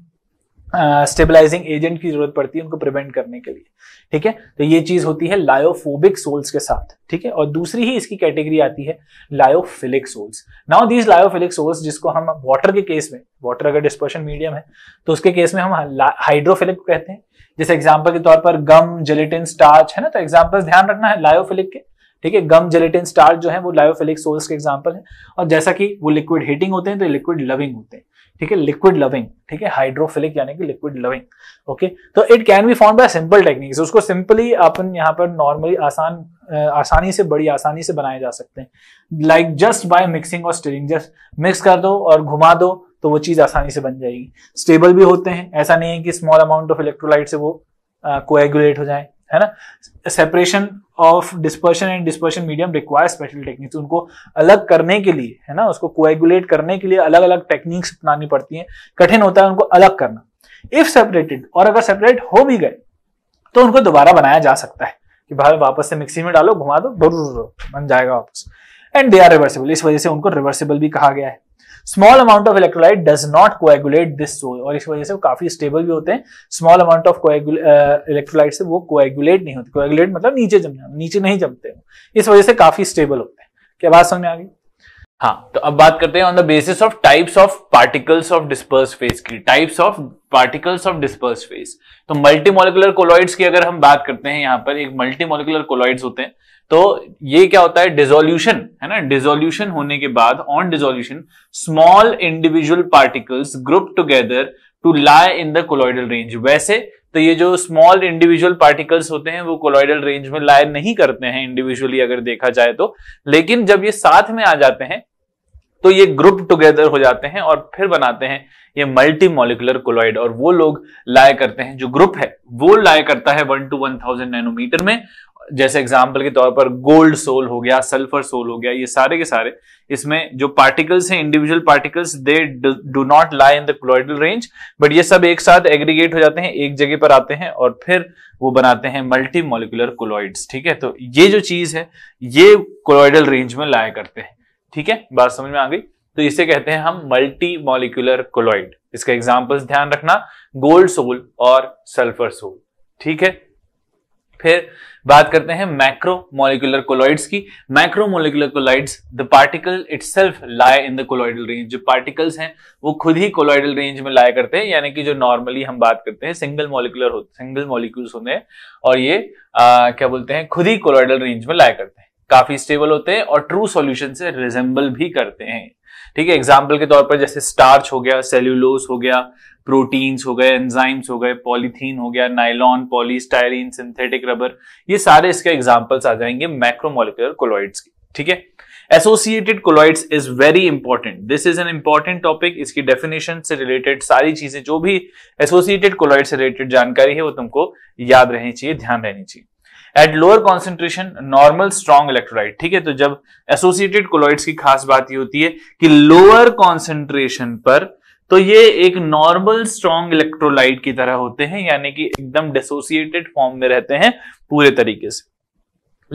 स्टेबलाइजिंग एजेंट की जरूरत पड़ती है उनको प्रिवेंट करने के लिए ठीक है तो ये चीज होती है लायोफोबिक सोल्स के साथ ठीक है और दूसरी ही इसकी कैटेगरी आती है lyophilic sols now these lyophilic sols जिसको हम वाटर के केस में वाटर अगर डिस्पर्शन मीडियम है तो उसके केस में हम हाइड्रोफिलिक कहते हैं जैसे एग्जाम्पल के तौर पर गम जेलेटिन स्टार्च है ना तो एग्जाम्पल ध्यान रखना है लायोफिलिक के ठीक है गम जेलेटिन स्टार्च जो है वो लायोफिलिक सोल्स के एग्जाम्पल है और जैसा कि वो लिक्विड हीटिंग होते हैं तो लिक्विड लविंग होते हैं ठीक है लिक्विड लविंग ठीक है हाइड्रोफिलिक यानी कि लिक्विड लविंग ओके तो it can be form by simple techniques उसको सिंपली अपन यहाँ पर नॉर्मली आसान आसानी से बड़ी आसानी से बनाए जा सकते हैं लाइक जस्ट बाय मिक्सिंग और स्टीरिंग जस्ट मिक्स कर दो और घुमा दो तो वो चीज आसानी से बन जाएगी स्टेबल भी होते हैं ऐसा नहीं है कि स्मॉल अमाउंट ऑफ इलेक्ट्रोलाइट से वो कोएगुलेट uh, हो जाए है ना separation of dispersion and dispersion medium require special techniques उनको अलग करने के लिए है ना उसको कोएगुलेट करने के लिए अलग अलग टेक्निक्स अपनानी पड़ती हैं कठिन होता है उनको अलग करना इफ सेपरेटेड और अगर सेपरेट हो भी गए तो उनको दोबारा बनाया जा सकता है कि भाई वापस से मिक्सी में डालो घुमा दो बन जाएगा वापस एंड दे आर रिवर्सिबल इस वजह से उनको रिवर्सिबल भी कहा गया है small amount of electrolyte does not coagulate this sol और इस वजह से वो काफी स्टेबल भी होते हैं स्मॉल अमाउंट ऑफ इलेक्ट्रोलाइट से वो कोएगुलेट नहीं होते कोएगुलेट मतलब नीचे जमने नीचे नहीं जमते इस वजह से काफी स्टेबल होते हैं क्या बात समझ में आ गई हाँ तो अब बात करते हैं on the basis of types of particles of disperse phase की types of particles of disperse phase तो मल्टीमोलिकुलर कोलॉइड्स की अगर हम बात करते हैं यहां पर एक मल्टीमोलिकुलर कोलॉइड्स होते हैं तो ये क्या होता है डिजोल्यूशन है ना डिजोल्यूशन होने के बाद on dissolution small individual particles group together to lie in the colloidal range वैसे तो ये जो स्मॉल इंडिविजुअल पार्टिकल्स होते हैं वो कोलॉइडल रेंज में लाए नहीं करते हैं इंडिविजुअली अगर देखा जाए तो लेकिन जब ये साथ में आ जाते हैं तो ये ग्रुप टुगेदर हो जाते हैं और फिर बनाते हैं ये मल्टी मोलिकुलर कोलॉइड और वो लोग लाए करते हैं जो ग्रुप है वो लाया करता है one to one thousand nanometer में जैसे एग्जाम्पल के तौर पर गोल्ड सोल हो गया सल्फर सोल हो गया ये सारे के सारे इसमें जो पार्टिकल्स हैं individual particles they do not lie in the colloidal range but ये सब एक साथ एग्रीगेट हो जाते हैं एक जगह पर आते हैं और फिर वो बनाते हैं मल्टी मोलिकुलर कोलॉइड्स ठीक है तो ये जो चीज है ये क्लोइडल रेंज में लाया करते हैं ठीक है बात समझ में आ गई तो इसे कहते हैं हम मल्टी मॉलिकुलर कोलॉइड इसका एग्जाम्पल्स ध्यान रखना गोल्ड सोल और सल्फर सोल ठीक है फिर बात करते हैं मैक्रो मोलिकुलर कोलॉइड्स की macro molecular colloids the particle itself lie in the colloidal range जो पार्टिकल्स हैं वो खुद ही कोलॉइडल रेंज में लाया करते हैं यानी कि जो नॉर्मली हम बात करते हैं सिंगल मोलिकुलर होते सिंगल मॉलिक्यूल्स होते हैं और ये आ, क्या बोलते हैं खुद ही कोलॉइडल रेंज में लाया करते हैं काफी स्टेबल होते हैं और ट्रू सॉल्यूशन से रिजेंबल भी करते हैं ठीक है एग्जाम्पल के तौर पर जैसे स्टार्च हो गया सेल्यूलोस हो गया प्रोटीन्स हो गए एंजाइम्स हो गए पॉलीथीन हो गया नाइलॉन पॉलीस्टाइरिन सिंथेटिक रबर ये सारे इसके एग्जाम्पल्स आ जाएंगे मैक्रोमोलिकुलर कोलॉइड्स के ठीक है associated colloids is very important this is an important topic इसकी डेफिनेशन से रिलेटेड सारी चीजें जो भी एसोसिएटेड कोलॉइड से रिलेटेड जानकारी है वो तुमको याद रहनी चाहिए ध्यान रहनी चाहिए at lower concentration normal strong electrolyte ठीक है तो जब एसोसिएटेड कोलॉइड्स की खास बात ये होती है कि लोअर कॉन्सेंट्रेशन पर तो ये एक नॉर्मल स्ट्रॉन्ग इलेक्ट्रोलाइट की तरह होते हैं यानी कि एकदम डिसोसिएटेड फॉर्म में रहते हैं पूरे तरीके से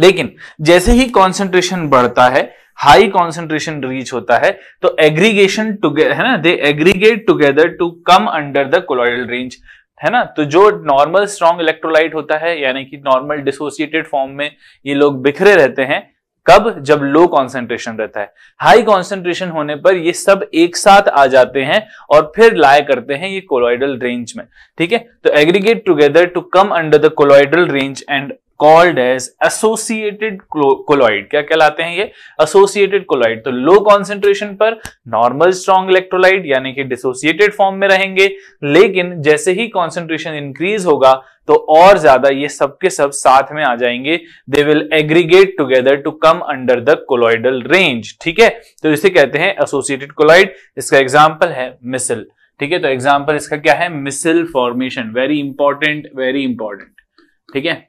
लेकिन जैसे ही कॉन्सेंट्रेशन बढ़ता है हाई कॉन्सेंट्रेशन रीच होता है तो एग्रीगेशन टुगेदर है ना they aggregate together to come under the colloidal range है ना तो जो नॉर्मल स्ट्रॉन्ग इलेक्ट्रोलाइट होता है यानी कि नॉर्मल डिसोसिएटेड फॉर्म में ये लोग बिखरे रहते हैं कब जब लो कॉन्सेंट्रेशन रहता है हाई कॉन्सेंट्रेशन होने पर ये सब एक साथ आ जाते हैं और फिर लाया करते हैं ये कोलोइडल रेंज में ठीक है तो aggregate together to come under the colloidal range and called as associated colloid क्या कहलाते हैं ये एसोसिएटेड कोलॉइड तो लो कॉन्सेंट्रेशन पर नॉर्मल स्ट्रॉन्ग इलेक्ट्रोलाइट यानी कि डिसोसिएटेड फॉर्म में रहेंगे लेकिन जैसे ही कॉन्सेंट्रेशन इंक्रीज होगा तो और ज्यादा ये सब के सब साथ में आ जाएंगे they will aggregate together to come under the colloidal range ठीक है तो इसे कहते हैं एसोसिएटेड कोलॉइड इसका एग्जाम्पल है मिसल ठीक है तो एग्जाम्पल इसका क्या है micelle formation very important very important ठीक है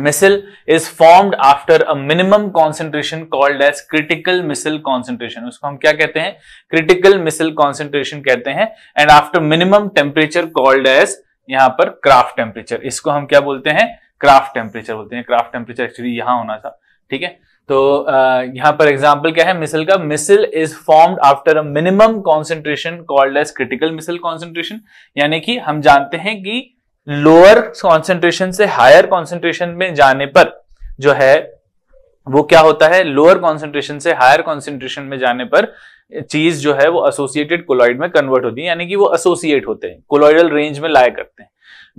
micelle is formed after a minimum concentration called as critical micelle concentration उसको हम क्या कहते हैं क्रिटिकल मिसल कॉन्सेंट्रेशन कहते हैं and after minimum temperature called as यहां पर क्राफ्ट टेम्परेचर इसको हम क्या बोलते हैं क्राफ्ट टेम्परेचर बोलते हैं क्राफ्ट टेम्परेचर एक्चुअली यहां होना था ठीक है तो यहां पर एग्जाम्पल क्या है मिसल का micelle is formed after a minimum concentration called as critical micelle concentration यानी कि हम जानते हैं कि लोअर कॉन्सेंट्रेशन से हायर कॉन्सेंट्रेशन में जाने पर जो है वो क्या होता है लोअर कॉन्सेंट्रेशन से हायर कॉन्सेंट्रेशन में जाने पर चीज जो है वो एसोसिएटेड कोलॉइड में कन्वर्ट होती है यानी कि वो एसोसिएट होते हैं कोलॉइडल रेंज में लाया करते हैं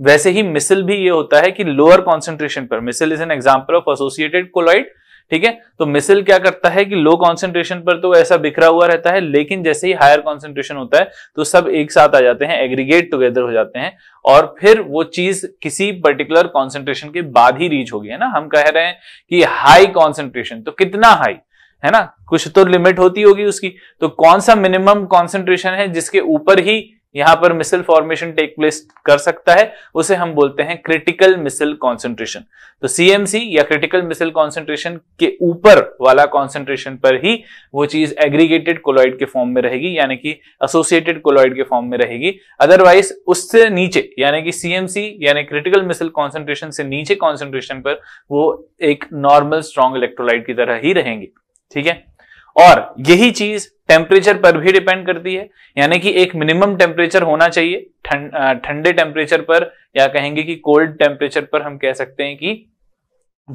वैसे ही मिसल भी ये होता है कि लोअर कॉन्सेंट्रेशन पर micelle is an example of associated colloid ठीक है तो मिसल क्या करता है कि लो कॉन्सेंट्रेशन पर तो ऐसा बिखरा हुआ रहता है लेकिन जैसे ही हायर कॉन्सेंट्रेशन होता है तो सब एक साथ आ जाते हैं एग्रीगेट टुगेदर हो जाते हैं और फिर वो चीज किसी पर्टिकुलर कॉन्सेंट्रेशन के बाद ही रीच होगी है ना हम कह रहे हैं कि हाई कॉन्सेंट्रेशन तो कितना हाई है ना कुछ तो लिमिट होती होगी उसकी तो कौन सा मिनिमम कॉन्सेंट्रेशन है जिसके ऊपर ही यहां पर मिसल फॉर्मेशन टेक प्लेस कर सकता है उसे हम बोलते हैं क्रिटिकल मिसल कॉन्सेंट्रेशन तो सीएमसी या क्रिटिकल मिसल कॉन्सेंट्रेशन के ऊपर वाला कॉन्सेंट्रेशन पर ही वो चीज एग्रीगेटेड कोलॉइड के फॉर्म में रहेगी यानी कि एसोसिएटेड कोलॉइड के फॉर्म में रहेगी अदरवाइज उससे नीचे यानी कि सीएमसी यानी क्रिटिकल मिसल कॉन्सेंट्रेशन से नीचे कॉन्सेंट्रेशन पर वो एक नॉर्मल स्ट्रॉन्ग इलेक्ट्रोलाइट की तरह ही रहेंगे ठीक है और यही चीज टेम्परेचर पर भी डिपेंड करती है यानी कि एक मिनिमम टेम्परेचर होना चाहिए ठंडे टेम्परेचर पर या कहेंगे कि कोल्ड टेम्परेचर पर हम कह सकते हैं कि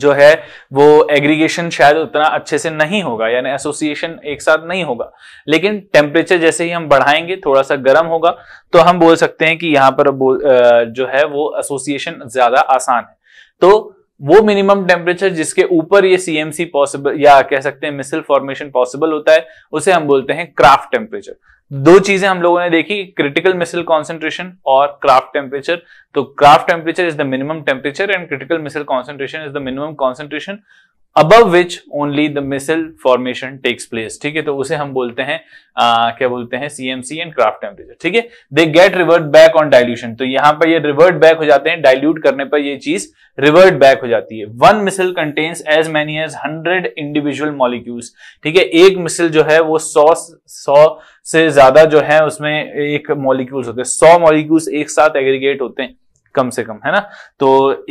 जो है वो एग्रीगेशन शायद उतना अच्छे से नहीं होगा यानी एसोसिएशन एक साथ नहीं होगा लेकिन टेम्परेचर जैसे ही हम बढ़ाएंगे थोड़ा सा गर्म होगा तो हम बोल सकते हैं कि यहाँ पर जो है वो एसोसिएशन ज्यादा आसान है तो वो मिनिमम टेम्परेचर जिसके ऊपर ये सीएमसी पॉसिबल या कह सकते हैं मिसल फॉर्मेशन पॉसिबल होता है उसे हम बोलते हैं क्राफ्ट टेम्परेचर दो चीजें हम लोगों ने देखी क्रिटिकल मिसल कॉन्सेंट्रेशन और क्राफ्ट टेम्परेचर तो Krafft temperature is the minimum temperature and critical micelle concentration is the minimum concentration above which only the micelle formation takes place ठीक है तो उसे हम बोलते हैं आ, क्या बोलते हैं सीएमसी एंड क्राफ्ट टेम्परेचर ठीक है they get revert back on dilution तो यहां पर ये रिवर्ट बैक हो जाते हैं डायल्यूट करने पर ये चीज रिवर्ट बैक हो जाती है one micelle contains as many as hundred individual molecules ठीक है एक मिसल जो है वो सौ सौ से ज्यादा जो है उसमें एक मॉलिक्यूल्स होते हैं सौ मॉलिक्यूल्स एक साथ एग्रीगेट होते हैं कम से कम है ना तो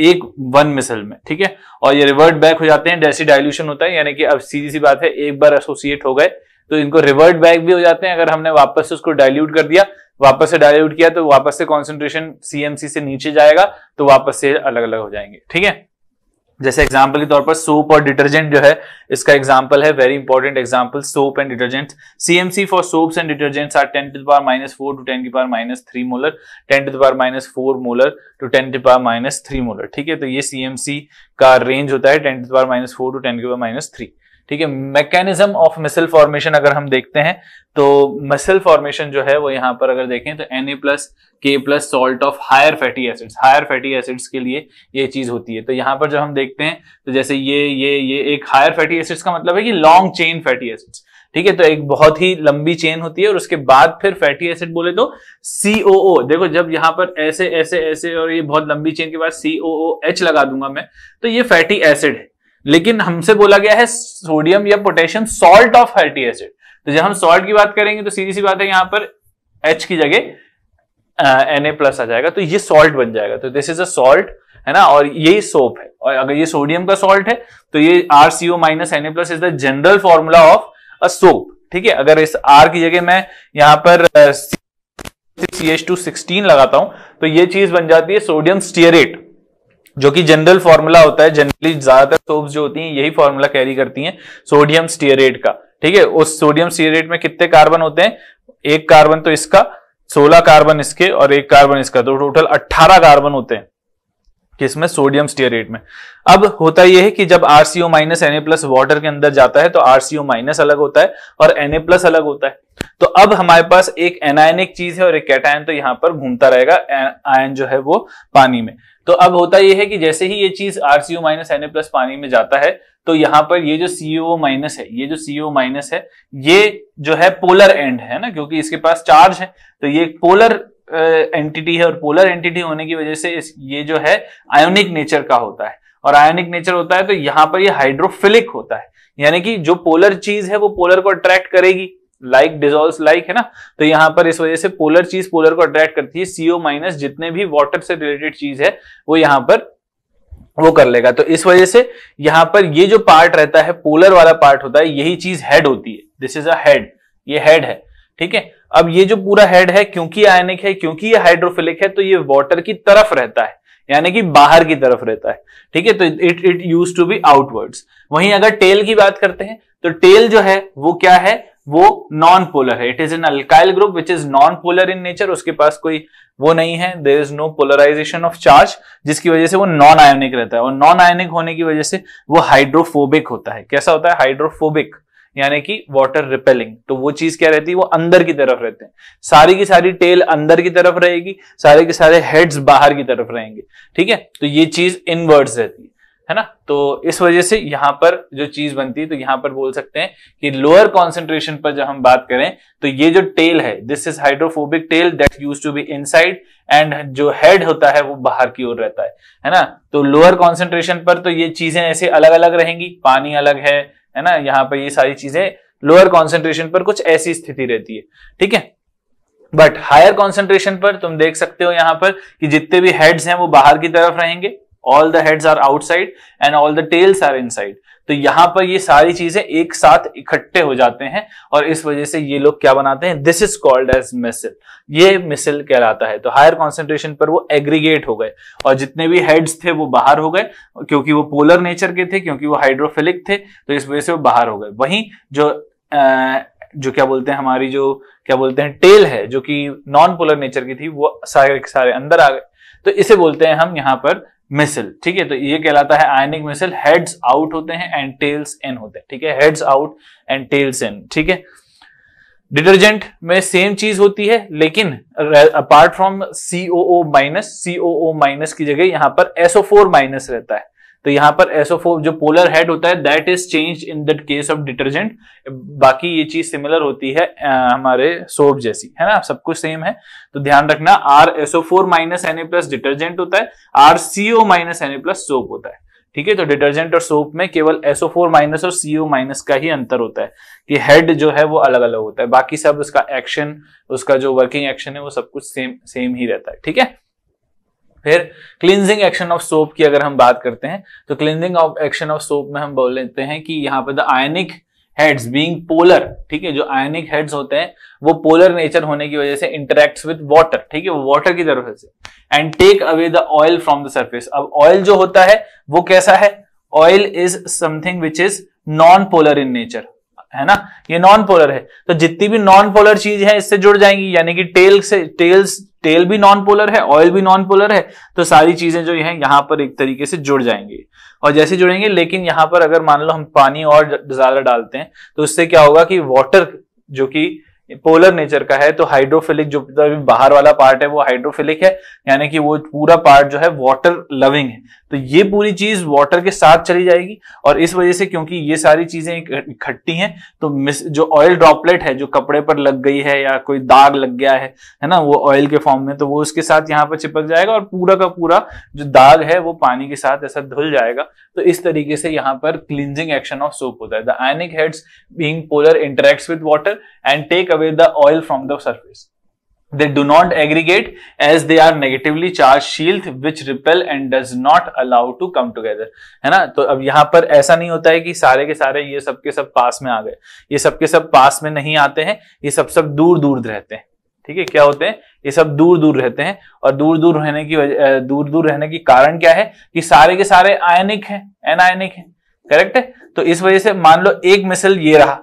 एक वन मिसल में ठीक है और ये रिवर्ट बैक हो जाते हैं डेसी डाइल्यूशन होता है यानी कि अब सीधी सी बात है एक बार एसोसिएट हो गए तो इनको रिवर्ट बैक भी हो जाते हैं अगर हमने वापस से उसको डाइल्यूट कर दिया वापस से डाइल्यूट किया तो वापस से कॉन्सेंट्रेशन सीएमसी से नीचे जाएगा तो वापस से अलग अलग हो जाएंगे ठीक है जैसे एग्जाम्पल के तौर पर सोप और डिटर्जेंट जो है इसका एग्जाम्पल है very important example soap and detergent CMC for soaps and detergents are ten to power minus four to ten की power minus three molar ten to power minus four molar to ten to power minus three molar ठीक है तो ये CMC का range होता है ten to power minus four to ten की power minus three ठीक है मैकेनिज्म ऑफ मिसल फॉर्मेशन अगर हम देखते हैं तो मिसल फॉर्मेशन जो है वो यहाँ पर अगर देखें तो N A plus K plus salt of higher fatty acids higher fatty acids के लिए ये चीज होती है तो यहाँ पर जब हम देखते हैं तो जैसे ये ये ये एक हायर फैटी एसिड्स का मतलब है कि लॉन्ग चेन फैटी एसिड्स ठीक है तो एक बहुत ही लंबी चेन होती है और उसके बाद फिर फैटी एसिड बोले तो सीओओ देखो जब यहां पर ऐसे ऐसे ऐसे और ये बहुत लंबी चेन के बाद सीओओ एच लगा दूंगा मैं तो ये फैटी एसिड है लेकिन हमसे बोला गया है सोडियम या potassium salt of fatty acid तो जब हम सॉल्ट की बात करेंगे तो सीधी सी बात है यहां पर एच की जगह एन ए प्लस आ जाएगा तो ये सॉल्ट बन जाएगा तो दिस इज अ सॉल्ट है ना और यही सोप है और अगर ये सोडियम का सॉल्ट है तो ये R C O minus N A plus is the general formula of a soap ठीक है अगर इस आर की जगह मैं यहां पर सी एच टू सिक्सटीन लगाता हूं तो ये चीज बन जाती है सोडियम स्टीयरेट जो कि जनरल फॉर्मूला होता है जनरली ज्यादातर सोप जो होती हैं यही फॉर्मूला कैरी करती हैं सोडियम स्टीयरेट का ठीक है उस सोडियम स्टीयरेट में कितने कार्बन होते हैं एक कार्बन तो इसका सोलह कार्बन इसके और एक कार्बन इसका तो टोटल अट्ठारह कार्बन होते हैं किसमें सोडियम स्टीयरेट में अब होता यह है कि जब RCO minus NA plus water के अंदर जाता है तो आरसीओ माइनस अलग होता है और एनए प्लस अलग होता है तो अब हमारे पास एक एनायनिक चीज है और एक कैटायन तो यहां पर घूमता रहेगा आयन जो है वो पानी में तो अब होता यह है कि जैसे ही ये चीज आरसीओ माइनस एन प्लस पानी में जाता है तो यहां पर ये जो सीओ माइनस है ये जो सीओ माइनस है ये जो है पोलर एंड है ना क्योंकि इसके पास चार्ज है तो ये पोलर एंटिटी uh, है और पोलर एंटिटी होने की वजह से ये जो है आयोनिक नेचर का होता है और आयोनिक नेचर होता है तो यहां पर ये हाइड्रोफिलिक होता है यानी कि जो पोलर चीज है वो पोलर को अट्रैक्ट करेगी लाइक डिजोल्व लाइक है ना तो यहाँ पर इस वजह से पोलर चीज पोलर को अट्रैक्ट करती है सीओ माइनस जितने भी वॉटर से रिलेटेड चीज है वो यहाँ पर वो कर लेगा तो इस वजह से यहाँ पर ये जो पार्ट रहता है पोलर वाला पार्ट होता है यही चीज हेड होती है दिस इज अड ये हेड है ठीक है अब ये जो पूरा हेड है क्योंकि आयनिक है क्योंकि ये हाइड्रोफिलिक है तो ये वॉटर की तरफ रहता है यानी कि बाहर की तरफ रहता है ठीक है तो it it use to be outwards वहीं अगर टेल की बात करते हैं तो टेल जो है वो क्या है वो नॉन पोलर है it is an alkyl group which is non polar in nature उसके पास कोई वो नहीं है there is no polarization of charge जिसकी वजह से वो नॉन आयोनिक रहता है और नॉन आयोनिक होने की वजह से वो हाइड्रोफोबिक होता है कैसा होता है हाइड्रोफोबिक यानी कि वाटर रिपेलिंग तो वो चीज क्या रहती है वो अंदर की तरफ रहते हैं सारी की सारी टेल अंदर की तरफ रहेगी सारे के सारे हेड्स बाहर की तरफ रहेंगे ठीक है तो ये चीज इनवर्ड्स रहती है है ना तो इस वजह से यहां पर जो चीज बनती है तो यहाँ पर बोल सकते हैं कि लोअर कॉन्सेंट्रेशन पर जब हम बात करें तो ये जो टेल है this is hydrophobic tail that use to be inside and जो हेड होता है वो बाहर की ओर रहता है है ना तो लोअर कॉन्सेंट्रेशन पर तो ये चीजें ऐसे अलग अलग रहेंगी पानी अलग है है ना यहाँ पर ये सारी चीजें लोअर कॉन्सेंट्रेशन पर कुछ ऐसी स्थिति रहती है ठीक है बट हायर कॉन्सेंट्रेशन पर तुम देख सकते हो यहां पर कि जितने भी हेड्स हैं वो बाहर की तरफ रहेंगे all the heads are outside and all the tails are inside तो यहां पर ये सारी चीजें एक साथ इकट्ठे हो जाते हैं और इस वजह से ये लोग क्या बनाते हैं this is called as micelle ये मिसल कहलाता है तो हायर कॉन्सेंट्रेशन पर वो एग्रीगेट हो गए और जितने भी हेड्स थे वो बाहर हो गए क्योंकि वो पोलर नेचर के थे क्योंकि वो हाइड्रोफिलिक थे तो इस वजह से वो बाहर हो गए वहीं जो आ, जो क्या बोलते हैं हमारी जो क्या बोलते हैं टेल है जो कि नॉन पोलर नेचर की थी वो सारे सारे अंदर आ गए तो इसे बोलते हैं हम यहां पर मिसल ठीक है तो ये कहलाता है आयनिक मिसल हेड्स आउट होते हैं एंड टेल्स एन होते हैं ठीक है heads out and tails in ठीक है डिटर्जेंट में सेम चीज होती है लेकिन apart from CO minus CO minus की जगह यहां पर एसओ फोर माइनस रहता है तो यहाँ पर एसओ जो पोलर हेड होता है that is change in that case of detergent बाकी ये चीज सिमिलर होती है आ, हमारे सोप जैसी है ना सब कुछ सेम है तो ध्यान रखना R SO four minus N A plus detergent होता है R CO minus N A plus soap होता है ठीक है तो डिटर्जेंट और सोप में केवल एसओ फोर माइनस और सीओ माइनस का ही अंतर होता है कि हेड जो है वो अलग अलग होता है बाकी सब उसका एक्शन उसका जो वर्किंग एक्शन है वो सब कुछ सेम सेम ही रहता है ठीक है फिर क्लिनजिंग एक्शन ऑफ सोप की अगर हम बात करते हैं तो cleansing of action of soap में हम बोल लेते हैं कि यहाँ पर the ionic heads being polar ठीक है जो आयनिक हेड्स होते हैं वो पोलर नेचर होने की वजह से इंटरेक्ट विद वॉटर ठीक है वो वॉटर की तरफ से and take away the oil from the surface अब ऑयल जो होता है वो कैसा है oil is something which is non polar in nature है ना ये नॉन पोलर है तो जितनी भी नॉन पोलर चीज है इससे जुड़ जाएंगी यानी कि टेल से टेल्स टेल भी नॉन पोलर है ऑयल भी नॉन पोलर है तो सारी चीजें जो है यहाँ पर एक तरीके से जुड़ जाएंगी और जैसे जुड़ेंगे लेकिन यहाँ पर अगर मान लो हम पानी और ज्यादा डालते हैं तो उससे क्या होगा कि वॉटर जो कि पोलर नेचर का है तो हाइड्रोफिलिक जो बाहर वाला पार्ट है वो हाइड्रोफिलिक है यानी कि वो पूरा पार्ट जो है वाटर लविंग है तो ये पूरी चीज वाटर के साथ चली जाएगी और इस वजह से क्योंकि ये सारी चीजें इकट्ठी हैं तो मिस जो ऑयल ड्रॉपलेट है जो कपड़े पर लग गई है या कोई दाग लग गया है है ना वो ऑयल के फॉर्म में तो वो उसके साथ यहाँ पर चिपक जाएगा और पूरा का पूरा जो दाग है वो पानी के साथ ऐसा धुल जाएगा तो इस तरीके से यहाँ पर क्लींजिंग एक्शन ऑफ सोप होता है the ionic heads being polar interact with water and take away the oil from the surface They do not aggregate as they are negatively charged shield which repel and does not allow to come together. है ना तो अब यहाँ पर ऐसा नहीं होता है कि सारे के सारे ये सब के सब पास में आ गए ये सब के सब पास में नहीं आते हैं ये सब सब दूर दूर रहते हैं ठीक है क्या होते हैं ये सब दूर दूर रहते हैं और दूर दूर रहने की वजह दूर दूर रहने की कारण क्या है कि सारे के सारे आयनिक हैं आयनिक है करेक्ट है तो इस वजह से मान लो एक मिसल ये रहा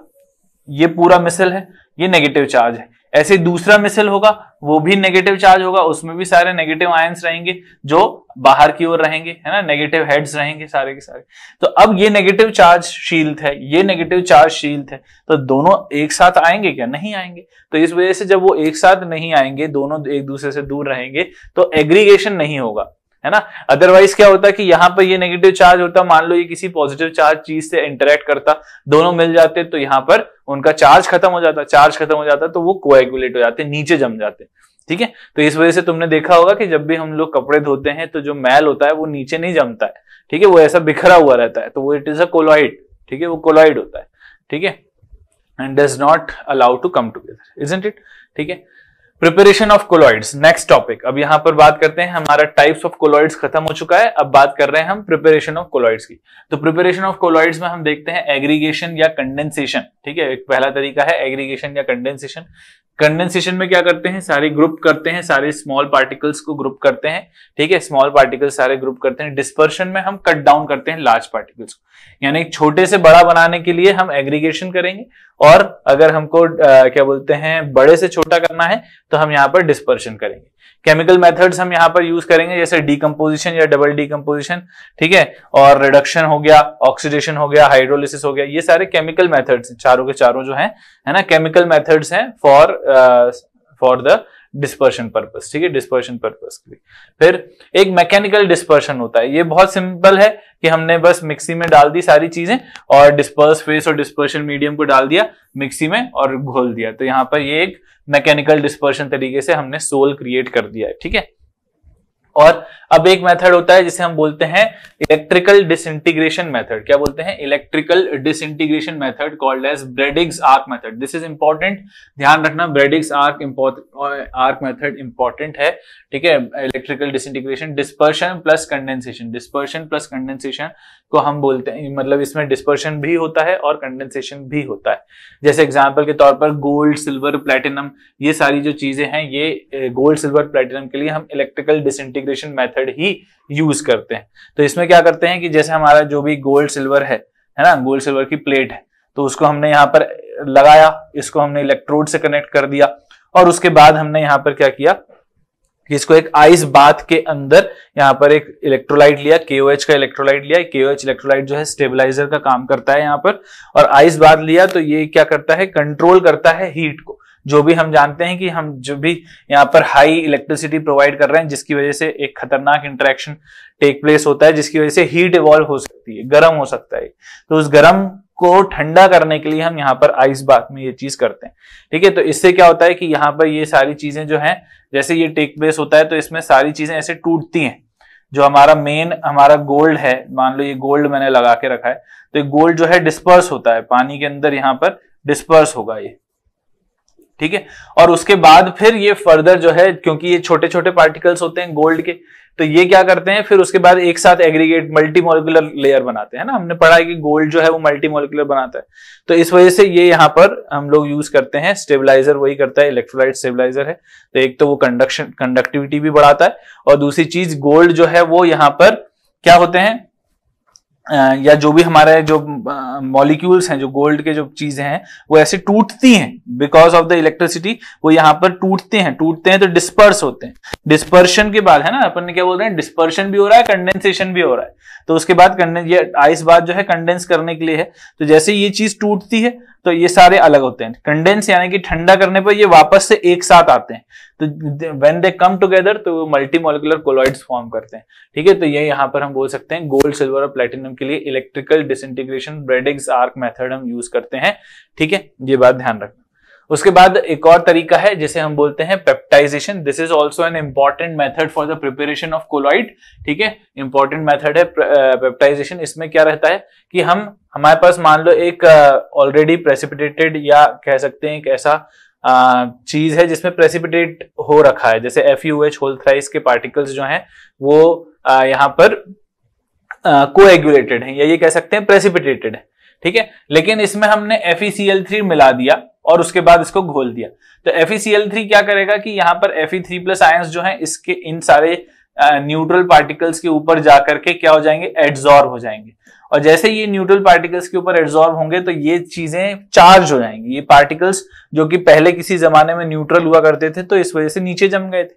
ये पूरा मिसल है ये नेगेटिव चार्ज है ऐसे दूसरा मिसल होगा वो भी नेगेटिव चार्ज होगा उसमें भी सारे नेगेटिव आयंस रहेंगे जो बाहर की ओर रहेंगे है ना नेगेटिव हेड्स रहेंगे सारे के सारे तो अब ये नेगेटिव चार्ज शील्ड है ये नेगेटिव चार्ज शील्ड है तो दोनों एक साथ आएंगे क्या नहीं आएंगे तो इस वजह से जब वो एक साथ नहीं आएंगे दोनों एक दूसरे से दूर रहेंगे तो एग्रीगेशन नहीं होगा है ना अदरवाइज क्या होता कि यहाँ पर ये नेगेटिव चार्ज होता मान लो ये किसी पॉजिटिव चार्ज चीज से इंटरेक्ट करता दोनों मिल जाते तो यहाँ पर उनका चार्ज खत्म हो जाता चार्ज खत्म हो जाता तो वो कोएगुलेट हो जाते नीचे जम जाते ठीक है तो इस वजह से तुमने देखा होगा कि जब भी हम लोग कपड़े धोते हैं तो जो मैल होता है वो नीचे नहीं जमता है ठीक है वो ऐसा बिखरा हुआ रहता है तो वो इट इज अ कोलॉइड ठीक है वो कोलॉइड होता है ठीक है and does not allow to come together is it ठीक है preparation of colloids next topic अब यहां पर बात करते हैं हमारा टाइप्स ऑफ कोलॉइड्स खत्म हो चुका है अब बात कर रहे हैं हम प्रिपरेशन ऑफ कोलॉइड्स की तो प्रिपरेशन ऑफ कोलॉइड्स में हम देखते हैं एग्रीगेशन या कंडेंसेशन ठीक है एक पहला तरीका है एग्रीगेशन या कंडेंसेशन कंडेंसेशन में क्या करते हैं सारे ग्रुप करते हैं सारे स्मॉल पार्टिकल्स को ग्रुप करते हैं ठीक है स्मॉल पार्टिकल्स सारे ग्रुप करते हैं डिस्पर्शन में हम कट डाउन करते हैं लार्ज पार्टिकल्स को यानी छोटे से बड़ा बनाने के लिए हम एग्रीगेशन करेंगे और अगर हमको आ, क्या बोलते हैं बड़े से छोटा करना है तो हम यहाँ पर डिस्पर्शन करेंगे केमिकल मेथड्स हम यहाँ पर यूज करेंगे जैसे डीकम्पोजिशन या डबल डीकम्पोजिशन ठीक है और रिडक्शन हो गया ऑक्सीडेशन हो गया हाइड्रोलिसिस हो गया ये सारे केमिकल मेथड्स चारों के चारों जो है है ना केमिकल मेथड्स हैं for for the dispersion purpose ठीक है डिस्पर्शन पर्पस के लिए फिर एक मैकेनिकल डिस्पर्शन होता है ये बहुत सिंपल है कि हमने बस मिक्सी में डाल दी सारी चीजें और डिस्पर्स फेस और डिस्पर्शन मीडियम को डाल दिया मिक्सी में और घोल दिया तो यहां पर ये एक मैकेनिकल डिस्पर्शन तरीके से हमने सोल क्रिएट कर दिया है ठीक है और अब एक मेथड होता है जिसे हम बोलते हैं इलेक्ट्रिकल डिसइंटीग्रेशन मेथड क्या बोलते हैं electrical disintegration method called as Bredig's arc method this is important ध्यान रखना Bredig's arc arc method important है ठीक है electrical disintegration dispersion plus condensation dispersion plus condensation को हम बोलते हैं मतलब इसमें डिस्पर्शन भी होता है और कंडेंसेशन भी होता है जैसे एग्जाम्पल के तौर पर गोल्ड सिल्वर प्लेटिनम ये सारी जो चीजें हैं ये गोल्ड सिल्वर प्लेटिनम के लिए हम इलेक्ट्रिकल डिसइंटीग्रेशन मेथड ही यूज करते हैं तो इसमें क्या करते हैं कि जैसे हमारा जो भी गोल्ड सिल्वर है है ना गोल्ड सिल्वर की प्लेट है तो उसको हमने यहाँ पर लगाया इसको हमने इलेक्ट्रोड से कनेक्ट कर दिया और उसके बाद हमने यहाँ पर क्या किया इसको एक आइस बाथ के अंदर यहाँ पर एक इलेक्ट्रोलाइट लिया केओएच का इलेक्ट्रोलाइट लिया केओएच इलेक्ट्रोलाइट जो है स्टेबलाइजर का काम करता है यहाँ पर और आइस बाथ लिया तो ये क्या करता है कंट्रोल करता है हीट को जो भी हम जानते हैं कि हम जो भी यहाँ पर हाई इलेक्ट्रिसिटी प्रोवाइड कर रहे हैं जिसकी वजह से एक खतरनाक इंटरेक्शन टेक प्लेस होता है जिसकी वजह से हीट इवॉल्व हो सकती है गर्म हो सकता है तो उस गर्म को ठंडा करने के लिए हम यहाँ पर आइस बाथ में ये चीज करते हैं ठीक है तो इससे क्या होता है कि यहाँ पर ये सारी चीजें जो है जैसे ये टेक प्लेस होता है तो इसमें सारी चीजें ऐसे टूटती हैं जो हमारा मेन हमारा गोल्ड है मान लो ये गोल्ड मैंने लगा के रखा है तो ये गोल्ड जो है डिस्पर्स होता है पानी के अंदर यहाँ पर डिस्पर्स होगा ये ठीक है और उसके बाद फिर ये फर्दर जो है क्योंकि ये छोटे छोटे पार्टिकल्स होते हैं गोल्ड के तो ये क्या करते हैं फिर उसके बाद एक साथ एग्रीगेट मल्टी मोलिकुलर लेयर बनाते हैं ना हमने पढ़ा है कि गोल्ड जो है वो मल्टी मोलिकुलर बनाता है तो इस वजह से ये यहाँ पर हम लोग यूज करते हैं स्टेबलाइजर वही करता है इलेक्ट्रोलाइट स्टेबलाइजर है तो एक तो वो कंडक्शन कंडक्टिविटी भी बढ़ाता है और दूसरी चीज गोल्ड जो है वो यहाँ पर क्या होते हैं या जो भी हमारे जो मॉलिक्यूल्स हैं जो गोल्ड के जो चीजें हैं वो ऐसे टूटती हैं बिकॉज ऑफ द इलेक्ट्रिसिटी वो यहाँ पर टूटते हैं टूटते हैं तो डिस्पर्स होते हैं डिस्पर्शन के बाद है ना अपन ने क्या बोल रहे हैं डिस्पर्शन भी हो रहा है कंडेंसेशन भी हो रहा है तो उसके बाद कंडेंस ये आइस बात जो है कंडेंस करने के लिए है तो जैसे ये चीज टूटती है तो ये सारे अलग होते हैं कंडेंस यानी कि ठंडा करने पर ये वापस से एक साथ आते हैं तो व्हेन दे कम टुगेदर तो मल्टी मोलिकुलर कोलॉइड्स फॉर्म करते हैं ठीक है तो ये यहाँ पर हम बोल सकते हैं गोल्ड सिल्वर और प्लेटिनम के लिए electrical disintegration Breding arc method हम यूज करते हैं ठीक है ये बात ध्यान रखना उसके बाद एक और तरीका है जिसे हम बोलते हैं peptization this is also an important method for the preparation of colloid ठीक है इंपॉर्टेंट मेथड है पेप्टाइजेशन इसमें क्या रहता है कि हम हमारे पास मान लो एक ऑलरेडी प्रेसिपिटेटेड या कह सकते हैं एक ऐसा चीज है जिसमें प्रेसिपिटेट हो रखा है जैसे एफ यू एच होल के पार्टिकल्स जो हैं वो यहाँ पर कोएगुलेटेड है या ये कह सकते हैं प्रेसिपिटेटेड है ठीक है लेकिन इसमें हमने थ्री मिला दिया और उसके बाद इसको घोल दिया तो थ्री क्या करेगा कि यहाँ पर एफ थ्री प्लस आय जो है इसके इन सारे न्यूट्रल पार्टिकल्स के ऊपर जाकर के क्या हो जाएंगे एड्जॉर्ब हो जाएंगे और जैसे ये न्यूट्रल पार्टिकल्स के ऊपर एड्जॉर्ब होंगे तो ये चीजें चार्ज हो जाएंगी ये पार्टिकल्स जो कि पहले किसी जमाने में न्यूट्रल हुआ करते थे तो इस वजह से नीचे जम गए थे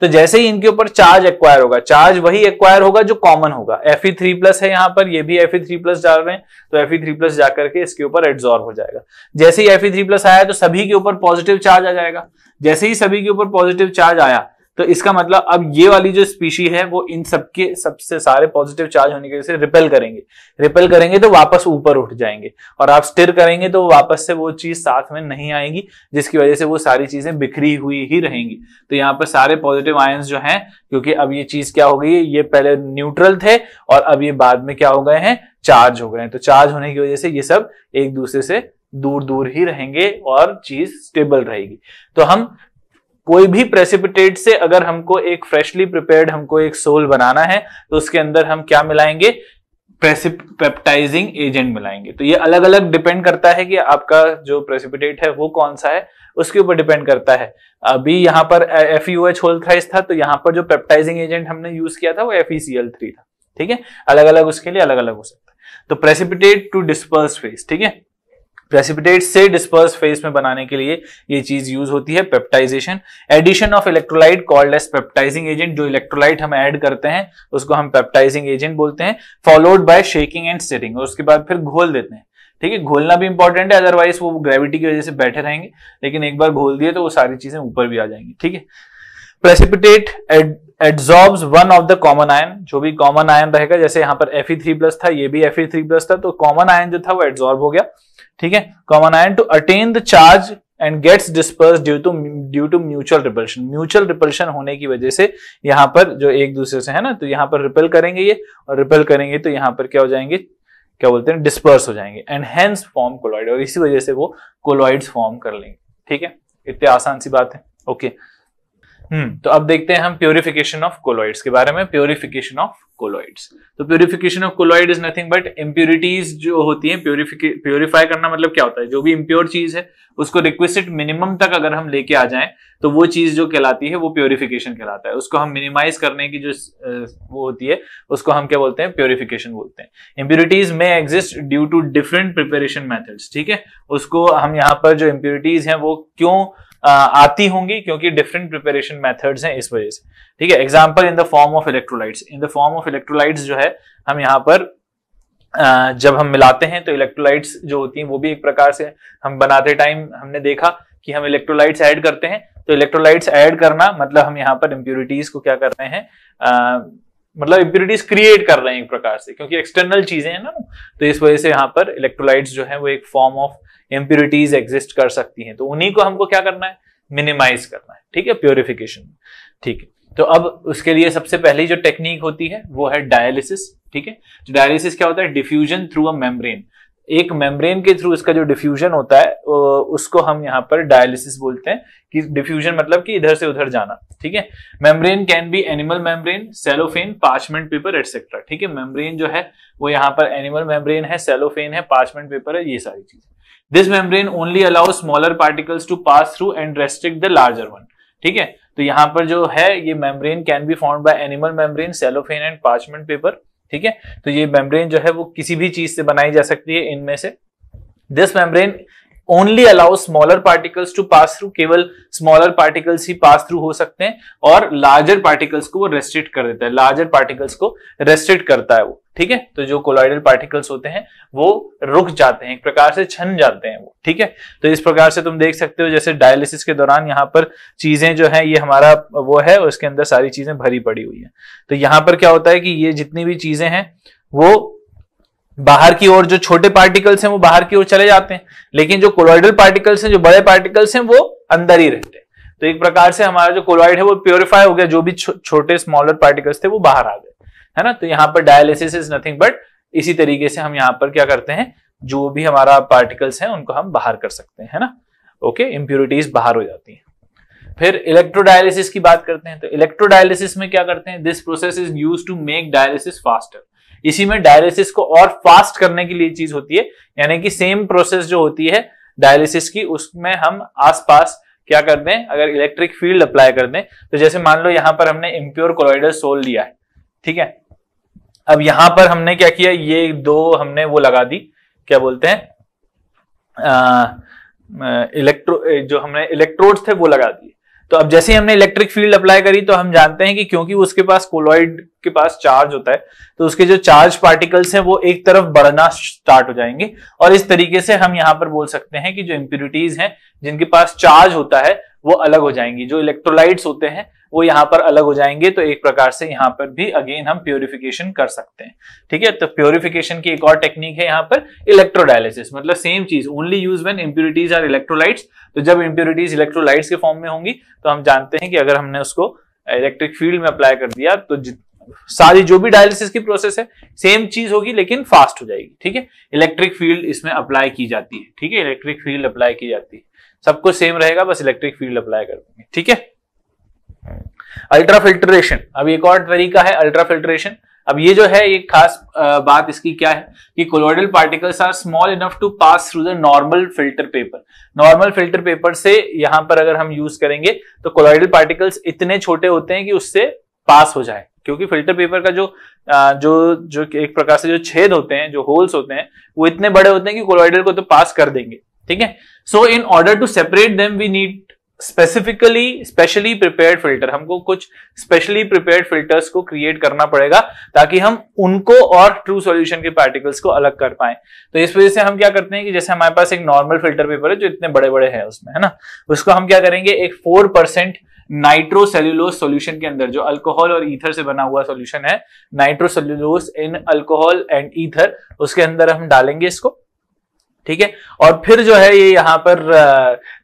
तो जैसे ही इनके ऊपर चार्ज एक्वायर होगा चार्ज वही एक्वायर होगा जो कॉमन होगा एफ ई थ्री प्लस है यहां पर ये भी एफ ई थ्री प्लस डाल रहे हैं तो एफ ई थ्री प्लस जाकर के इसके ऊपर एड्जॉर्व हो जाएगा जैसे ही एफ ई थ्री प्लस आया तो सभी के ऊपर पॉजिटिव चार्ज आ जाएगा जैसे ही सभी के ऊपर पॉजिटिव चार्ज आया तो इसका मतलब अब ये वाली जो स्पीशी है वो इन सबके सबसे सारे पॉजिटिव चार्ज होने की वजह से रिपेल करेंगे रिपेल करेंगे तो वापस ऊपर उठ जाएंगे और आप स्टिर करेंगे तो वापस से वो चीज साथ में नहीं आएगी जिसकी वजह से वो सारी चीजें बिखरी हुई ही रहेंगी तो यहाँ पर सारे पॉजिटिव आयन्स जो है क्योंकि अब ये चीज क्या हो गई है ये पहले न्यूट्रल थे और अब ये बाद में क्या हो गए हैं चार्ज हो गए हैं तो चार्ज होने की वजह से ये सब एक दूसरे से दूर दूर ही रहेंगे और चीज स्टेबल रहेगी तो हम कोई भी प्रेसिपिटेट से अगर हमको एक फ्रेशली प्रिपेयर्ड हमको एक सोल बनाना है तो उसके अंदर हम क्या मिलाएंगे प्रेसिपेप्टाइजिंग एजेंट मिलाएंगे तो ये अलग अलग डिपेंड करता है कि आपका जो प्रेसिपिटेट है वो कौन सा है उसके ऊपर डिपेंड करता है अभी यहाँ पर F U H whole thrice था तो यहाँ पर जो पेप्टाइजिंग एजेंट हमने यूज किया था वो F E C L three था ठीक है अलग अलग उसके लिए अलग अलग हो सकता है तो प्रेसिपिटेट टू डिस्पर्स फेस ठीक है प्रेसिपिटेट से डिस्पर्स फेस में बनाने के लिए ये चीज यूज होती है peptization addition of electrolyte called as peptizing agent जो इलेक्ट्रोलाइट हम ऐड करते हैं उसको हम पेप्टाइजिंग एजेंट बोलते हैं followed by shaking and setting और उसके बाद फिर घोल देते हैं ठीक है घोलना भी इंपॉर्टेंट है अदरवाइज वो ग्रेविटी की वजह से बैठे रहेंगे लेकिन एक बार घोल दिए तो वो सारी चीजें ऊपर भी आ जाएंगी ठीक है precipitate adsorbs one of the common ion जो भी कॉमन आयन रहेगा जैसे यहां पर प्लस था ये भी प्लस था तो कॉमन आयन जो था वो एड्सॉर्ब हो गया ठीक है common ion to attain the charge and gets disperse due to due to mutual repulsion mutual repulsion होने की वजह से यहां पर जो एक दूसरे से है ना तो यहां पर रिपेल करेंगे ये और रिपेल करेंगे तो यहां पर क्या हो जाएंगे क्या बोलते हैं डिस्पर्स हो जाएंगे एंड हैंस फॉर्म कोलॉइड और इसी वजह से वो कोलॉइड फॉर्म कर लेंगे ठीक है इतने आसान सी बात है ओके okay. हम्म। तो अब देखते हैं हम प्योरिफिकेशन ऑफ कोलॉइड्स के बारे में प्योरिफिकेशन ऑफ कोलॉइड्स तो purification of colloid is nothing but impurities जो होती है प्योरिफिके प्योरीफाई करना मतलब क्या होता है जो भी इम्प्योर चीज है उसको रिक्वेस्टेड मिनिमम तक अगर हम लेके आ जाए तो वो चीज जो कहलाती है वो प्योरिफिकेशन कहलाता है उसको हम मिनिमाइज करने की जो वो होती है उसको हम क्या बोलते हैं प्योरिफिकेशन बोलते हैं इम्प्योरिटीज में exist due to different preparation methods ठीक है उसको हम यहाँ पर जो इम्प्योरिटीज हैं वो क्यों आती होंगी क्योंकि डिफरेंट प्रिपरेशन मेथड्स हैं इस वजह से ठीक है example in the form of electrolytes in the form of electrolytes जो है हम यहाँ पर जब हम मिलाते हैं तो इलेक्ट्रोलाइट्स जो होती हैं वो भी एक प्रकार से हम बनाते टाइम हमने देखा कि हम इलेक्ट्रोलाइट्स ऐड करते हैं तो इलेक्ट्रोलाइट्स ऐड करना मतलब हम यहाँ पर इम्प्योरिटीज को क्या कर रहे हैं मतलब इम्प्योरिटीज क्रिएट कर रहे हैं एक प्रकार से क्योंकि एक्सटर्नल चीजें हैं ना तो इस वजह से यहाँ पर इलेक्ट्रोलाइट्स जो है वो एक फॉर्म ऑफ इम्प्योरिटीज एग्जिस्ट कर सकती हैं तो उन्हीं को हमको क्या करना है मिनिमाइज करना है ठीक है प्योरिफिकेशन ठीक है तो अब उसके लिए सबसे पहली जो टेक्निक होती है वो है डायलिसिस ठीक है डायलिसिस तो क्या होता है डिफ्यूजन थ्रू अ मेम्ब्रेन एक मेम्ब्रेन के थ्रू इसका जो डिफ्यूजन होता है उसको हम यहाँ पर डायलिसिस बोलते हैं कि डिफ्यूजन मतलब कि इधर से उधर जाना ठीक है membrane can be animal membrane cellophane parchment paper etcetera ठीक है मेम्ब्रेन जो है वो यहाँ पर एनिमल मेम्ब्रेन है सेलोफेन है पार्चमेंट पेपर है ये सारी चीज this membrane only allow smaller particles to pass through and restrict the larger one ठीक है तो यहाँ पर जो है ये membrane can be form by animal membrane cellophane and parchment paper ठीक है तो ये मेम्ब्रेन जो है वो किसी भी चीज से बनाई जा सकती है इनमें से this membrane only allow smaller particles to pass through केवल स्मॉलर पार्टिकल्स ही पास थ्रू हो सकते हैं और लार्जर पार्टिकल्स को वो रेस्ट्रिक्ट कर देता है लार्जर पार्टिकल्स को रेस्ट्रिक्ट करता है वो ठीक है तो जो कोलाइडल पार्टिकल्स होते हैं वो रुक जाते हैं एक प्रकार से छन जाते हैं वो ठीक है तो इस प्रकार से तुम देख सकते हो जैसे डायलिसिस के दौरान यहाँ पर चीजें जो है ये हमारा वो है उसके अंदर सारी चीजें भरी पड़ी हुई है तो यहाँ पर क्या होता है कि ये जितनी भी चीजें हैं वो बाहर की ओर जो छोटे पार्टिकल्स हैं वो बाहर की ओर चले जाते हैं लेकिन जो कोलोइडल पार्टिकल्स हैं जो बड़े पार्टिकल्स हैं वो अंदर ही रहते हैं तो एक प्रकार से हमारा जो कोलोइड है वो प्योरीफाई हो गया जो भी छो, छोटे स्मॉलर पार्टिकल्स थे वो बाहर आ गए है ना तो यहाँ पर डायलिसिस इज नथिंग बट इसी तरीके से हम यहाँ पर क्या करते हैं जो भी हमारा पार्टिकल्स है उनको हम बाहर कर सकते हैं ना ओके इम्प्योरिटीज बाहर हो जाती है फिर इलेक्ट्रोडायलिसिस की बात करते हैं तो इलेक्ट्रोडायलिसिस में क्या करते हैं this process is use to make dialysis faster इसी में डायलिसिस को और फास्ट करने के लिए चीज होती है यानी कि सेम प्रोसेस जो होती है डायलिसिस की उसमें हम आसपास क्या कर दें अगर इलेक्ट्रिक फील्ड अप्लाई कर दें तो जैसे मान लो यहां पर हमने इम्प्योर कोलोइडल सोल लिया है ठीक है अब यहां पर हमने क्या किया ये दो हमने वो लगा दी क्या बोलते हैं इलेक्ट्रो जो हमने इलेक्ट्रोड्स थे वो लगा दिए तो अब जैसे ही हमने इलेक्ट्रिक फील्ड अप्लाई करी तो हम जानते हैं कि क्योंकि उसके पास कोलॉइड के पास चार्ज होता है तो उसके जो चार्ज पार्टिकल्स हैं वो एक तरफ बढ़ना स्टार्ट हो जाएंगे और इस तरीके से हम यहाँ पर बोल सकते हैं कि जो इम्प्यूरिटीज हैं जिनके पास चार्ज होता है वो अलग हो जाएंगी जो इलेक्ट्रोलाइट्स होते हैं वो यहाँ पर अलग हो जाएंगे तो एक प्रकार से यहाँ पर भी अगेन हम प्योरिफिकेशन कर सकते हैं ठीक है तो प्योरिफिकेशन की एक और टेक्निक है यहाँ पर इलेक्ट्रोडायलिसिस मतलब सेम चीज only use when impurities are electrolytes तो जब इम्प्योरिटीज इलेक्ट्रोलाइट्स के फॉर्म में होंगी तो हम जानते हैं कि अगर हमने उसको इलेक्ट्रिक फील्ड में अप्लाई कर दिया तो सारी जो भी डायलिसिस की प्रोसेस है सेम चीज होगी लेकिन फास्ट हो जाएगी ठीक है इलेक्ट्रिक फील्ड इसमें अप्लाई की जाती है ठीक है इलेक्ट्रिक फील्ड अप्लाई की जाती है सब कुछ सेम रहेगा बस इलेक्ट्रिक फील्ड अप्लाई कर देंगे ठीक है अल्ट्रा फिल्ट्रेशन अब एक और तरीका है अल्ट्रा फिल्ट्रेशन अब ये जो है एक खास बात इसकी क्या है कि colloidal particles are small enough to pass through the normal filter paper normal filter paper से यहां पर अगर हम यूज करेंगे तो कोलोइडल पार्टिकल्स इतने छोटे होते हैं कि उससे पास हो जाए क्योंकि फिल्टर पेपर का जो जो जो एक प्रकार से जो छेद होते हैं जो होल्स होते हैं वो इतने बड़े होते हैं कि कोलोइडल को तो पास कर देंगे ठीक है so in order to separate them we need specifically specially prepared filter हमको कुछ स्पेशली प्रिपेयर्ड फिल्टर्स को क्रिएट करना पड़ेगा ताकि हम उनको और ट्रू सॉल्यूशन के पार्टिकल्स को अलग कर पाए तो इस वजह से हम क्या करते हैं कि जैसे हमारे पास एक नॉर्मल फिल्टर पेपर है जो इतने बड़े बड़े हैं उसमें है ना उसको हम क्या करेंगे एक फोर परसेंट नाइट्रोसेल्युलोस सोल्यूशन के अंदर जो अल्कोहल और ईथर से बना हुआ सोल्यूशन है nitrocellulose in alcohol and ether उसके अंदर हम डालेंगे इसको ठीक है और फिर जो है ये यहां पर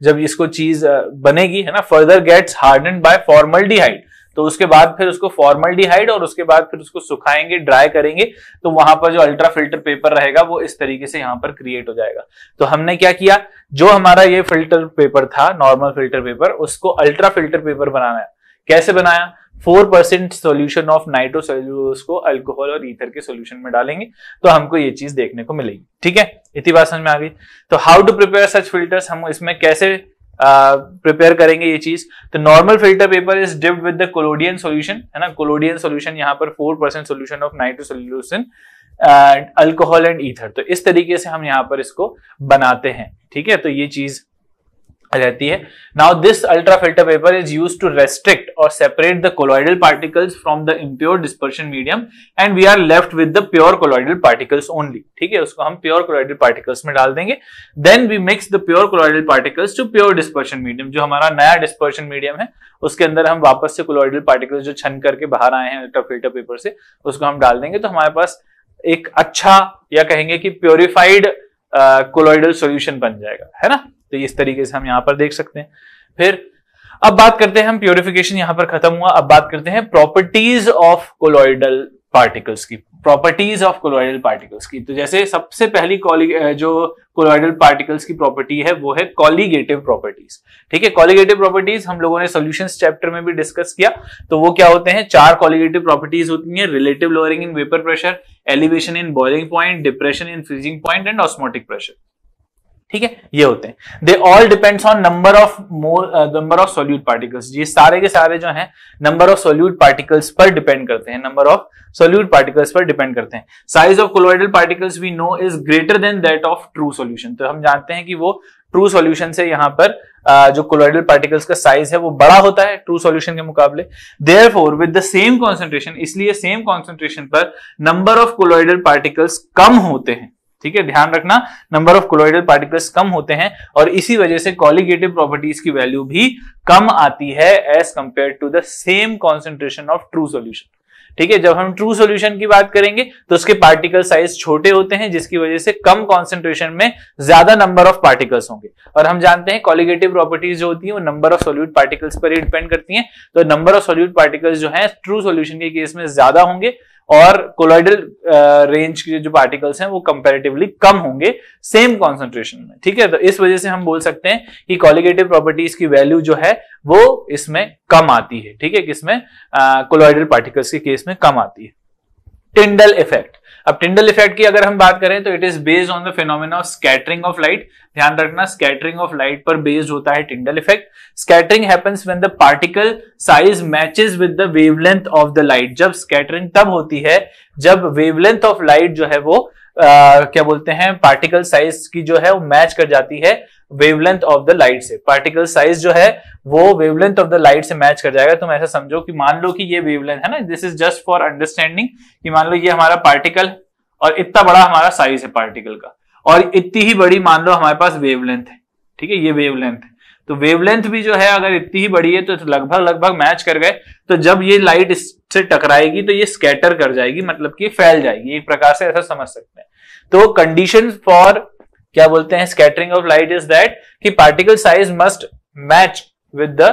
जब इसको चीज बनेगी है ना further gets harden by formal तो उसके बाद फिर उसको फॉर्मल और उसके बाद फिर उसको सुखाएंगे ड्राई करेंगे तो वहां पर जो अल्ट्रा फिल्टर पेपर रहेगा वो इस तरीके से यहां पर क्रिएट हो जाएगा तो हमने क्या किया जो हमारा ये फिल्टर पेपर था नॉर्मल फिल्टर पेपर उसको अल्ट्रा फिल्टर पेपर बनाना है कैसे बनाया four percent solution of nitrocellulose को अल्कोहल और ईथर के सोल्यूशन में डालेंगे तो हमको ये चीज देखने को मिलेगी ठीक है इतनी बात समझ में आ गई तो how to prepare such filters हम इसमें कैसे प्रिपेयर uh, करेंगे ये चीज तो normal filter paper is dipped with the collodion solution है ना कोलोडियन सोल्यूशन यहाँ पर four percent solution of nitrocellulose alcohol and ether तो इस तरीके से हम यहाँ पर इसको बनाते हैं ठीक है तो ये चीज रहती है now this ultra filter paper is use to restrict और separate the colloidal particles from the impure dispersion medium and we are left with the pure colloidal particles only ठीक है उसको हम प्योर कोलॉइडल पार्टिकल्स में डाल देंगे then we mix the pure colloidal particles to pure dispersion medium जो हमारा नया डिस्पर्शन मीडियम है उसके अंदर हम वापस से कोलॉइडल पार्टिकल्स जो छन करके बाहर आए हैं अल्ट्रा फिल्टर पेपर से उसको हम डाल देंगे तो हमारे पास एक अच्छा या कहेंगे कि प्योरिफाइड कोलोइडल सॉल्यूशन बन जाएगा है ना तो इस तरीके से हम यहां पर देख सकते हैं फिर अब बात करते हैं हम प्योरिफिकेशन यहां पर खत्म हुआ अब बात करते हैं प्रॉपर्टीज ऑफ कोलोइडल पार्टिकल्स की प्रॉपर्टीज ऑफ कोलोइडल पार्टिकल्स की तो जैसे सबसे पहली जो कोलोइडल पार्टिकल्स की प्रॉपर्टी है वो है कॉलीगेटिव प्रॉपर्टीज ठीक है कॉलीगेटिव प्रॉपर्टीज हम लोगों ने सोल्यूशन चैप्टर में भी डिस्कस किया तो वो क्या होते हैं चार कॉलीगेटिव प्रॉपर्टीज होती हैं relative lowering in vapour pressure elevation in boiling point depression in freezing point and osmotic pressure ठीक है ये होते हैं they all depends on number of more number of solute particles ये सारे के सारे जो हैं नंबर ऑफ सोल्यूट पार्टिकल्स पर डिपेंड करते हैं नंबर ऑफ सोल्यूट पार्टिकल्स पर डिपेंड करते हैं size of colloidal particles we know is greater than that of true solution तो हम जानते हैं कि वो ट्रू सोल्यूशन से यहां पर जो कोलोइडल पार्टिकल्स का साइज है वो बड़ा होता है ट्रू सॉल्यूशन के मुकाबले therefore with the same concentration इसलिए सेम कॉन्सेंट्रेशन पर नंबर ऑफ कोलोइडल पार्टिकल्स कम होते हैं ठीक है ध्यान रखना नंबर ऑफ कोलोइडल पार्टिकल्स कम होते हैं और इसी वजह से कॉलिगेटिव प्रॉपर्टीज की वैल्यू भी कम आती है as compare to the same concentration of true solution ठीक है जब हम ट्रू सोल्यूशन की बात करेंगे तो उसके पार्टिकल साइज छोटे होते हैं जिसकी वजह से कम कॉन्सेंट्रेशन में ज्यादा नंबर ऑफ पार्टिकल्स होंगे और हम जानते हैं कॉलिगेटिव प्रॉपर्टीज जो होती है वो नंबर ऑफ सोल्यूट पार्टिकल्स पर ही डिपेंड करती है तो नंबर ऑफ सोल्यूट पार्टिकल्स जो है ट्रू सोल्यूशन के केस में ज्यादा होंगे और कोलॉइडल रेंज uh, के जो पार्टिकल्स हैं वो कंपेरेटिवली कम होंगे सेम कॉन्सेंट्रेशन में ठीक है तो इस वजह से हम बोल सकते हैं कि कॉलिगेटिव प्रॉपर्टीज की वैल्यू जो है वो इसमें कम आती है ठीक है किसमें कोलॉइडल पार्टिकल्स के केस में कम आती है टिंडल इफेक्ट अब टिंडल इफेक्ट की अगर हम बात करें तो it is based on the phenomena of scattering of light ध्यान रखना स्कैटरिंग ऑफ लाइट पर बेस्ड होता है Tyndall effect scattering happens when the particle size matches with the wavelength of the light जब स्कैटरिंग तब होती है जब वेवलेंथ ऑफ लाइट जो है वो आ, क्या बोलते हैं पार्टिकल साइज की जो है वो मैच कर जाती है वेवलेंथ ऑफ द लाइट से पार्टिकल साइज जो है वो वेवलेंथ ऑफ द लाइट से मैच कर जाएगा तुम ऐसा समझो कि मान लो कि ये वेवलेंथ है ना this is just for understanding कि मान लो ये हमारा पार्टिकल और इतना बड़ा हमारा साइज है पार्टिकल का और इतनी ही बड़ी मान लो हमारे पास वेवलेंथ है ठीक है ये वेवलेंथ तो वेवलेंथ भी जो है अगर इतनी ही बड़ी है तो लगभग लगभग मैच कर गए तो जब ये लाइट इससे टकराएगी तो ये स्कैटर कर जाएगी मतलब कि फैल जाएगी एक प्रकार से ऐसा समझ सकते हैं तो कंडीशन फॉर क्या बोलते हैं scattering of light is that कि particle size must match with the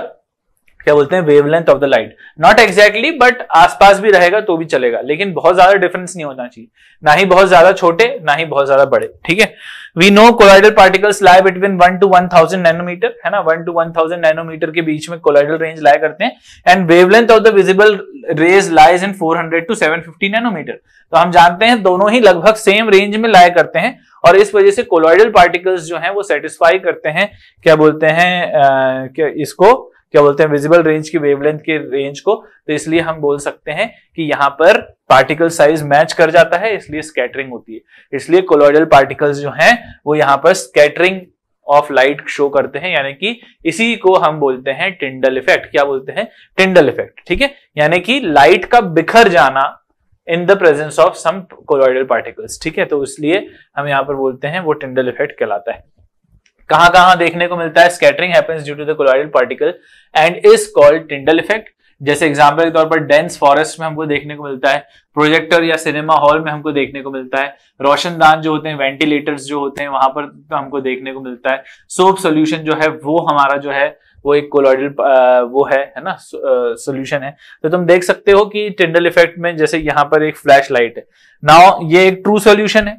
क्या बोलते हैं wavelength of the light not exactly but आसपास भी रहेगा तो भी चलेगा लेकिन बहुत ज्यादा डिफरेंस नहीं होना चाहिए ना ही बहुत ज्यादा छोटे ना ही बहुत ज्यादा बड़े ठीक है we know colloidal particles lie between one to one thousand nanometer है ना one to one thousand nanometer के बीच में कोलाइडल रेंज लाया करते हैं and wavelength of the visible rays lies in four hundred to seven fifty nanometer तो हम जानते हैं दोनों ही लगभग सेम रेंज में लाया करते हैं और इस वजह से कोलाइडल पार्टिकल्स जो हैं वो सेटिस्फाई करते हैं क्या बोलते हैं आ, क्या इसको क्या बोलते हैं विजिबल रेंज की वेवलेंथ के रेंज को तो इसलिए हम बोल सकते हैं कि यहाँ पर पार्टिकल साइज मैच कर जाता है इसलिए स्कैटरिंग होती है इसलिए कोलोइडल पार्टिकल्स जो हैं वो यहाँ पर स्कैटरिंग ऑफ लाइट शो करते हैं यानी कि इसी को हम बोलते हैं टिंडल इफेक्ट क्या बोलते हैं टिंडल इफेक्ट ठीक है यानी कि लाइट का बिखर जाना in the presence of some colloidal particles ठीक है तो इसलिए हम यहाँ पर बोलते हैं वो टिंडल इफेक्ट कहलाता है कहां कहां देखने को मिलता है scattering happens due to the colloidal particle and is called Tyndall effect जैसे एग्जाम्पल के तौर पर डेंस फॉरेस्ट में हमको देखने को मिलता है प्रोजेक्टर या सिनेमा हॉल में हमको देखने को मिलता है रोशनदान जो होते हैं वेंटिलेटर्स जो होते हैं वहां पर तो हमको देखने को मिलता है सोप सोल्यूशन जो है वो हमारा जो है वो एक कोलॉइडल वो है है ना सोल्यूशन है तो तुम देख सकते हो कि टिंडल इफेक्ट में जैसे यहाँ पर एक फ्लैश लाइट है नाउ ये एक ट्रू सोल्यूशन है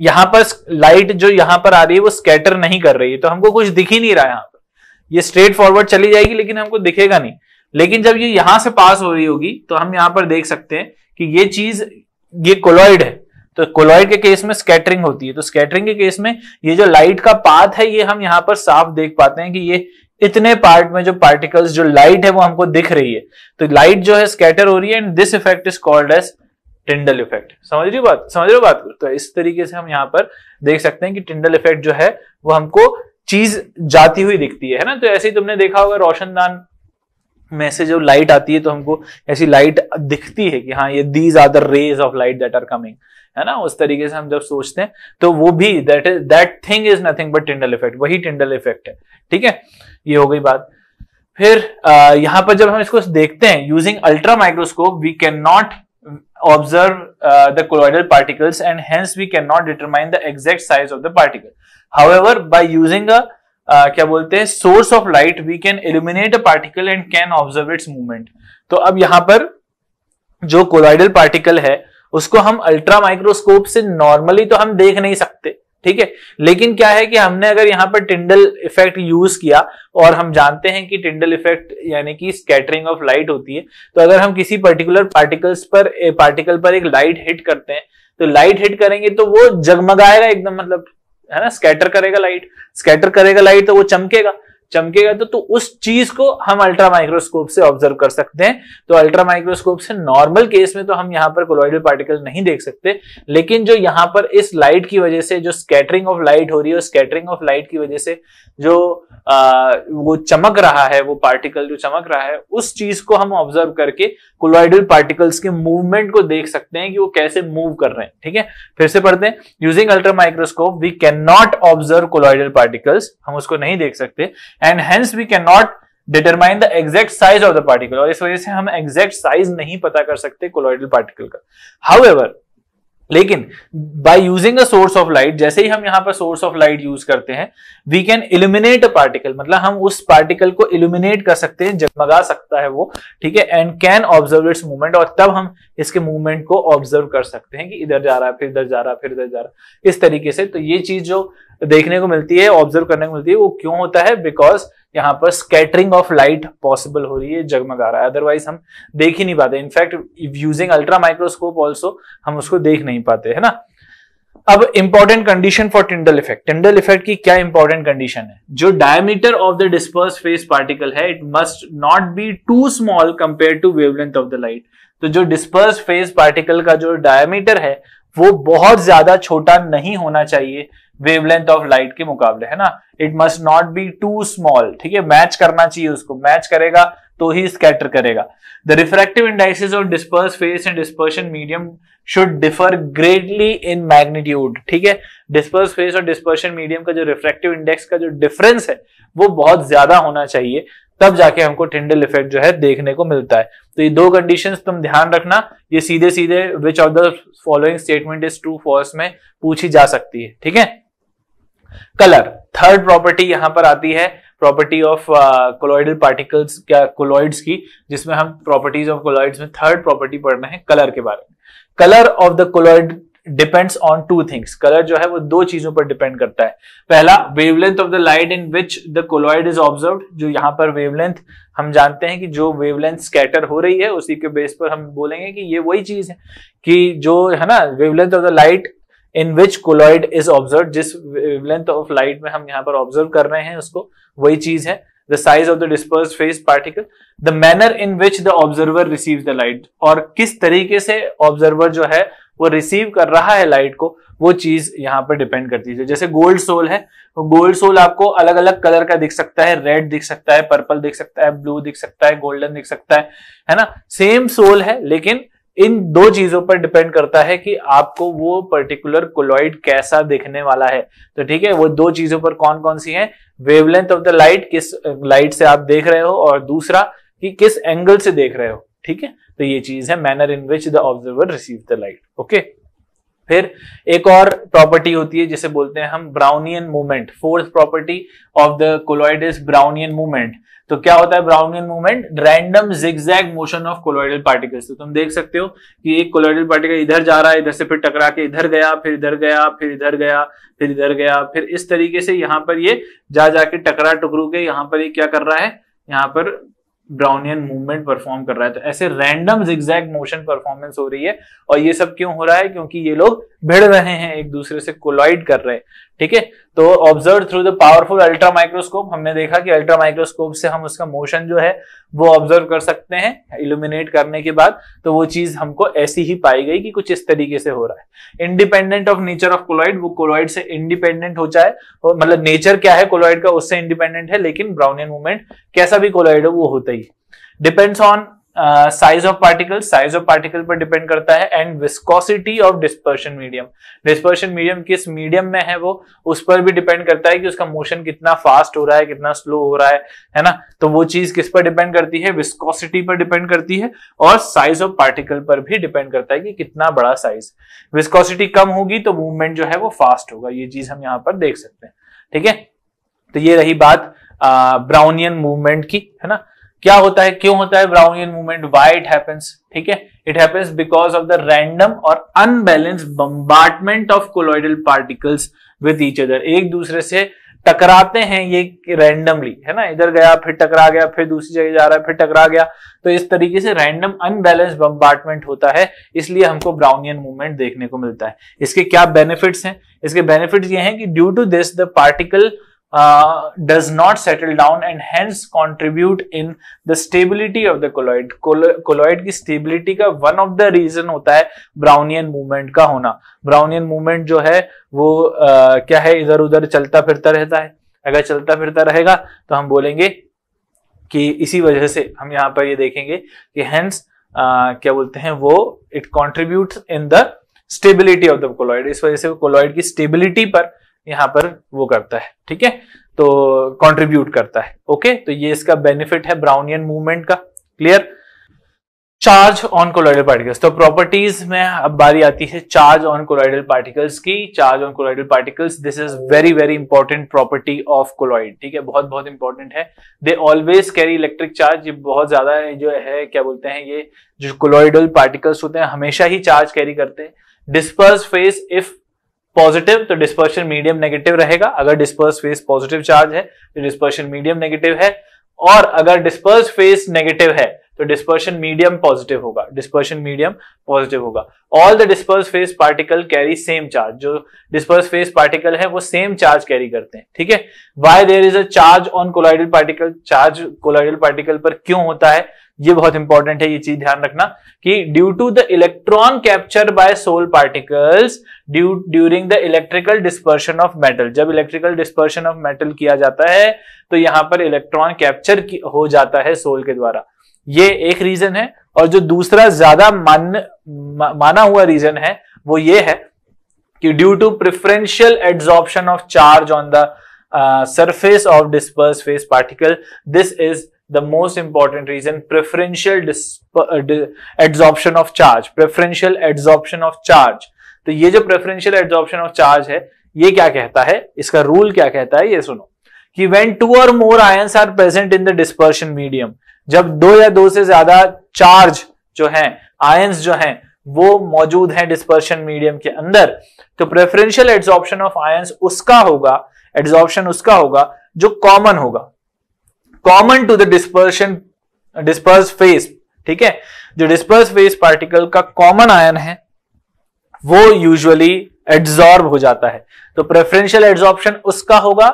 यहां पर लाइट जो यहां पर आ रही है वो स्कैटर नहीं कर रही है तो हमको कुछ दिख ही नहीं रहा है यहां पर ये स्ट्रेट फॉरवर्ड चली जाएगी लेकिन हमको दिखेगा नहीं लेकिन जब ये यहां से पास हो रही होगी तो हम यहां पर देख सकते हैं कि ये चीज ये कोलॉइड है तो कोलॉइड के केस में स्कैटरिंग होती है तो स्कैटरिंग के केस में ये जो लाइट का पाथ है ये हम यहाँ पर साफ देख पाते हैं कि ये इतने पार्ट में जो पार्टिकल्स जो लाइट है वो हमको दिख रही है तो लाइट जो है स्कैटर हो रही है and this effect is called as Tyndall effect समझ रही बात समझ रहे हो बात तो इस तरीके से हम यहाँ पर देख सकते हैं कि टिंडल इफेक्ट जो है वो हमको चीज जाती हुई दिखती है ना तो ऐसे ही तुमने देखा होगा रोशनदान में से जो लाइट आती है तो हमको ऐसी लाइट दिखती है कि हाँ ये these are the rays of light that are coming है ना उस तरीके से हम जब सोचते हैं तो वो भी that is that thing is nothing but Tyndall effect वही टिंडल इफेक्ट है ठीक है ये हो गई बात फिर आ, यहां पर जब हम इसको देखते हैं using ultra microscope we can not observe uh, the colloidal particles and hence we cannot determine the exact size of the particle however by using a uh, क्या बोलते हैं source of light we can illuminate a particle and can observe its movement तो अब यहां पर जो colloidal particle है उसको हम अल्ट्रा माइक्रोस्कोप से नॉर्मली तो हम देख नहीं सकते ठीक है लेकिन क्या है कि हमने अगर यहाँ पर टिंडल इफेक्ट यूज किया और हम जानते हैं कि टिंडल इफेक्ट यानी कि स्कैटरिंग ऑफ लाइट होती है तो अगर हम किसी पर्टिकुलर पार्टिकल्स पर पार्टिकल पर एक लाइट हिट करते हैं तो लाइट हिट करेंगे तो वो जगमगाएगा एकदम मतलब है ना स्कैटर करेगा लाइट स्कैटर करेगा लाइट तो वो चमकेगा चमकेगा तो, तो उस चीज को हम अल्ट्रा माइक्रोस्कोप से ऑब्जर्व कर सकते हैं तो अल्ट्रा माइक्रोस्कोप से नॉर्मल केस में तो हम यहाँ पर कोलोइडल पार्टिकल नहीं देख सकते लेकिन जो यहाँ पर इस लाइट की वजह से जो स्कैटरिंग ऑफ लाइट हो रही है स्कैटरिंग ऑफ लाइट की वजह से जो आ, वो चमक रहा है वो पार्टिकल जो चमक रहा है उस चीज को हम ऑब्जर्व करके कोलोइडल पार्टिकल्स के मूवमेंट को देख सकते हैं कि वो कैसे मूव कर रहे हैं ठीक है फिर से पढ़ते हैं using ultra microscope we can not observe colloidal particles हम उसको नहीं देख सकते and hence we can not determine the exact size of the particle और इस वजह से हम एग्जैक्ट साइज नहीं पता कर सकते कोलोइडल पार्टिकल का हाउ लेकिन by using a source of light जैसे ही हम यहाँ पर सोर्स ऑफ लाइट यूज करते हैं we can illuminate a particle मतलब हम उस पार्टिकल को इल्यूमिनेट कर सकते हैं जगमगा सकता है वो ठीक है and can observe its movement और तब हम इसके मूवमेंट को ऑब्जर्व कर सकते हैं कि इधर जा रहा है फिर इधर जा रहा है फिर इधर जा रहा है इस तरीके से तो ये चीज जो देखने को मिलती है ऑब्जर्व करने को मिलती है वो क्यों होता है बिकॉज यहाँ पर स्केटरिंग ऑफ लाइट पॉसिबल हो रही है जगमगा रहा है अदरवाइज हम देख ही नहीं पाते in fact using ultra microscope also हम उसको देख नहीं पाते है ना अब important condition for Tyndall effect Tyndall effect की क्या इंपॉर्टेंट कंडीशन है जो diameter of the disperse phase particle है it must not be too small compare to wavelength of the light तो जो डिस्पर्स फेस पार्टिकल का जो डायमीटर है वो बहुत ज्यादा छोटा नहीं होना चाहिए वेवलेंथ ऑफ लाइट के मुकाबले है ना it must not be too small ठीक है मैच करना चाहिए उसको मैच करेगा तो ही स्कैटर करेगा the refractive indices of disperse phase and dispersion medium should differ greatly in magnitude ठीक है डिस्पर्स फेस और डिस्पर्शन मीडियम का जो रिफ्रेक्टिव इंडेक्स का जो डिफरेंस है वो बहुत ज्यादा होना चाहिए तब जाके हमको टिंडल इफेक्ट जो है देखने को मिलता है तो ये दो कंडीशंस तुम ध्यान रखना ये सीधे सीधे which of the following statement is true फॉर्स में पूछी जा सकती है ठीक है कलर थर्ड प्रॉपर्टी यहां पर आती है प्रॉपर्टी ऑफ कोलोइडल पार्टिकल्स क्या कोलोइड्स की जिसमें हम प्रॉपर्टीज ऑफ कोलोइड्स में थर्ड प्रॉपर्टी पढ़ रहे हैं कलर के बारे में colour of the colloid depends on two things colour जो है वो दो चीजों पर डिपेंड करता है पहला wavelength of the light in which the colloid is observe जो यहाँ पर वेवलेंथ हम जानते हैं कि जो वेवलेंथ स्कैटर हो रही है उसी के बेस पर हम बोलेंगे कि ये वही चीज है कि जो है ना wavelength of the light in which colloid is observe जिस वेवलेंथ ऑफ लाइट में हम यहाँ पर ऑब्जर्व कर रहे हैं उसको वही चीज है the size of the disperse phase particle the manner in which the observer receive the light और किस तरीके से ऑब्जर्वर जो है वो रिसीव कर रहा है लाइट को वो चीज यहाँ पर डिपेंड करती है जैसे गोल्ड सोल है गोल्ड सोल आपको अलग अलग कलर का दिख सकता है रेड दिख सकता है पर्पल दिख सकता है ब्लू दिख सकता है गोल्डन दिख सकता है है ना सेम सोल है लेकिन इन दो चीजों पर डिपेंड करता है कि आपको वो पर्टिकुलर कोलॉइड कैसा दिखने वाला है तो ठीक है वो दो चीजों पर कौन कौन सी है वेवलेंथ ऑफ द लाइट किस लाइट से आप देख रहे हो और दूसरा कि किस एंगल से देख रहे हो ठीक है तो ये चीज है manner in which the observer receive the light okay फिर एक और प्रॉपर्टी होती है जिसे बोलते हैं हम Brownian movement fourth property of the colloid is Brownian movement तो क्या होता है Brownian movement random zigzag motion of colloidal particles तो तुम देख सकते हो कि एक कोलॉइडल पार्टिकल इधर जा रहा है इधर से फिर टकरा के इधर गया फिर इधर गया फिर इधर गया फिर इधर गया फिर इस तरीके से यहां पर ये जा जाके टकरा टुकरू के यहां पर ये क्या कर रहा है यहां पर ब्राउनियन मूवमेंट परफॉर्म कर रहा है तो ऐसे रैंडम एग्जैक्ट मोशन परफॉर्मेंस हो रही है और ये सब क्यों हो रहा है क्योंकि ये लोग भिड़ रहे हैं एक दूसरे से कोलाइड कर रहे हैं ठीक है तो observe through the powerful ultra microscope हमने देखा कि अल्ट्रा माइक्रोस्कोप से हम उसका मोशन जो है वो ऑब्जर्व कर सकते हैं इल्यूमिनेट करने के बाद तो वो चीज हमको ऐसी ही पाई गई कि कुछ इस तरीके से हो रहा है independent of nature of colloid वो कोलॉइड से इंडिपेंडेंट हो जाए और मतलब नेचर क्या है कोलॉइड का उससे इंडिपेंडेंट है लेकिन ब्राउनियन मूवमेंट कैसा भी कोलॉइड हो वो होता ही depends on size of particle size of particle पर डिपेंड करता है and viscosity of dispersion medium dispersion medium किस मीडियम में है वो उस पर भी डिपेंड करता है कि उसका मोशन कितना फास्ट हो रहा है कितना स्लो हो रहा है है ना तो वो चीज किस पर डिपेंड करती है विस्कोसिटी पर डिपेंड करती है और साइज ऑफ पार्टिकल पर भी डिपेंड करता है कि कितना बड़ा साइज विस्कोसिटी कम होगी तो मूवमेंट जो है वो फास्ट होगा ये चीज हम यहाँ पर देख सकते हैं ठीक है तो ये रही बात ब्राउनियन uh, मूवमेंट की है ना क्या होता है क्यों होता है Brownian movement why it happens ठीक है it happens because of the random और unbalance bombardment of colloidal particles with each other एक दूसरे से टकराते हैं ये रैंडमली है ना इधर गया फिर टकरा गया फिर दूसरी जगह जा रहा है फिर टकरा गया तो इस तरीके से रैंडम अनबैलेंस बम्बार्टमेंट होता है इसलिए हमको ब्राउनियन मूवमेंट देखने को मिलता है इसके क्या बेनिफिट्स हैं इसके बेनिफिट्स ये हैं कि due to this the particle does uh, does not settle down and hence contribute in the stability of the colloid. Colloid की stability का one of the reason होता है ब्राउनियन मूवमेंट का होना ब्राउनियन मूवमेंट जो है वो uh, क्या है इधर उधर चलता फिरता रहता है अगर चलता फिरता रहेगा तो हम बोलेंगे कि इसी वजह से हम यहाँ पर ये देखेंगे कि हेंस uh, क्या बोलते हैं वो it contribute in the stability of the colloid इस वजह से कोलॉइड की स्टेबिलिटी पर यहाँ पर वो करता है ठीक है तो कंट्रीब्यूट करता है ओके तो ये इसका बेनिफिट है ब्राउनियन मूवमेंट का clear charge on colloidal particles तो प्रॉपर्टीज में अब बारी आती है चार्ज ऑन कोलाइडल पार्टिकल्स की charge on colloidal particles this is very very important property of colloid ठीक है बहुत बहुत इंपॉर्टेंट है they always carry electric charge ये बहुत ज्यादा जो है क्या बोलते हैं ये जो कोलाइडल पार्टिकल्स होते हैं हमेशा ही चार्ज कैरी करते हैं डिस्पर्स फेस इफ पॉजिटिव तो डिस्पर्शन मीडियम नेगेटिव रहेगा अगर डिस्पर्स फेस पॉजिटिव चार्ज है तो डिस्पर्शन मीडियम नेगेटिव है और अगर डिस्पर्स फेस नेगेटिव है तो डिस्पर्शन मीडियम पॉजिटिव होगा डिस्पर्शन मीडियम पॉजिटिव होगा all the disperse phase particle carry same charge जो डिस्पर्स फेस पार्टिकल है वो सेम चार्ज कैरी करते हैं ठीक है why there is a charge on colloidal particle charge colloidal particle पर क्यों होता है ये बहुत इंपॉर्टेंट है ये चीज ध्यान रखना कि due to the electron capture by sol particles due during the electrical dispersion of metal जब इलेक्ट्रिकल डिस्पर्शन ऑफ मेटल किया जाता है तो यहां पर इलेक्ट्रॉन कैप्चर हो जाता है सोल के द्वारा ये एक रीजन है और जो दूसरा ज्यादा मान मा, माना हुआ रीजन है वो ये है कि due to preferential adsorption of charge on the surface of disperse phase particle this is the most important reason preferential adsorption of charge preferential adsorption of charge तो ये जो preferential adsorption of charge है ये क्या कहता है इसका rule क्या कहता है ये सुनो कि when two or more ions are present in the dispersion medium जब दो या दो से ज्यादा चार्ज जो हैं आयंस जो हैं वो मौजूद हैं डिस्पर्शन मीडियम के अंदर तो प्रेफरेंशियल एड्सॉर्प्शन ऑफ आयंस उसका होगा एड्सॉर्प्शन उसका होगा जो कॉमन होगा common to the dispersion disperse phase ठीक है जो डिस्पर्स फेस पार्टिकल का कॉमन आयन है वो यूजुअली एड्सॉर्ब हो जाता है तो प्रेफरेंशियल एड्सॉर्प्शन उसका होगा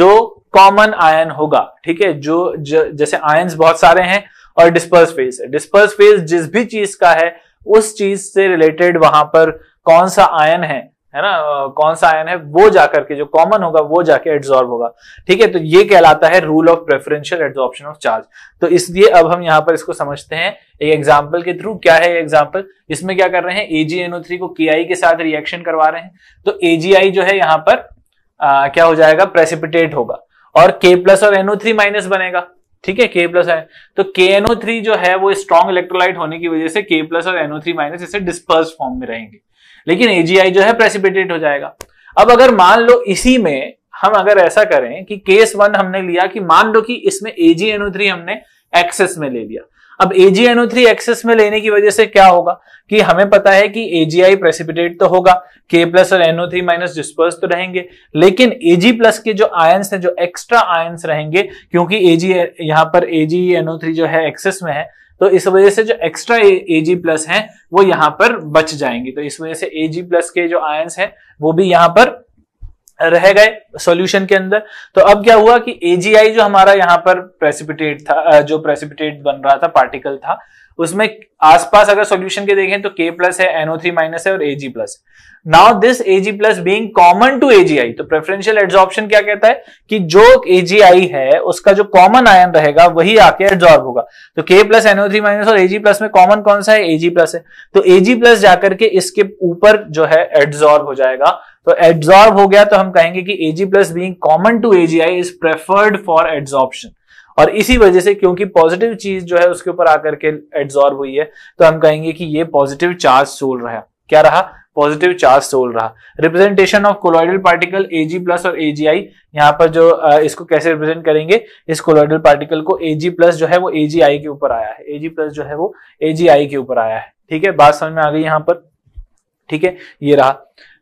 जो कॉमन आयन होगा ठीक है जो ज, जैसे आयन बहुत सारे हैं और डिस्पर्स फेस है डिस्पर्स फेस जिस भी चीज का है उस चीज से रिलेटेड वहां पर कौन सा आयन है है ना कौन सा आयन है वो जाकर के जो कॉमन होगा वो जाके एड्सॉर्ब होगा ठीक है तो ये कहलाता है rule of preferential adsorption of charge तो इसलिए अब हम यहाँ पर इसको समझते हैं एक एग्जाम्पल के थ्रू क्या है एग्जाम्पल इसमें क्या कर रहे हैं एजीएनओ थ्री को के के साथ रिएक्शन करवा रहे हैं तो एजीआई जो है यहाँ पर आ, क्या हो जाएगा प्रेसिपिटेट होगा और के प्लस और एनओ थ्री माइनस बनेगा ठीक है के प्लस है तो के एनओ थ्री जो है वो स्ट्रॉन्ग इलेक्ट्रोलाइट होने की वजह से के प्लस और एनओ थ्री माइनस इसे डिस्पर्स फॉर्म में रहेंगे लेकिन एजीआई जो है प्रेसिपिटेट हो जाएगा अब अगर मान लो इसी में हम अगर ऐसा करें कि केस वन हमने लिया कि मान लो कि इसमें एजी एनओ थ्री हमने एक्सेस में ले लिया अब एजी एनओ थ्री एक्सेस में लेने की वजह से क्या होगा कि हमें पता है कि एजीआई प्रेसिपिटेट तो होगा के प्लस और एनओ थ्री माइनस डिस्पर्स तो रहेंगे लेकिन एजी प्लस के जो आयन्स हैं जो एक्स्ट्रा आयन्स रहेंगे क्योंकि एजी यहां पर एजी एनओ थ्री जो है एक्सेस में है तो इस वजह से जो एक्स्ट्रा ए जी प्लस है वो यहां पर बच जाएंगी तो इस वजह से ए जी प्लस के जो आयन्स है वो भी यहां पर रह गए सॉल्यूशन के अंदर तो अब क्या हुआ कि एजीआई जो हमारा यहाँ पर प्रेसिपिटेट था जो प्रेसिपिटेट बन रहा था पार्टिकल था उसमें आसपास अगर सॉल्यूशन के देखें तो के प्लस है NO3 माइनस है और AG plus now this AG plus being common to AGI तो प्रेफरेंशियल एड्सॉर्प्शन क्या कहता है कि जो एजीआई है उसका जो कॉमन आयन रहेगा वही आके एड्सॉर्ब होगा तो के प्लस एनओ थ्री माइनस और एजी प्लस में कॉमन कौन सा है एजी प्लस है तो एजी प्लस जाकर के इसके ऊपर जो है एड्सॉर्ब हो जाएगा तो एड्सॉर्ब हो गया तो हम कहेंगे कि AG plus being common to AGI is preferred for adsorption और इसी वजह से क्योंकि पॉजिटिव चीज जो है उसके ऊपर आकर के एब्जॉर्ब हुई है तो हम कहेंगे कि ये पॉजिटिव चार्ज सोल रहा क्या रहा पॉजिटिव चार्ज सोल रहा representation of colloidal particle AG plus और एजीआई यहाँ पर जो इसको कैसे रिप्रेजेंट करेंगे इस कोलोइडल पार्टिकल को एजी प्लस जो है वो एजीआई के ऊपर आया है एजी प्लस जो है वो एजीआई के ऊपर आया है ठीक है बात समझ में आ गई यहाँ पर ठीक है ये रहा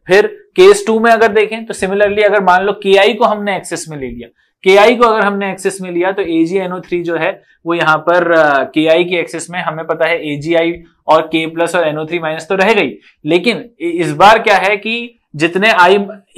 फिर केस टू में अगर देखें तो सिमिलरली अगर मान लो के को हमने एक्सेस में ले लिया के आई को अगर हमने एक्सेस में लिया तो एनओ थ्री जो है वो यहाँ पर के आई की एक्सेस में हमें पता है एजीआई और के प्लस और एनओ थ्री माइनस तो रह गई लेकिन इस बार क्या है कि जितने आई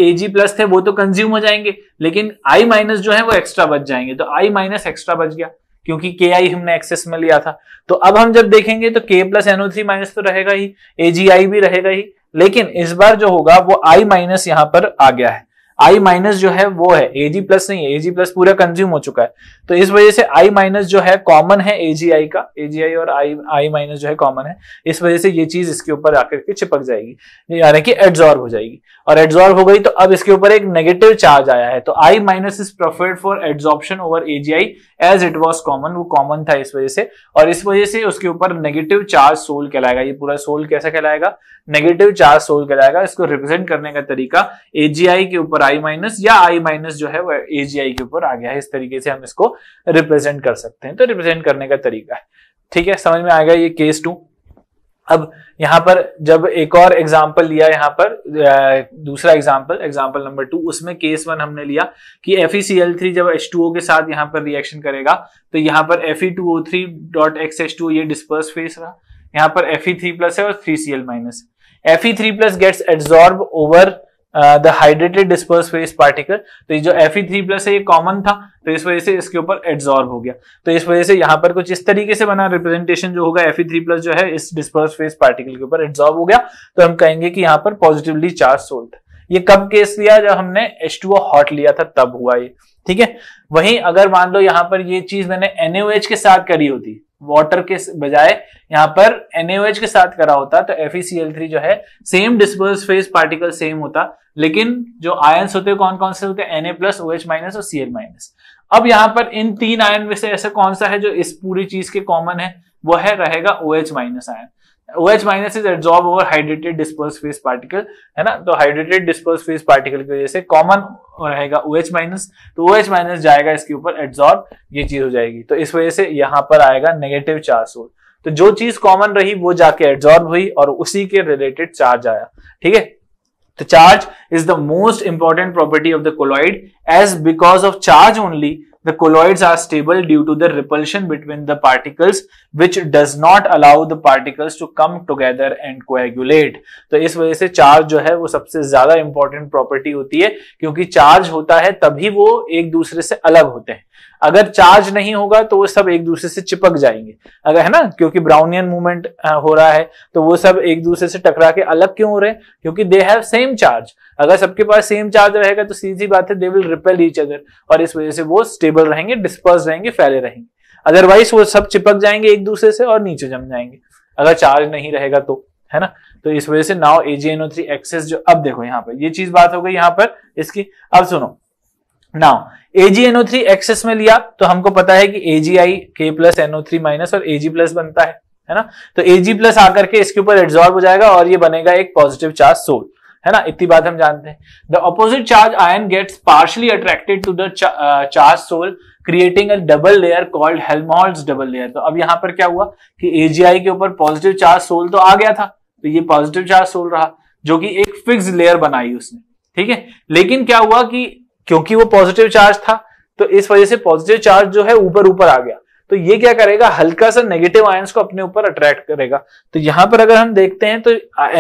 ए जी प्लस थे वो तो कंज्यूम हो जाएंगे लेकिन आई माइनस जो है वो एक्स्ट्रा बच जाएंगे तो आई माइनस एक्स्ट्रा बच गया क्योंकि के आई हमने एक्सेस में लिया था तो अब हम जब देखेंगे तो के प्लस एनओ थ्री माइनस तो रहेगा ही ए जी आई भी रहेगा ही लेकिन इस बार जो होगा वो आई माइनस यहां पर आ गया है आई माइनस जो है वो है एजी प्लस नहीं है एजी प्लस पूरा कंज्यूम हो चुका है तो इस वजह से आई माइनस जो है कॉमन है एजीआई का एजीआई और आई आई माइनस जो है कॉमन है इस वजह से ये चीज इसके ऊपर आकर के चिपक जाएगी यानी कि एड्जॉर्ब हो जाएगी और एड्जॉर्ब हो गई तो अब इसके ऊपर एक नेगेटिव चार्ज आया है तो I minus is preferred for adsorption over AGI as it was common वो कॉमन था इस वजह से और इस वजह से उसके ऊपर नेगेटिव चार्ज सोल कहलाएगा ये पूरा सोल कैसा कहलाएगा नेगेटिव चार्ज सोल्व कराएगा इसको रिप्रेजेंट करने का तरीका एजीआई के ऊपर आई माइनस या आई माइनस जो है वह एजीआई के ऊपर आ गया है इस तरीके से हम इसको रिप्रेजेंट कर सकते हैं तो रिप्रेजेंट करने का तरीका है ठीक है समझ में आएगा ये केस टू अब यहाँ पर जब एक और एग्जाम्पल लिया यहाँ पर दूसरा एग्जाम्पल एग्जाम्पल नंबर टू उसमें केस वन हमने लिया कि एफ थ्री e जब एच टू ओ के साथ यहाँ पर रिएक्शन करेगा तो यहाँ पर F E two O three dot X H two ये डिस्पर्स फेस रहा यहाँ पर एफ ई थ्री प्लस है और थ्री सी एल माइनस है Fe3 gets absorbed over the hydrated disperse phase particle तो ये जो एफ थ्री प्लस है ये कॉमन था तो इस वजह से इसके ऊपर एब्जॉर्ब हो गया तो इस वजह से यहाँ पर कुछ इस तरीके से बना रिप्रेजेंटेशन जो होगा एफ ई थ्री प्लस जो है इस डिस्पर्स फेस पार्टिकल के ऊपर एब्जॉर्ब हो गया तो हम कहेंगे कि यहाँ पर पॉजिटिवली चार्ज सोल्ड ये कब केस लिया जब हमने एच टू हॉट लिया था तब हुआ ये ठीक है वहीं अगर मान लो यहाँ पर ये चीज मैंने NaOH के साथ करी होती वाटर के बजाय यहाँ पर NaOH के साथ करा होता तो FeCl3 जो है same disperse phase particle same होता लेकिन जो आयन्स होते हैं कौन कौन से होते हैं Na प्लस ओ माइनस और Cl माइनस अब यहाँ पर इन तीन आयन में से ऐसा कौन सा है जो इस पूरी चीज के कॉमन है वह है रहेगा OH minus ion OH minus is absorb over hydrated disperse phase particle है ना तो हाइड्रेटेड डिस्पर्स फेस पार्टिकल की वजह से कॉमन रहेगा ओ एच माइनस तो ओ एच माइनस जाएगा इसके ऊपर एब्जॉर्ब ये चीज हो जाएगी तो इस वजह से यहां पर आएगा नेगेटिव चार्ज सोल तो जो चीज कॉमन रही वो जाके एब्जॉर्ब हुई और उसी के रिलेटेड चार्ज आया ठीक है तो charge is the most important property of the colloid as because of charge only The colloids are stable due to the repulsion between the particles which does not allow the particles to come together and coagulate. to is wajah se charge jo hai wo sabse zyada important property hoti hai kyunki charge hota hai tabhi wo ek dusre se alag hote hain अगर charge नहीं होगा तो वो सब एक दूसरे से चिपक जाएंगे अगर है ना क्योंकि ब्राउनियन मूवमेंट हो रहा है तो वो सब एक दूसरे से टकरा के अलग क्यों हो रहे हैं क्योंकि दे हैव सेम चार्ज अगर सबके पास सेम चार्ज रहेगा तो सीधी बात है they will repel each other और इस वजह से वो स्टेबल रहेंगे डिस्पर्स रहेंगे फैले रहेंगे अदरवाइज वो सब चिपक जाएंगे एक दूसरे से और नीचे जम जाएंगे अगर चार्ज नहीं रहेगा तो है ना तो इस वजह से नाउ एजीएनओ थ्री एक्सेस जो अब देखो यहाँ पर ये चीज बात हो गई यहाँ पर इसकी अब सुनो नाउ AgNO3 एक्सेस में लिया तो हमको पता है कि AgI K plus NO3 minus और Ag प्लस बनता है है ना तो Ag प्लस आकर के इसके ऊपर एड्जॉर्ब हो जाएगा और ये बनेगा एक पॉजिटिव चार्ज सोल है ना इतनी बात हम जानते हैं the opposite charge ion gets partially attracted to the charge sol creating a double layer called Helmholtz double layer तो अब यहां पर क्या हुआ कि AgI के ऊपर पॉजिटिव चार्ज सोल तो आ गया था तो ये पॉजिटिव चार्ज सोल रहा जो कि एक फिक्स लेयर बनाई उसने ठीक है लेकिन क्या हुआ कि क्योंकि वो पॉजिटिव चार्ज था तो इस वजह से पॉजिटिव चार्ज जो है ऊपर ऊपर आ गया तो ये क्या करेगा हल्का सा नेगेटिव आयंस को अपने ऊपर अट्रैक्ट करेगा तो यहां पर अगर हम देखते हैं तो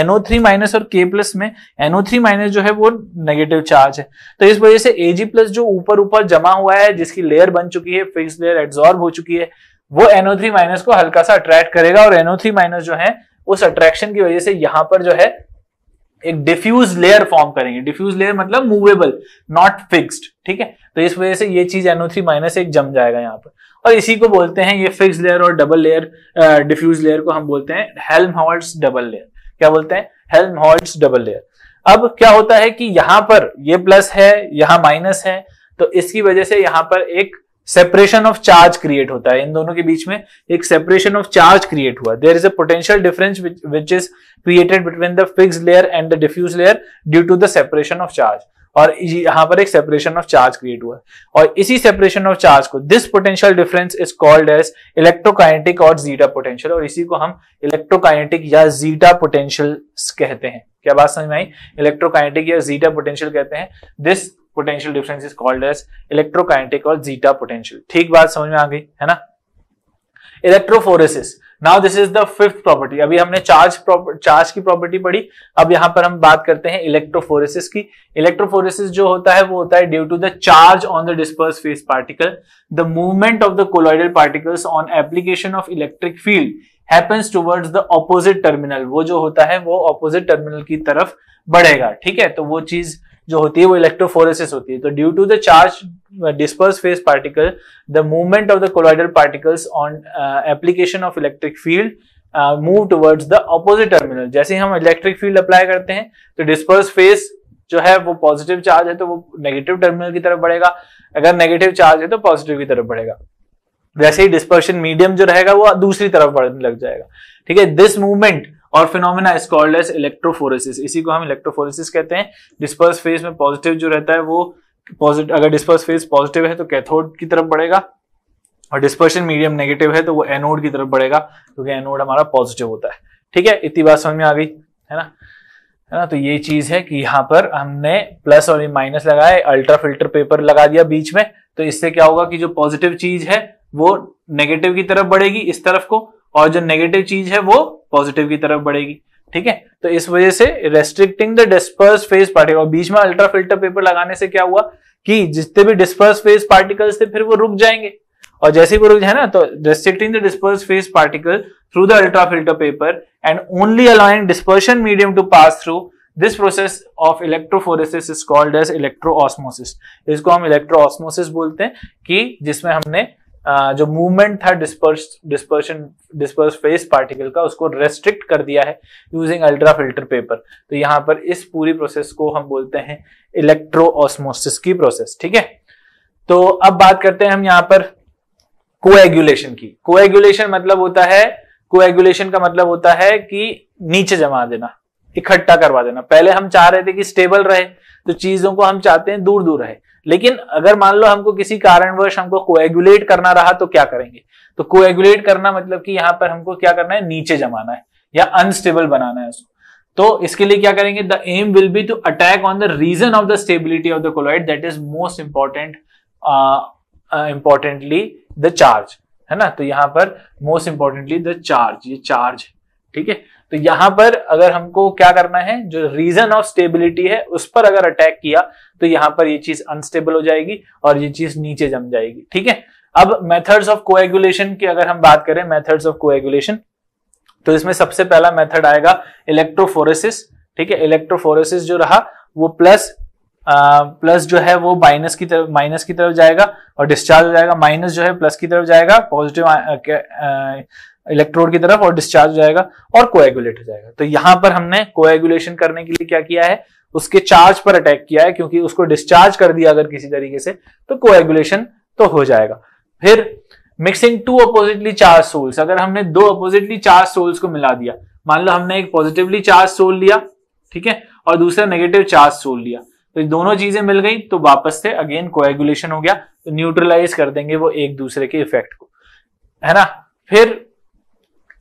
एनओ थ्री माइनस और के प्लस में एनओ थ्री माइनस जो है वो नेगेटिव चार्ज है तो इस वजह से एजी प्लस जो ऊपर ऊपर जमा हुआ है जिसकी लेयर बन चुकी है फिक्स लेयर एब्जॉर्ब हो चुकी है वो एनओ थ्री माइनस को हल्का सा अट्रैक्ट करेगा और एनओ थ्री माइनस जो है उस अट्रैक्शन की वजह से यहां पर जो है एक डिफ्यूज लेयर फॉर्म करेंगे डिफ्यूज लेयर मतलब मूवेबल नॉट फिक्स्ड ठीक है तो इस वजह से ये चीज एनओ थ्री माइनस एक जम जाएगा यहाँ पर और इसी को बोलते हैं ये फिक्स लेयर और डबल लेयर डिफ्यूज लेयर को हम बोलते हैं हेल्म डबल लेयर क्या बोलते हैं हेल्म डबल लेयर अब क्या होता है कि यहां पर ये प्लस है यहां माइनस है तो इसकी वजह से यहां पर एक सेपरेशन ऑफ चार्ज क्रिएट होता है इन दोनों के बीच में एक सेपरेशन ऑफ चार्ज क्रिएट हुआ there is a potential difference which is created between the fix layer and the diffuse layer due to the separation of charge और यहां पर एक सेपरेशन ऑफ चार्ज क्रिएट हुआ और इसी सेपरेशन ऑफ चार्ज को this potential difference is called as electrokinetic और zeta potential और इसी को हम इलेक्ट्रोकाइनेटिक या जीटा पोटेंशियल कहते हैं क्या बात समझ में आई इलेक्ट्रोकाइनेटिक या जीटा पोटेंशियल कहते हैं this potential difference is called as electrokinetic और जीटा पोटेंशियल ठीक बात समझ में आ गई है ना electrophoresis now this is the fifth property अभी हमने चार्ज चार्ज की प्रॉपर्टी पढ़ी अब यहां पर हम बात करते हैं इलेक्ट्रोफोरेसिस की इलेक्ट्रोफोरेसिस जो होता है वो होता है due to the charge on the disperse phase particle the movement of the colloidal particles on application of electric field happens towards the opposite terminal वो जो होता है वो ऑपोजिट टर्मिनल की तरफ बढ़ेगा ठीक है तो वो चीज जो होती है वो इलेक्ट्रोफोरेसिस होती है तो due to the charge disperse phase particle the movement of the colloidal particles on application of electric field move towards the opposite terminal जैसे हम इलेक्ट्रिक फील्ड अप्लाई करते हैं तो डिस्पर्स फेस जो है वो पॉजिटिव चार्ज है तो वो नेगेटिव टर्मिनल की तरफ बढ़ेगा अगर नेगेटिव चार्ज है तो पॉजिटिव की तरफ बढ़ेगा वैसे ही डिस्पर्शन मीडियम जो रहेगा वो दूसरी तरफ बढ़ने लग जाएगा ठीक है दिस मूवमेंट और phenomena is called as electrophoresis इसी को हम इलेक्ट्रोफोरेसिस कहते हैं डिस्पर्स फेज में पॉजिटिव जो रहता है वो पॉजिटिव अगर डिस्पर्स फेज पॉजिटिव है तो कैथोड की तरफ बढ़ेगा और डिस्पर्शन मीडियम नेगेटिव है तो वो एनोड की तरफ बढ़ेगा क्योंकि तो एनोड हमारा पॉजिटिव होता है ठीक है इतनी बात समझ में आ गई है ना है ना तो ये चीज है कि यहाँ पर हमने प्लस और माइनस लगाया अल्ट्रा फिल्टर पेपर लगा दिया बीच में तो इससे क्या होगा कि जो पॉजिटिव चीज है वो नेगेटिव की तरफ बढ़ेगी इस तरफ को और जो नेगेटिव चीज है वो पॉजिटिव की तरफ बढ़ेगी ठीक है तो इस वजह से restricting the disperse phase particle और बीच में अल्ट्रा फिल्टर पेपर लगाने से क्या हुआ कि जितने भी डिस्पर्स फेज पार्टिकल्स थे फिर वो रुक जाएंगे और जैसे ही वो रुक जाए ना तो restricting the disperse phase particle through the ultra filter paper and only allowing dispersion medium to pass through this process of electrophoresis is called as electro osmosis इसको हम इलेक्ट्रो ऑस्मोसिस बोलते हैं कि जिसमें हमने जो मूवमेंट था disperse dispersion disperse phase particle का उसको रेस्ट्रिक्ट कर दिया है यूजिंग अल्ट्रा फिल्टर पेपर तो यहां पर इस पूरी प्रोसेस को हम बोलते हैं इलेक्ट्रो ऑस्मोसिस की प्रोसेस ठीक है तो अब बात करते हैं हम यहां पर कोएगुलेशन की कोएगुलेशन मतलब होता है कोएगुलेशन का मतलब होता है कि नीचे जमा देना इकट्ठा करवा देना पहले हम चाह रहे थे कि स्टेबल रहे तो चीजों को हम चाहते हैं दूर दूर रहे लेकिन अगर मान लो हमको किसी कारणवश हमको कोएगुलेट करना रहा तो क्या करेंगे तो कोएगुलेट करना मतलब कि यहां पर हमको क्या करना है नीचे जमाना है या अनस्टेबल बनाना है उसको तो इसके लिए क्या करेंगे the aim will be to attack on the region of the stability of the colloid that is most important importantly the charge है ना तो यहां पर मोस्ट इंपॉर्टेंटली द चार्ज ये चार्ज ठीक है तो यहां पर अगर हमको क्या करना है जो रीजन ऑफ स्टेबिलिटी है उस पर अगर अटैक किया तो यहां पर ये चीज अनस्टेबल हो जाएगी और ये चीज नीचे जम जाएगी ठीक है अब मेथड्स ऑफ कोएगुलेशन की अगर हम बात करें मेथड्स ऑफ कोएगुलेशन तो इसमें सबसे पहला मेथड आएगा इलेक्ट्रोफोरेसिस ठीक है इलेक्ट्रोफोरेसिस जो रहा वो प्लस प्लस जो है वो माइनस की तरफ माइनस की तरफ जाएगा और डिस्चार्ज हो जाएगा माइनस जो है प्लस की तरफ जाएगा पॉजिटिव इलेक्ट्रोड की तरफ और डिस्चार्ज हो जाएगा और कोएगुलेट हो जाएगा तो यहां पर हमने कोएगुलेशन करने के लिए क्या किया है उसके चार्ज पर अटैक किया है क्योंकि उसको डिस्चार्ज कर दिया अगर किसी तरीके से तो कोएगुलेशन तो हो जाएगा फिर mixing two oppositely charged sols अगर हमने दो अपोजिटली चार्ज सोल्स को मिला दिया मान लो हमने एक पॉजिटिवली चार्ज सोल लिया ठीक है और दूसरा नेगेटिव चार्ज सोल लिया तो दोनों चीजें मिल गई तो वापस से अगेन कोएगुलेशन हो गया तो न्यूट्रलाइज कर देंगे वो एक दूसरे के इफेक्ट को है ना फिर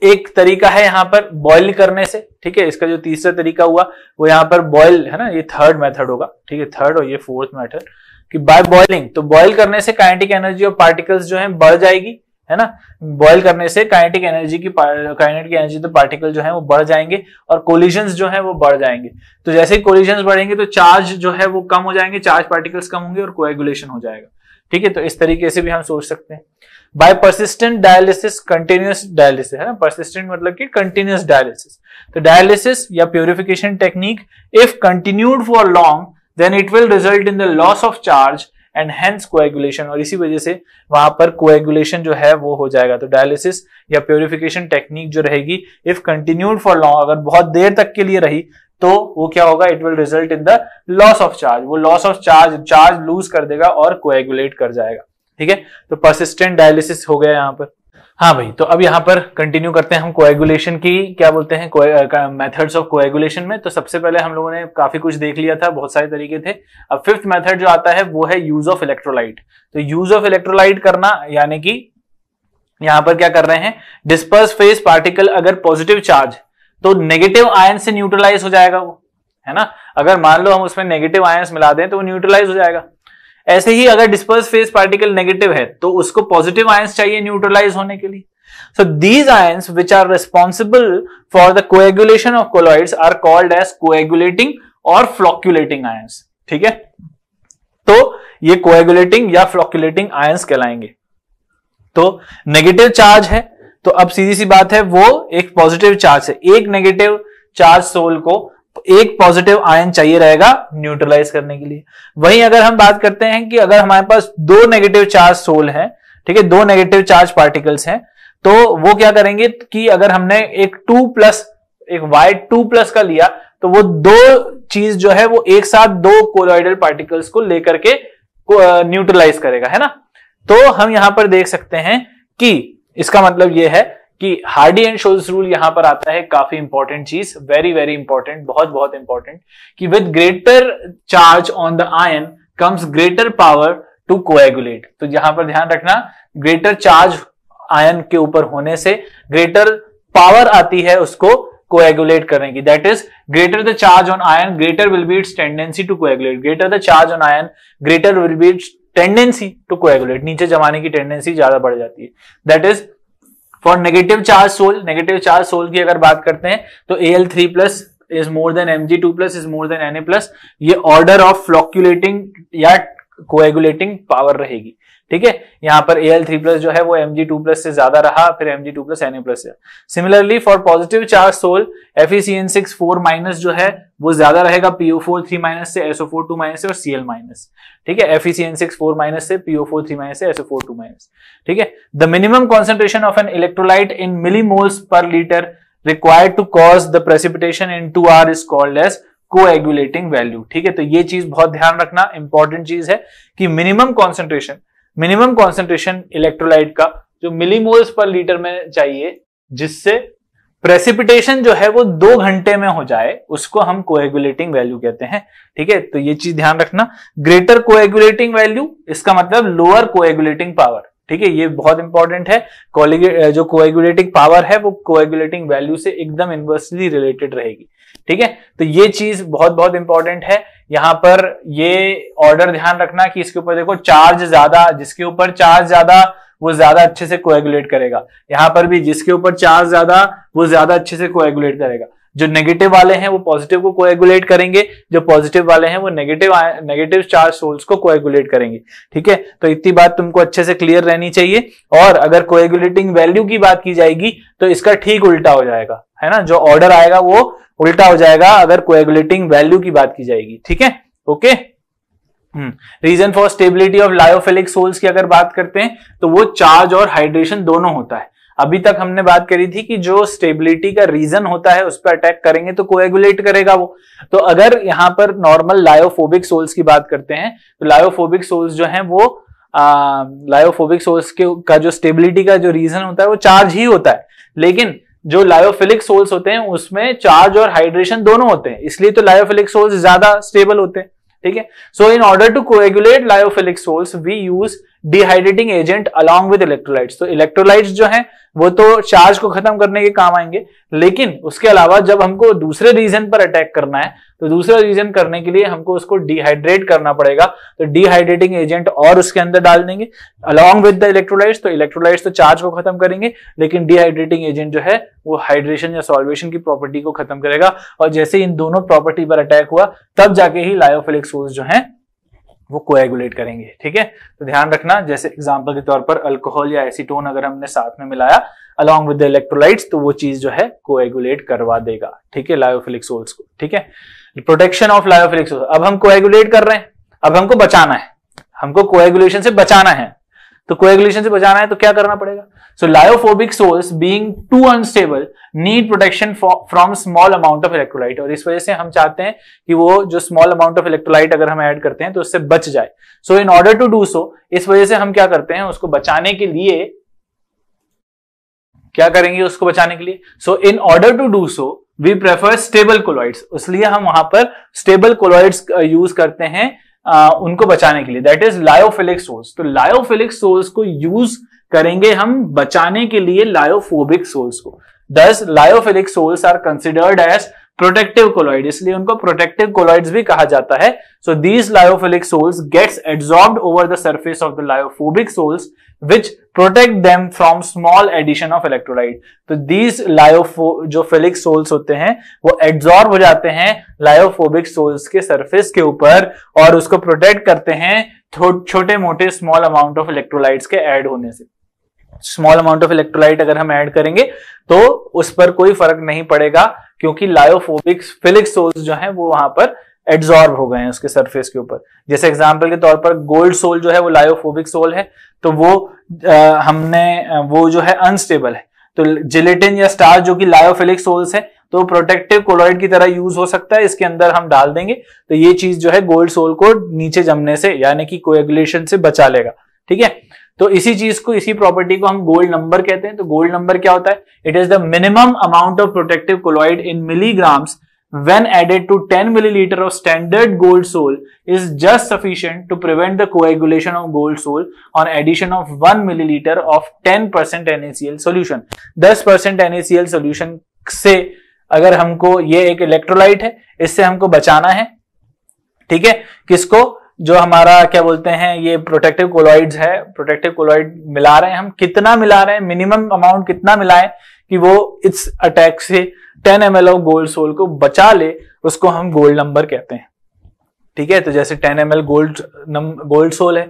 एक तरीका है यहाँ पर बॉइल करने से ठीक है इसका जो तीसरा तरीका हुआ वो यहाँ पर बॉइल है ना ये थर्ड मेथड होगा ठीक है थर्ड और ये फोर्थ मेथड कि बाय बॉइलिंग तो बॉइल करने से काइनेटिक एनर्जी और पार्टिकल्स जो है बढ़ जाएगी है ना बॉइल करने से काइनेटिक एनर्जी की काइनेटिक एनर्जी तो पार्टिकल जो है वो बढ़ जाएंगे और कोलिजन जो है वो बढ़ जाएंगे तो जैसे ही कोलिजन बढ़ेंगे तो चार्ज जो है वो कम हो जाएंगे चार्ज पार्टिकल्स कम होंगे और कोएगुलेशन हो जाएगा ठीक है तो इस तरीके से भी हम सोच सकते हैं by persistent dialysis continuous dialysis है ना परसिस्टेंट मतलब कि कंटिन्यूस डायलिसिस तो डायलिसिस या purification technique if continued for long then it will result in the loss of charge and hence coagulation और इसी वजह से वहां पर कोएगुलेशन जो है वो हो जाएगा तो डायलिसिस या प्योरिफिकेशन टेक्निक जो रहेगी इफ कंटिन्यूड फॉर लॉन्ग अगर बहुत देर तक के लिए रही तो वो क्या होगा it will result in the loss of charge वो loss of charge charge lose कर देगा और कोएगुलेट कर जाएगा ठीक है तो परसिस्टेंट डायलिसिस हो गया यहाँ पर हाँ भाई तो अब यहाँ पर कंटिन्यू करते हैं हम कोएगुलेशन की क्या बोलते हैं मेथड्स ऑफ कोएगुलेशन में तो सबसे पहले हम लोगों ने काफी कुछ देख लिया था बहुत सारे तरीके थे अब फिफ्थ मेथड जो आता है वो है यूज ऑफ इलेक्ट्रोलाइट तो यूज ऑफ इलेक्ट्रोलाइट करना यानी कि यहां पर क्या कर रहे हैं डिस्पर्स फेस पार्टिकल अगर पॉजिटिव चार्ज तो नेगेटिव आयन से न्यूट्रलाइज हो जाएगा वो है ना अगर मान लो हम उसमें नेगेटिव आयन मिला दें तो वो न्यूट्रलाइज हो जाएगा ऐसे ही अगर डिस्पर्स फेज पार्टिकल नेगेटिव है तो उसको पॉजिटिव आयंस चाहिए न्यूट्रलाइज होने के लिए so these ions which are responsible for the coagulation of colloid are called as coagulating और फ्लॉक्यूलेटिंग आयंस ठीक है तो ये कोएगुलेटिंग या फ्लॉक्यूलेटिंग आयंस कहलाएंगे तो नेगेटिव चार्ज है तो अब सीधी सी बात है वो एक पॉजिटिव चार्ज है एक नेगेटिव चार्ज सोल को एक पॉजिटिव आयन चाहिए रहेगा न्यूट्रलाइज करने के लिए वहीं अगर हम बात करते हैं कि अगर हमारे पास दो नेगेटिव चार्ज सोल है ठीक है दो नेगेटिव चार्ज पार्टिकल्स हैं तो वो क्या करेंगे कि अगर हमने एक टू प्लस एक वाई टू प्लस का लिया तो वो दो चीज जो है वो एक साथ दो कोलोइडल पार्टिकल्स को लेकर के न्यूट्रलाइज करेगा है ना तो हम यहां पर देख सकते हैं कि इसका मतलब यह है कि हार्डी एंड शोल्स रूल यहां पर आता है काफी इंपॉर्टेंट चीज वेरी वेरी इंपॉर्टेंट बहुत बहुत इंपॉर्टेंट कि with greater charge on the ion comes greater power to coagulate तो यहां पर ध्यान रखना ग्रेटर चार्ज आयन के ऊपर होने से ग्रेटर पावर आती है उसको कोएगुलेट करने की that is greater the charge on ion greater will be its tendency to coagulate greater the charge on ion greater will be its tendency to coagulate नीचे जमाने की टेंडेंसी ज्यादा बढ़ जाती है that is for negative charge sol negative charge sol की अगर बात करते हैं तो A L three plus is more than M G two plus is more than N A plus ये ऑर्डर ऑफ फ्लॉक्यूलेटिंग या कोएगुलेटिंग पावर रहेगी ठीक है यहां पर ए एल थ्री प्लस जो है वो एम जी टू प्लस से ज्यादा रहा फिर M G two plus N A plus similarly for positive charge sol F E C N six four minus जो है वो ज्यादा रहेगा पीओ फोर थ्री माइनस से एसओ फोर टू माइनस से और सीएल माइनस ठीक है F E C N six four minus से पीओ फोर थ्री माइनस से एसओ फोर टू माइनस ठीक है minimum concentration of an electrolyte in in पर litre liter to cause the precipitation in two hours is called as को coagulating value ठीक है तो ये चीज बहुत ध्यान रखना इंपॉर्टेंट चीज है कि minimum concentration minimum concentration electrolyte का जो मिलीमोल्स पर लीटर में चाहिए जिससे प्रेसिपिटेशन जो है वो दो घंटे में हो जाए उसको हम कोएगुलेटिंग वैल्यू कहते हैं ठीक है तो ये चीज ध्यान रखना ग्रेटर कोएगुलेटिंग वैल्यू इसका मतलब लोअर कोएगुलेटिंग पावर ठीक है ये बहुत इंपॉर्टेंट है जो कोएगुलेटिंग पावर है वो कोएगुलेटिंग वैल्यू से एकदम इनवर्सली रिलेटेड रहेगी ठीक है तो ये चीज बहुत बहुत इंपॉर्टेंट है यहां पर ये ऑर्डर ध्यान रखना कि इसके ऊपर देखो चार्ज ज्यादा जिसके ऊपर चार्ज ज्यादा वो ज्यादा अच्छे से कोएगुलेट करेगा यहां पर भी जिसके ऊपर चार्ज ज्यादा वो ज्यादा अच्छे से कोएगुलेट करेगा जो नेगेटिव वाले हैं वो पॉजिटिव को कोएगुलेट करेंगे जो पॉजिटिव वाले हैं वो नेगेटिव नेगेटिव चार्ज सोल्स को कोएगुलेट करेंगे ठीक है तो इतनी बात तुमको अच्छे से क्लियर रहनी चाहिए और अगर कोएगुलेटिंग वैल्यू की बात की जाएगी तो इसका ठीक उल्टा हो जाएगा है ना जो ऑर्डर आएगा वो उल्टा हो जाएगा अगर कोएगुलेटिंग वैल्यू की बात की जाएगी ठीक है okay reason for stability of lyophilic sols की अगर बात करते हैं तो वो चार्ज और हाइड्रेशन दोनों होता है अभी तक हमने बात करी थी कि जो स्टेबिलिटी का रीजन होता है उस पर अटैक करेंगे तो कोएगुलेट करेगा वो तो अगर यहां पर नॉर्मल लायोफोबिक सोल्स की बात करते हैं तो लायोफोबिक सोल्स जो है वो लायोफोबिक सोल्स के का जो स्टेबिलिटी का जो रीजन होता है वो चार्ज ही होता है लेकिन जो लायोफिलिक सोल्स होते हैं उसमें चार्ज और हाइड्रेशन दोनों होते हैं इसलिए तो लायोफिलिक सोल्स ज्यादा स्टेबल होते हैं ठीक है so in order to coagulate lyophilic sols we use dehydrating agent along with electrolytes तो इलेक्ट्रोलाइट्स जो हैं वो तो चार्ज को खत्म करने के काम आएंगे लेकिन उसके अलावा जब हमको दूसरे रीजन पर अटैक करना है तो दूसरा रीजन करने के लिए हमको उसको डिहाइड्रेट करना पड़ेगा तो डिहाइड्रेटिंग एजेंट और उसके अंदर डाल देंगे अलॉन्ग विद द इलेक्ट्रोलाइट्स तो इलेक्ट्रोलाइट्स तो चार्ज को खत्म करेंगे लेकिन डिहाइड्रेटिंग एजेंट जो है वो हाइड्रेशन या सॉल्वेशन की प्रॉपर्टी को खत्म करेगा और जैसे इन दोनों प्रॉपर्टी पर अटैक हुआ तब जाके ही लायोफिलिक्स जो है वो कोएगुलेट करेंगे ठीक है तो ध्यान रखना जैसे एग्जाम्पल के तौर पर अल्कोहल या एसीटोन अगर हमने साथ में मिलाया अलॉन्ग विद इलेक्ट्रोलाइट इलेक्ट्रोलाइट्स तो वो चीज जो है कोएगुलेट करवा देगा ठीक है लायोफिलिक सोल्स को ठीक है प्रोटेक्शन ऑफ लायोफिलिक्सोल अब हम कोएगुलेट कर रहे हैं अब हमको बचाना है हमको कोएगुलेशन से बचाना है तो कोएगुलेशन से बचाना है तो क्या करना पड़ेगा so lyophobic sols being too unstable need protection from small amount of electrolyte और इस वजह से हम चाहते हैं कि वो जो स्मॉल अमाउंट ऑफ इलेक्ट्रोलाइट अगर हम ऐड करते हैं तो उससे बच जाए so in order to do so इस वजह से हम क्या करते हैं उसको बचाने के लिए क्या करेंगे उसको बचाने के लिए so in order to do so we prefer stable colloids इसलिए हम वहां पर स्टेबल कोलॉइड्स यूज करते हैं आ, उनको बचाने के लिए दैट इज लायोफिलिक सोल्स तो लायोफिलिक सोल्स को यूज करेंगे हम बचाने के लिए लायोफोबिक सोल्स को thus lyophilic sols are considered as protective colloid इसलिए उनको प्रोटेक्टिव कोलॉइड्स भी कहा जाता है so these lyophilic sols gets absorb over the surface of the lyophobic sols which protect them from small addition of electrolyte तो these lyophilic जो फिलिक souls होते हैं वो एब्जॉर्ब हो जाते हैं लायोफोबिक सोल्स के सर्फेस के ऊपर और उसको प्रोटेक्ट करते हैं छोटे मोटे स्मॉल अमाउंट ऑफ इलेक्ट्रोलाइट के एड होने से स्मॉल अमाउंट ऑफ इलेक्ट्रोलाइट अगर हम एड करेंगे तो उस पर कोई फर्क नहीं पड़ेगा क्योंकि लायोफोबिक फिलिक्स सोल्स जो है वो वहां पर एड्जॉर्ब हो गए हैं उसके सरफेस के ऊपर जैसे एग्जाम्पल के तौर पर गोल्ड सोल जो है वो लायोफोबिक सोल है तो वो आ, हमने वो जो है अनस्टेबल है तो जिलेटिन या स्टार जो कि लायोफिलिक सोल्स है तो प्रोटेक्टिव कोलोइड की तरह यूज हो सकता है इसके अंदर हम डाल देंगे तो ये चीज जो है गोल्ड सोल को नीचे जमने से यानी कि कोएगुलेशन से बचा लेगा ठीक है तो इसी चीज को इसी प्रॉपर्टी को हम गोल्ड नंबर कहते हैं तो गोल्ड नंबर क्या होता है it is the minimum amount of protective colloid in milligrams when added to 10 milliliter of standard gold sol is just sufficient to prevent the coagulation of gold sol on addition of 1 milliliter of 10% NaCl solution. 10% NaCl solution से अगर हमको ये एक electrolyte है इससे हमको बचाना है ठीक है किसको जो हमारा क्या बोलते हैं ये प्रोटेक्टिव कोलॉइड है प्रोटेक्टिव कोलॉइड मिला रहे हैं हम कितना मिला रहे हैं मिनिमम अमाउंट कितना मिलाएं कि वो इस अटैक से ten M L of gold sol को बचा ले उसको हम गोल्ड नंबर कहते हैं ठीक है तो जैसे ten M L gold gold sol है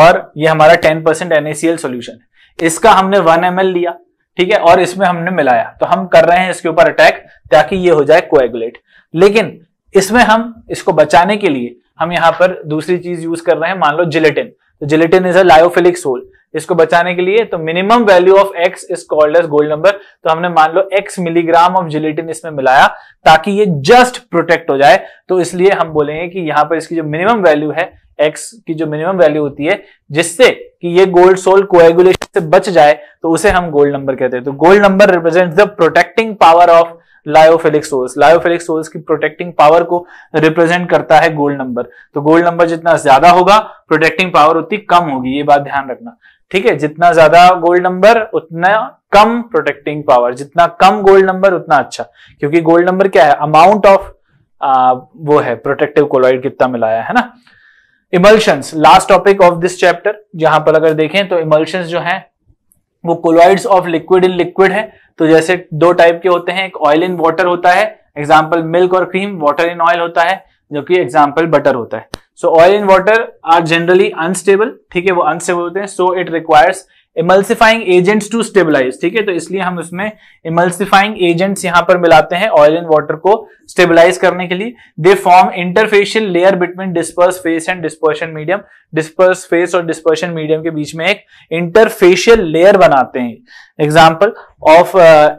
और ये हमारा टेन परसेंट एनएसीएल सोल्यूशन है इसका हमने वन एम लिया ठीक है और इसमें हमने मिलाया तो हम कर रहे हैं इसके ऊपर अटैक ताकि ये हो जाए कोएगुलेट लेकिन इसमें हम इसको बचाने के लिए हम यहां पर दूसरी चीज यूज कर रहे हैं मान लो जिलेटिन तो gelatin is a lyophilic sol इसको बचाने के लिए तो minimum value of X is called as gold number तो हमने मान लो एक्स मिलीग्राम ऑफ जिलेटिन इसमें मिलाया ताकि ये जस्ट प्रोटेक्ट हो जाए तो इसलिए हम बोलेंगे कि यहां पर इसकी जो मिनिमम वैल्यू है एक्स की जो मिनिमम वैल्यू होती है जिससे कि ये गोल्ड सोल कोएगुलेशन से बच जाए तो उसे हम गोल्ड नंबर कहते हैं तो gold number represent the protecting power of lyophilic sols lyophilic sols की प्रोटेक्टिंग पावर को रिप्रेजेंट करता है गोल्ड नंबर तो गोल्ड नंबर जितना ज्यादा होगा प्रोटेक्टिंग पावर उतनी कम होगी ये बात ध्यान रखना ठीक है जितना ज्यादा गोल्ड नंबर उतना कम प्रोटेक्टिंग पावर जितना कम गोल्ड नंबर उतना अच्छा क्योंकि गोल्ड नंबर क्या है अमाउंट ऑफ वो है प्रोटेक्टिव कोलॉइड कितना मिलाया है ना emulsions last topic of this chapter जहां पर अगर देखें तो इमल्शंस जो है वो colloids of liquid in liquid है तो जैसे दो टाइप के होते हैं एक ऑयल इन वाटर होता है एग्जाम्पल मिल्क और क्रीम वाटर इन ऑयल होता है जो कि एग्जाम्पल बटर होता है so oil and water are generally unstable ठीक है वो अनस्टेबल होते हैं so it requires emulsifying agents to stabilize ठीक है तो इसलिए हम उसमें इमल्सिफाइंग एजेंट्स यहां पर मिलाते हैं ऑयल एंड वाटर को स्टेबलाइज करने के लिए they form interfacial layer between disperse phase and dispersion medium disperse phase और डिस्पर्शन मीडियम के बीच में एक इंटरफेशियल लेयर बनाते हैं example of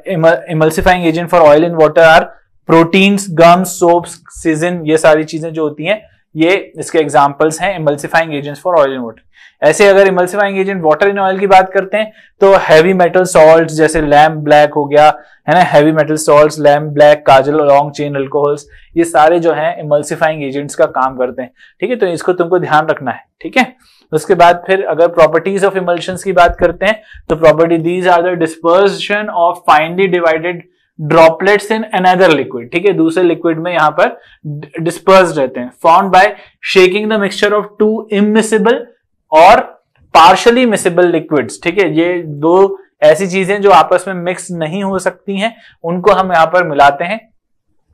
emulsifying agent for oil and water are proteins gum soaps सीजन ये सारी चीजें जो होती हैं ये इसके एग्जाम्पल्स हैं emulsifying agents for oil and water ऐसे अगर emulsifying agent water in oil की बात करते हैं तो हैवी मेटल सॉल्ट जैसे लैम्प ब्लैक हो गया है ना heavy metal salt lamp black kajal long chain alcohols ये सारे जो हैं इमल्सिफाइंग एजेंट्स का काम करते हैं ठीक है तो इसको तुमको ध्यान रखना है ठीक है उसके बाद फिर अगर प्रॉपर्टीज ऑफ इमल्शन की बात करते हैं तो property these are the dispersion of finely divided droplets in another liquid ठीक है दूसरे लिक्विड में यहां पर डिस्पर्स रहते हैं form by shaking the mixture of two immiscible और पार्शली मिसिबल लिक्विड्स ठीक है ये दो ऐसी चीजें जो आपस में मिक्स नहीं हो सकती हैं उनको हम यहां पर मिलाते हैं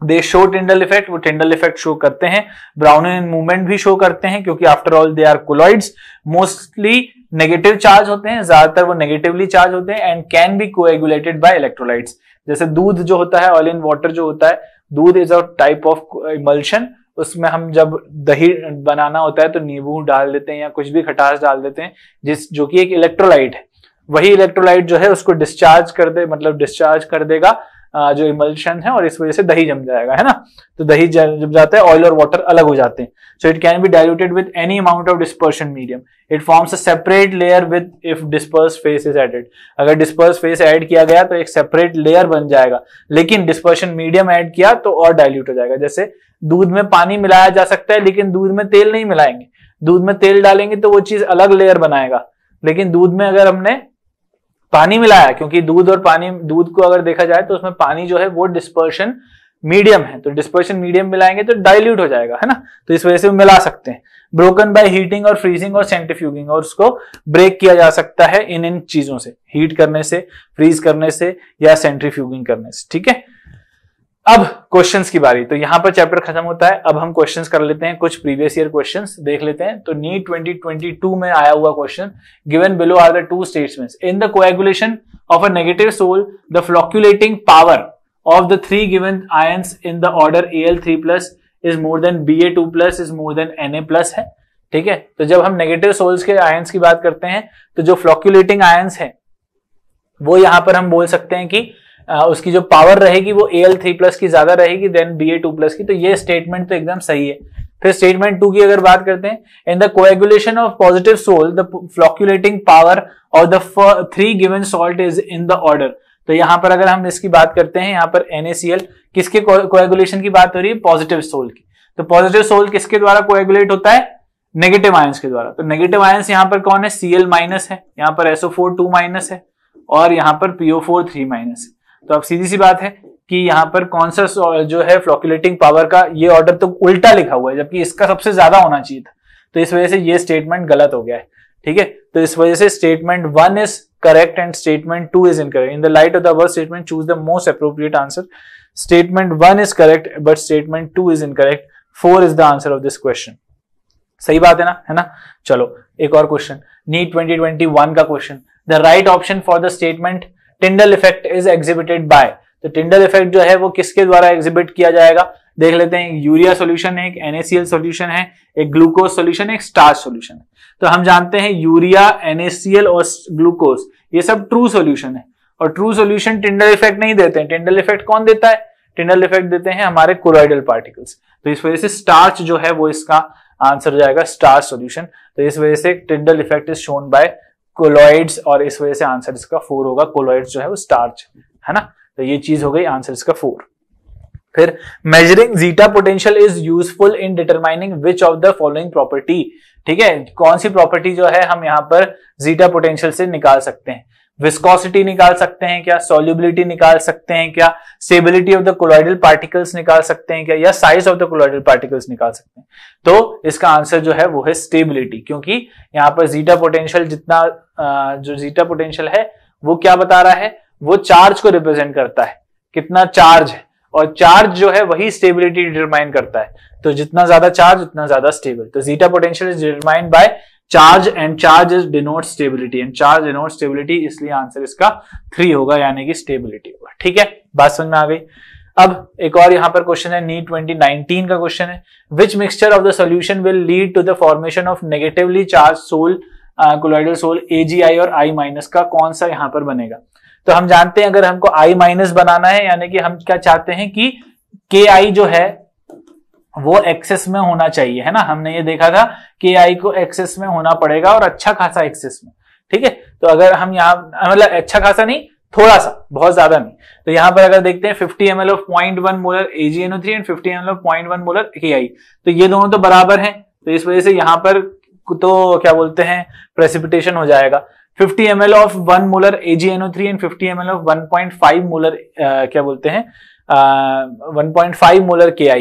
दे शो टिंडल इफेक्ट वो टिंडल इफेक्ट शो करते हैं ब्राउन इन मूवमेंट भी शो करते हैं क्योंकि after all they are colloids mostly negative charge होते हैं ज्यादातर वो नेगेटिवली चार्ज होते हैं and can be coagulated by electrolytes जैसे दूध जो होता है ऑयल इन वाटर जो होता है दूध is a type of emulsion उसमें हम जब दही बनाना होता है तो नींबू डाल देते हैं या कुछ भी खटास डाल देते हैं जिस जो कि एक इलेक्ट्रोलाइट है वही इलेक्ट्रोलाइट जो है उसको डिस्चार्ज कर दे मतलब डिस्चार्ज कर देगा जो इमल्शन है और इस वजह से दही जम जाएगा है ना तो दही जम जाता है ऑयल और वाटर अलग हो जाते हैं so it can be diluted with any amount of dispersion medium it forms a separate layer with if disperse phase is added अगर डिस्पर्स फेस ऐड किया गया तो एक सेपरेट लेयर बन जाएगा लेकिन डिस्पर्शन मीडियम ऐड किया तो और डायल्यूट हो जाएगा जैसे दूध में पानी मिलाया जा सकता है लेकिन दूध में तेल नहीं मिलाएंगे दूध में तेल डालेंगे तो वो चीज अलग लेयर बनाएगा लेकिन दूध में अगर हमने पानी मिलाया क्योंकि दूध और पानी दूध को अगर देखा जाए तो उसमें पानी जो है वो डिस्पर्शन मीडियम है तो डिस्पर्शन मीडियम मिलाएंगे तो डाइल्यूट हो जाएगा है ना तो इस वजह से मिला सकते हैं ब्रोकन बाय हीटिंग और फ्रीजिंग और सेंटिफ्यूगिंग और उसको ब्रेक किया जा सकता है इन इन चीजों से हीट करने से फ्रीज करने से या सेंट्रीफ्यूगिंग करने से ठीक है अब क्वेश्चंस की बारी तो यहां पर चैप्टर खत्म होता है अब हम क्वेश्चंस कर लेते हैं कुछ प्रीवियस ईयर क्वेश्चंस देख लेते हैं तो नीट 2022 में आया हुआ question given below are the two statements in the coagulation of a negative sol the flocculating power of the three given ions in the order A L three plus is more than B A two plus is more than N A plus है ठीक है तो जब हम negative souls के ions की बात करते हैं तो जो फ्लॉक्यूलेटिंग आयंस है वो यहां पर हम बोल सकते हैं कि उसकी जो पावर रहेगी वो ए एल थ्री प्लस की ज्यादा रहेगी than B A two plus की तो ये स्टेटमेंट तो एकदम सही है फिर स्टेटमेंट टू की अगर बात करते हैं in the coagulation of positive sol the flocculating power और the three given salt is in the order तो यहां पर अगर हम इसकी बात करते हैं यहां पर एनएसीएल किसके कोएगुलेशन की बात हो रही है पॉजिटिव सोल की तो पॉजिटिव सोल किसके द्वारा कोएगुलेट होता है नेगेटिव आयंस के द्वारा तो नेगेटिव आयंस यहां पर कौन है सीएल माइनस है यहां पर एसओ फोर टू माइनस है और यहाँ पर पीओ फोर थ्री माइनस है तो अब सीधी सी बात है कि यहाँ पर कौन सा जो है फ्लॉक्यूलेटिंग पावर का ये ऑर्डर तो उल्टा लिखा हुआ है जबकि इसका सबसे ज्यादा होना चाहिए था तो इस वजह से ये स्टेटमेंट गलत हो गया है ठीक है तो इस वजह से statement one is correct and statement two is incorrect in the light of the word statement choose the most appropriate answer statement one is correct but statement two is incorrect four is the answer of this question सही बात है ना है ना चलो एक और question NEET twenty twenty one का question the right option for the statement Tyndall effect is exhibited by तो टिंडल इफेक्ट जो है वो किसके द्वारा एग्जिबिट किया जाएगा देख लेते हैं यूरिया सॉल्यूशन है एक एनएसीएल सॉल्यूशन है एक ग्लूकोज सॉल्यूशन एक स्टार्च सॉल्यूशन है तो हम जानते हैं यूरिया एनएसीएल और ग्लूकोज ये सब ट्रू सॉल्यूशन है और ट्रू सॉल्यूशन टिंडल इफेक्ट नहीं देते हैं टिंडल इफेक्ट कौन देता है टिंडल इफेक्ट देते हैं हमारे कोराइडल पार्टिकल्स तो इस वजह से स्टार्च जो है वो इसका आंसर जाएगा स्टार्च सोल्यूशन तो इस वजह से Tyndall effect is shown by colloids और इस वजह से आंसर इसका फोर होगा कोलॉइड्स जो है वो स्टार्च है ना तो ये चीज हो गई आंसर इसका फोर फिर measuring zeta potential is useful in determining which of the following property ठीक है कौन सी प्रॉपर्टी जो है हम यहाँ पर जीटा पोटेंशियल से निकाल सकते हैं विस्कोसिटी निकाल सकते हैं क्या सोल्यूबिलिटी निकाल सकते हैं क्या stability of the colloidal particles निकाल सकते हैं क्या या size of the colloidal particles निकाल सकते हैं तो इसका आंसर जो है वो है स्टेबिलिटी क्योंकि यहाँ पर जीटा पोटेंशियल जितना जो जीटा पोटेंशियल है वो क्या बता रहा है वो चार्ज को रिप्रेजेंट करता है कितना चार्ज है और चार्ज जो है वही स्टेबिलिटी डिटरमाइन करता है तो जितना ज्यादा चार्ज उतना ज्यादा स्टेबल तो zeta potential is determined by charge and charge is denote stability and charge denote stability इसलिए आंसर इसका थ्री होगा यानी कि स्टेबिलिटी होगा ठीक है बात समझ में आ गई अब एक और यहां पर क्वेश्चन है नीट 2019 का क्वेश्चन है which mixture of the solution will lead to the formation of negatively charge sol colloidal sol A और आई माइनस का कौन सा यहां पर बनेगा तो हम जानते हैं अगर हमको आई माइनस बनाना है यानी कि हम क्या चाहते हैं कि के जो है वो एक्सेस में होना चाहिए है ना हमने ये देखा था कि आई को एक्सेस में होना पड़ेगा और अच्छा खासा एक्सेस में ठीक है तो अगर हम यहाँ मतलब अच्छा खासा नहीं थोड़ा सा बहुत ज्यादा नहीं तो यहां पर अगर देखते हैं 50 ml of 0.1 molar AgNO3 and 50 ml of 0.1 molar KI तो ये दोनों तो बराबर हैं तो इस वजह से यहां पर तो क्या बोलते हैं प्रेसिपिटेशन हो जाएगा 50 ml of 1 molar AgNO3 and 50 ml of 1.5 molar क्या बोलते हैं 1.5 मोलर KI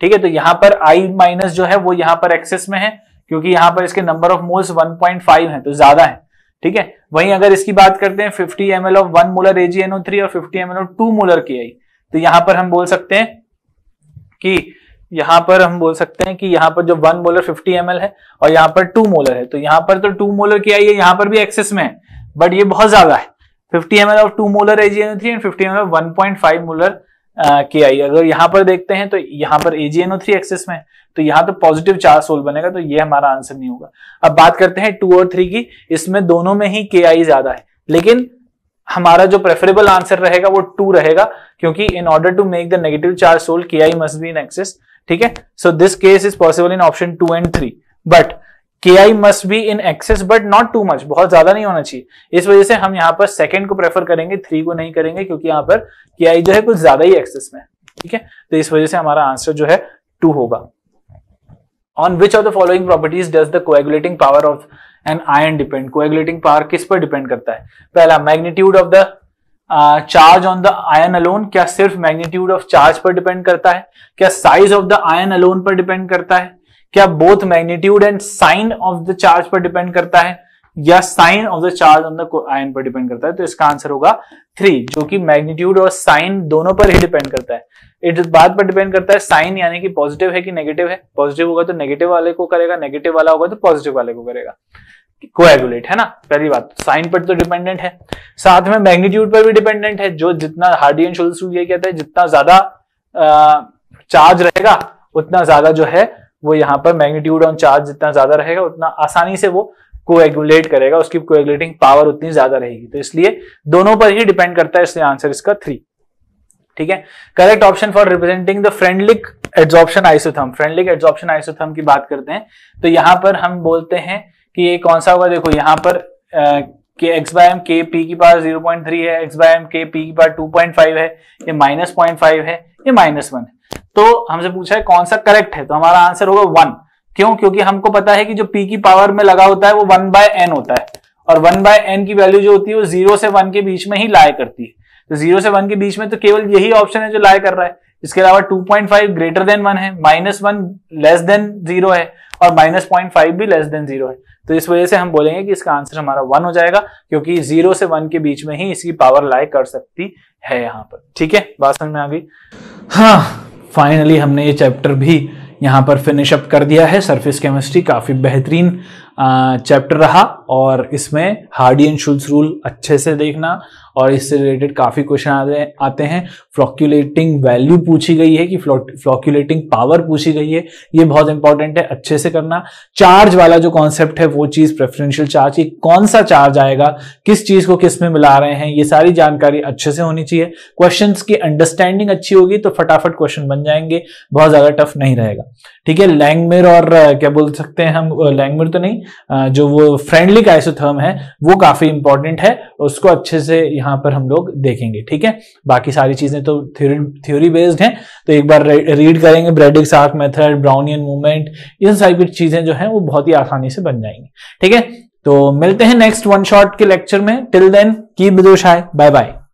ठीक है तो यहां पर आई माइनस जो है वो यहां पर एक्सेस में है क्योंकि यहां पर इसके नंबर ऑफ मोल्स 1.5 है तो ज्यादा है ठीक है वहीं अगर इसकी बात करते हैं 50 M of one molar AgNO three और 50 M of two molar K आई तो यहां पर हम बोल सकते हैं कि यहां पर हम बोल सकते हैं कि यहां पर जो वन मोलर 50 एम है और यहां पर टू मोलर है तो यहां पर तो टू मोलर के आई है यहां पर भी एक्सेस में है बट ये बहुत ज्यादा है 50 M of two molar AgNO three and 50 M of 1.5 molar K I अगर यहां पर देखते हैं तो यहां पर एजीएनओ थ्री एक्सेस में तो यहां तो पॉजिटिव चार सोल बनेगा तो ये हमारा आंसर नहीं होगा अब बात करते हैं टू और थ्री की इसमें दोनों में ही के आई ज्यादा है लेकिन हमारा जो प्रेफरेबल आंसर रहेगा वो टू रहेगा क्योंकि in order to make the negative charge sol K I must be in excess ठीक है so this case is possible in option two and three but K I must be in excess but not too much बहुत ज्यादा नहीं होना चाहिए इस वजह से हम यहाँ पर सेकेंड को प्रेफर करेंगे थ्री को नहीं करेंगे क्योंकि यहाँ पर के आई जो है कुछ ज्यादा ही एक्सेस में ठीक है तो इस वजह से हमारा आंसर जो है टू होगा on which of the following properties does the coagulating power of an ion depend coagulating power किस पर डिपेंड करता है पहला magnitude of the charge on the ion alone क्या सिर्फ मैग्नीट्यूड ऑफ चार्ज पर डिपेंड करता है क्या size of the ion alone पर डिपेंड करता है क्या both magnitude and sign of the charge पर डिपेंड करता है या sign of the charge on the ion पर डिपेंड करता है तो इसका आंसर होगा थ्री जो कि मैग्नीट्यूड और साइन दोनों पर ही डिपेंड करता है इट इस बात पर डिपेंड करता है साइन यानी कि पॉजिटिव है कि नेगेटिव है पॉजिटिव होगा तो नेगेटिव वाले को करेगा नेगेटिव वाला होगा तो पॉजिटिव वाले को करेगा कोएगुलेट है ना पहली बात साइन पर तो डिपेंडेंट है साथ में मैग्नीट्यूड पर भी डिपेंडेंट है जो जितना हार्डी एंड शोल्स ये कहता है जितना ज्यादा चार्ज रहेगा उतना ज्यादा जो है वो यहाँ पर मैग्नीट्यूड ऑन चार्ज जितना ज्यादा रहेगा उतना आसानी से वो कोएगुलेट करेगा उसकी कोएगुलेटिंग पावर उतनी ज्यादा रहेगी तो इसलिए दोनों पर ही डिपेंड करता है इसलिए आंसर इसका थ्री ठीक है correct option for representing the Freundlich adsorption isotherm Freundlich adsorption isotherm की बात करते हैं तो यहां पर हम बोलते हैं कि ये कौन सा होगा देखो यहां पर एक्स बाय के पी की पावर थ्री है एक्स बाय के पी की पावर फाइव है ये माइनस पॉइंट फाइव है ये माइनस वन है तो हमसे पूछा है कौन सा करेक्ट है तो हमारा आंसर होगा वन क्यों क्योंकि हमको पता है कि जो पी की पावर में लगा होता है वो वन बाय एन होता है और वन बाय एन की वैल्यू जो होती है वो जीरो से वन के बीच में ही लाए करती है तो जीरो से वन के बीच में तो केवल यही ऑप्शन है जो लाए कर रहा है इसके अलावा 2.5 ग्रेटर देन वन है minus one less than zero है और माइनस पॉइंट फाइव भी लेस देन जीरो है तो इस वजह से हम बोलेंगे कि इसका आंसर हमारा वन हो जाएगा क्योंकि जीरो से वन के बीच में ही इसकी पावर लाइक कर सकती है यहां पर ठीक है बात समझ में आ गई हाँ फाइनली हमने ये चैप्टर भी यहाँ पर फिनिश अप कर दिया है सरफेस केमिस्ट्री काफ़ी बेहतरीन चैप्टर रहा और इसमें हार्डी एंड शुल्स रूल अच्छे से देखना और इससे रिलेटेड काफ़ी क्वेश्चन आते हैं फ्लॉक्यूलेटिंग वैल्यू पूछी गई है कि फ्लॉक्यूलेटिंग पावर पूछी गई है ये बहुत इंपॉर्टेंट है अच्छे से करना चार्ज वाला जो कॉन्सेप्ट है वो चीज़ प्रेफरेंशियल चार्ज की कौन सा चार्ज आएगा किस चीज़ को किस में मिला रहे हैं ये सारी जानकारी अच्छे से होनी चाहिए क्वेश्चन की अंडरस्टैंडिंग अच्छी होगी तो फटाफट क्वेश्चन बन जाएंगे बहुत ज़्यादा टफ नहीं रहेगा ठीक है लैंगमेर और क्या बोल सकते हैं हम लैंगमेर तो नहीं जो वो फ्रेंडली का है वो काफ़ी इंपॉर्टेंट है उसको अच्छे से यहाँ यहां पर हम लोग देखेंगे ठीक है बाकी सारी चीजें तो थ्योरी थ्योरी बेस्ड हैं तो एक बार रीड करेंगे Bredig's arc method Brownian movement ये सारी चीजें जो है वो बहुत ही आसानी से बन जाएंगी ठीक है तो मिलते हैं नेक्स्ट वन शॉट के लेक्चर में टिल देन की आए बाय बाय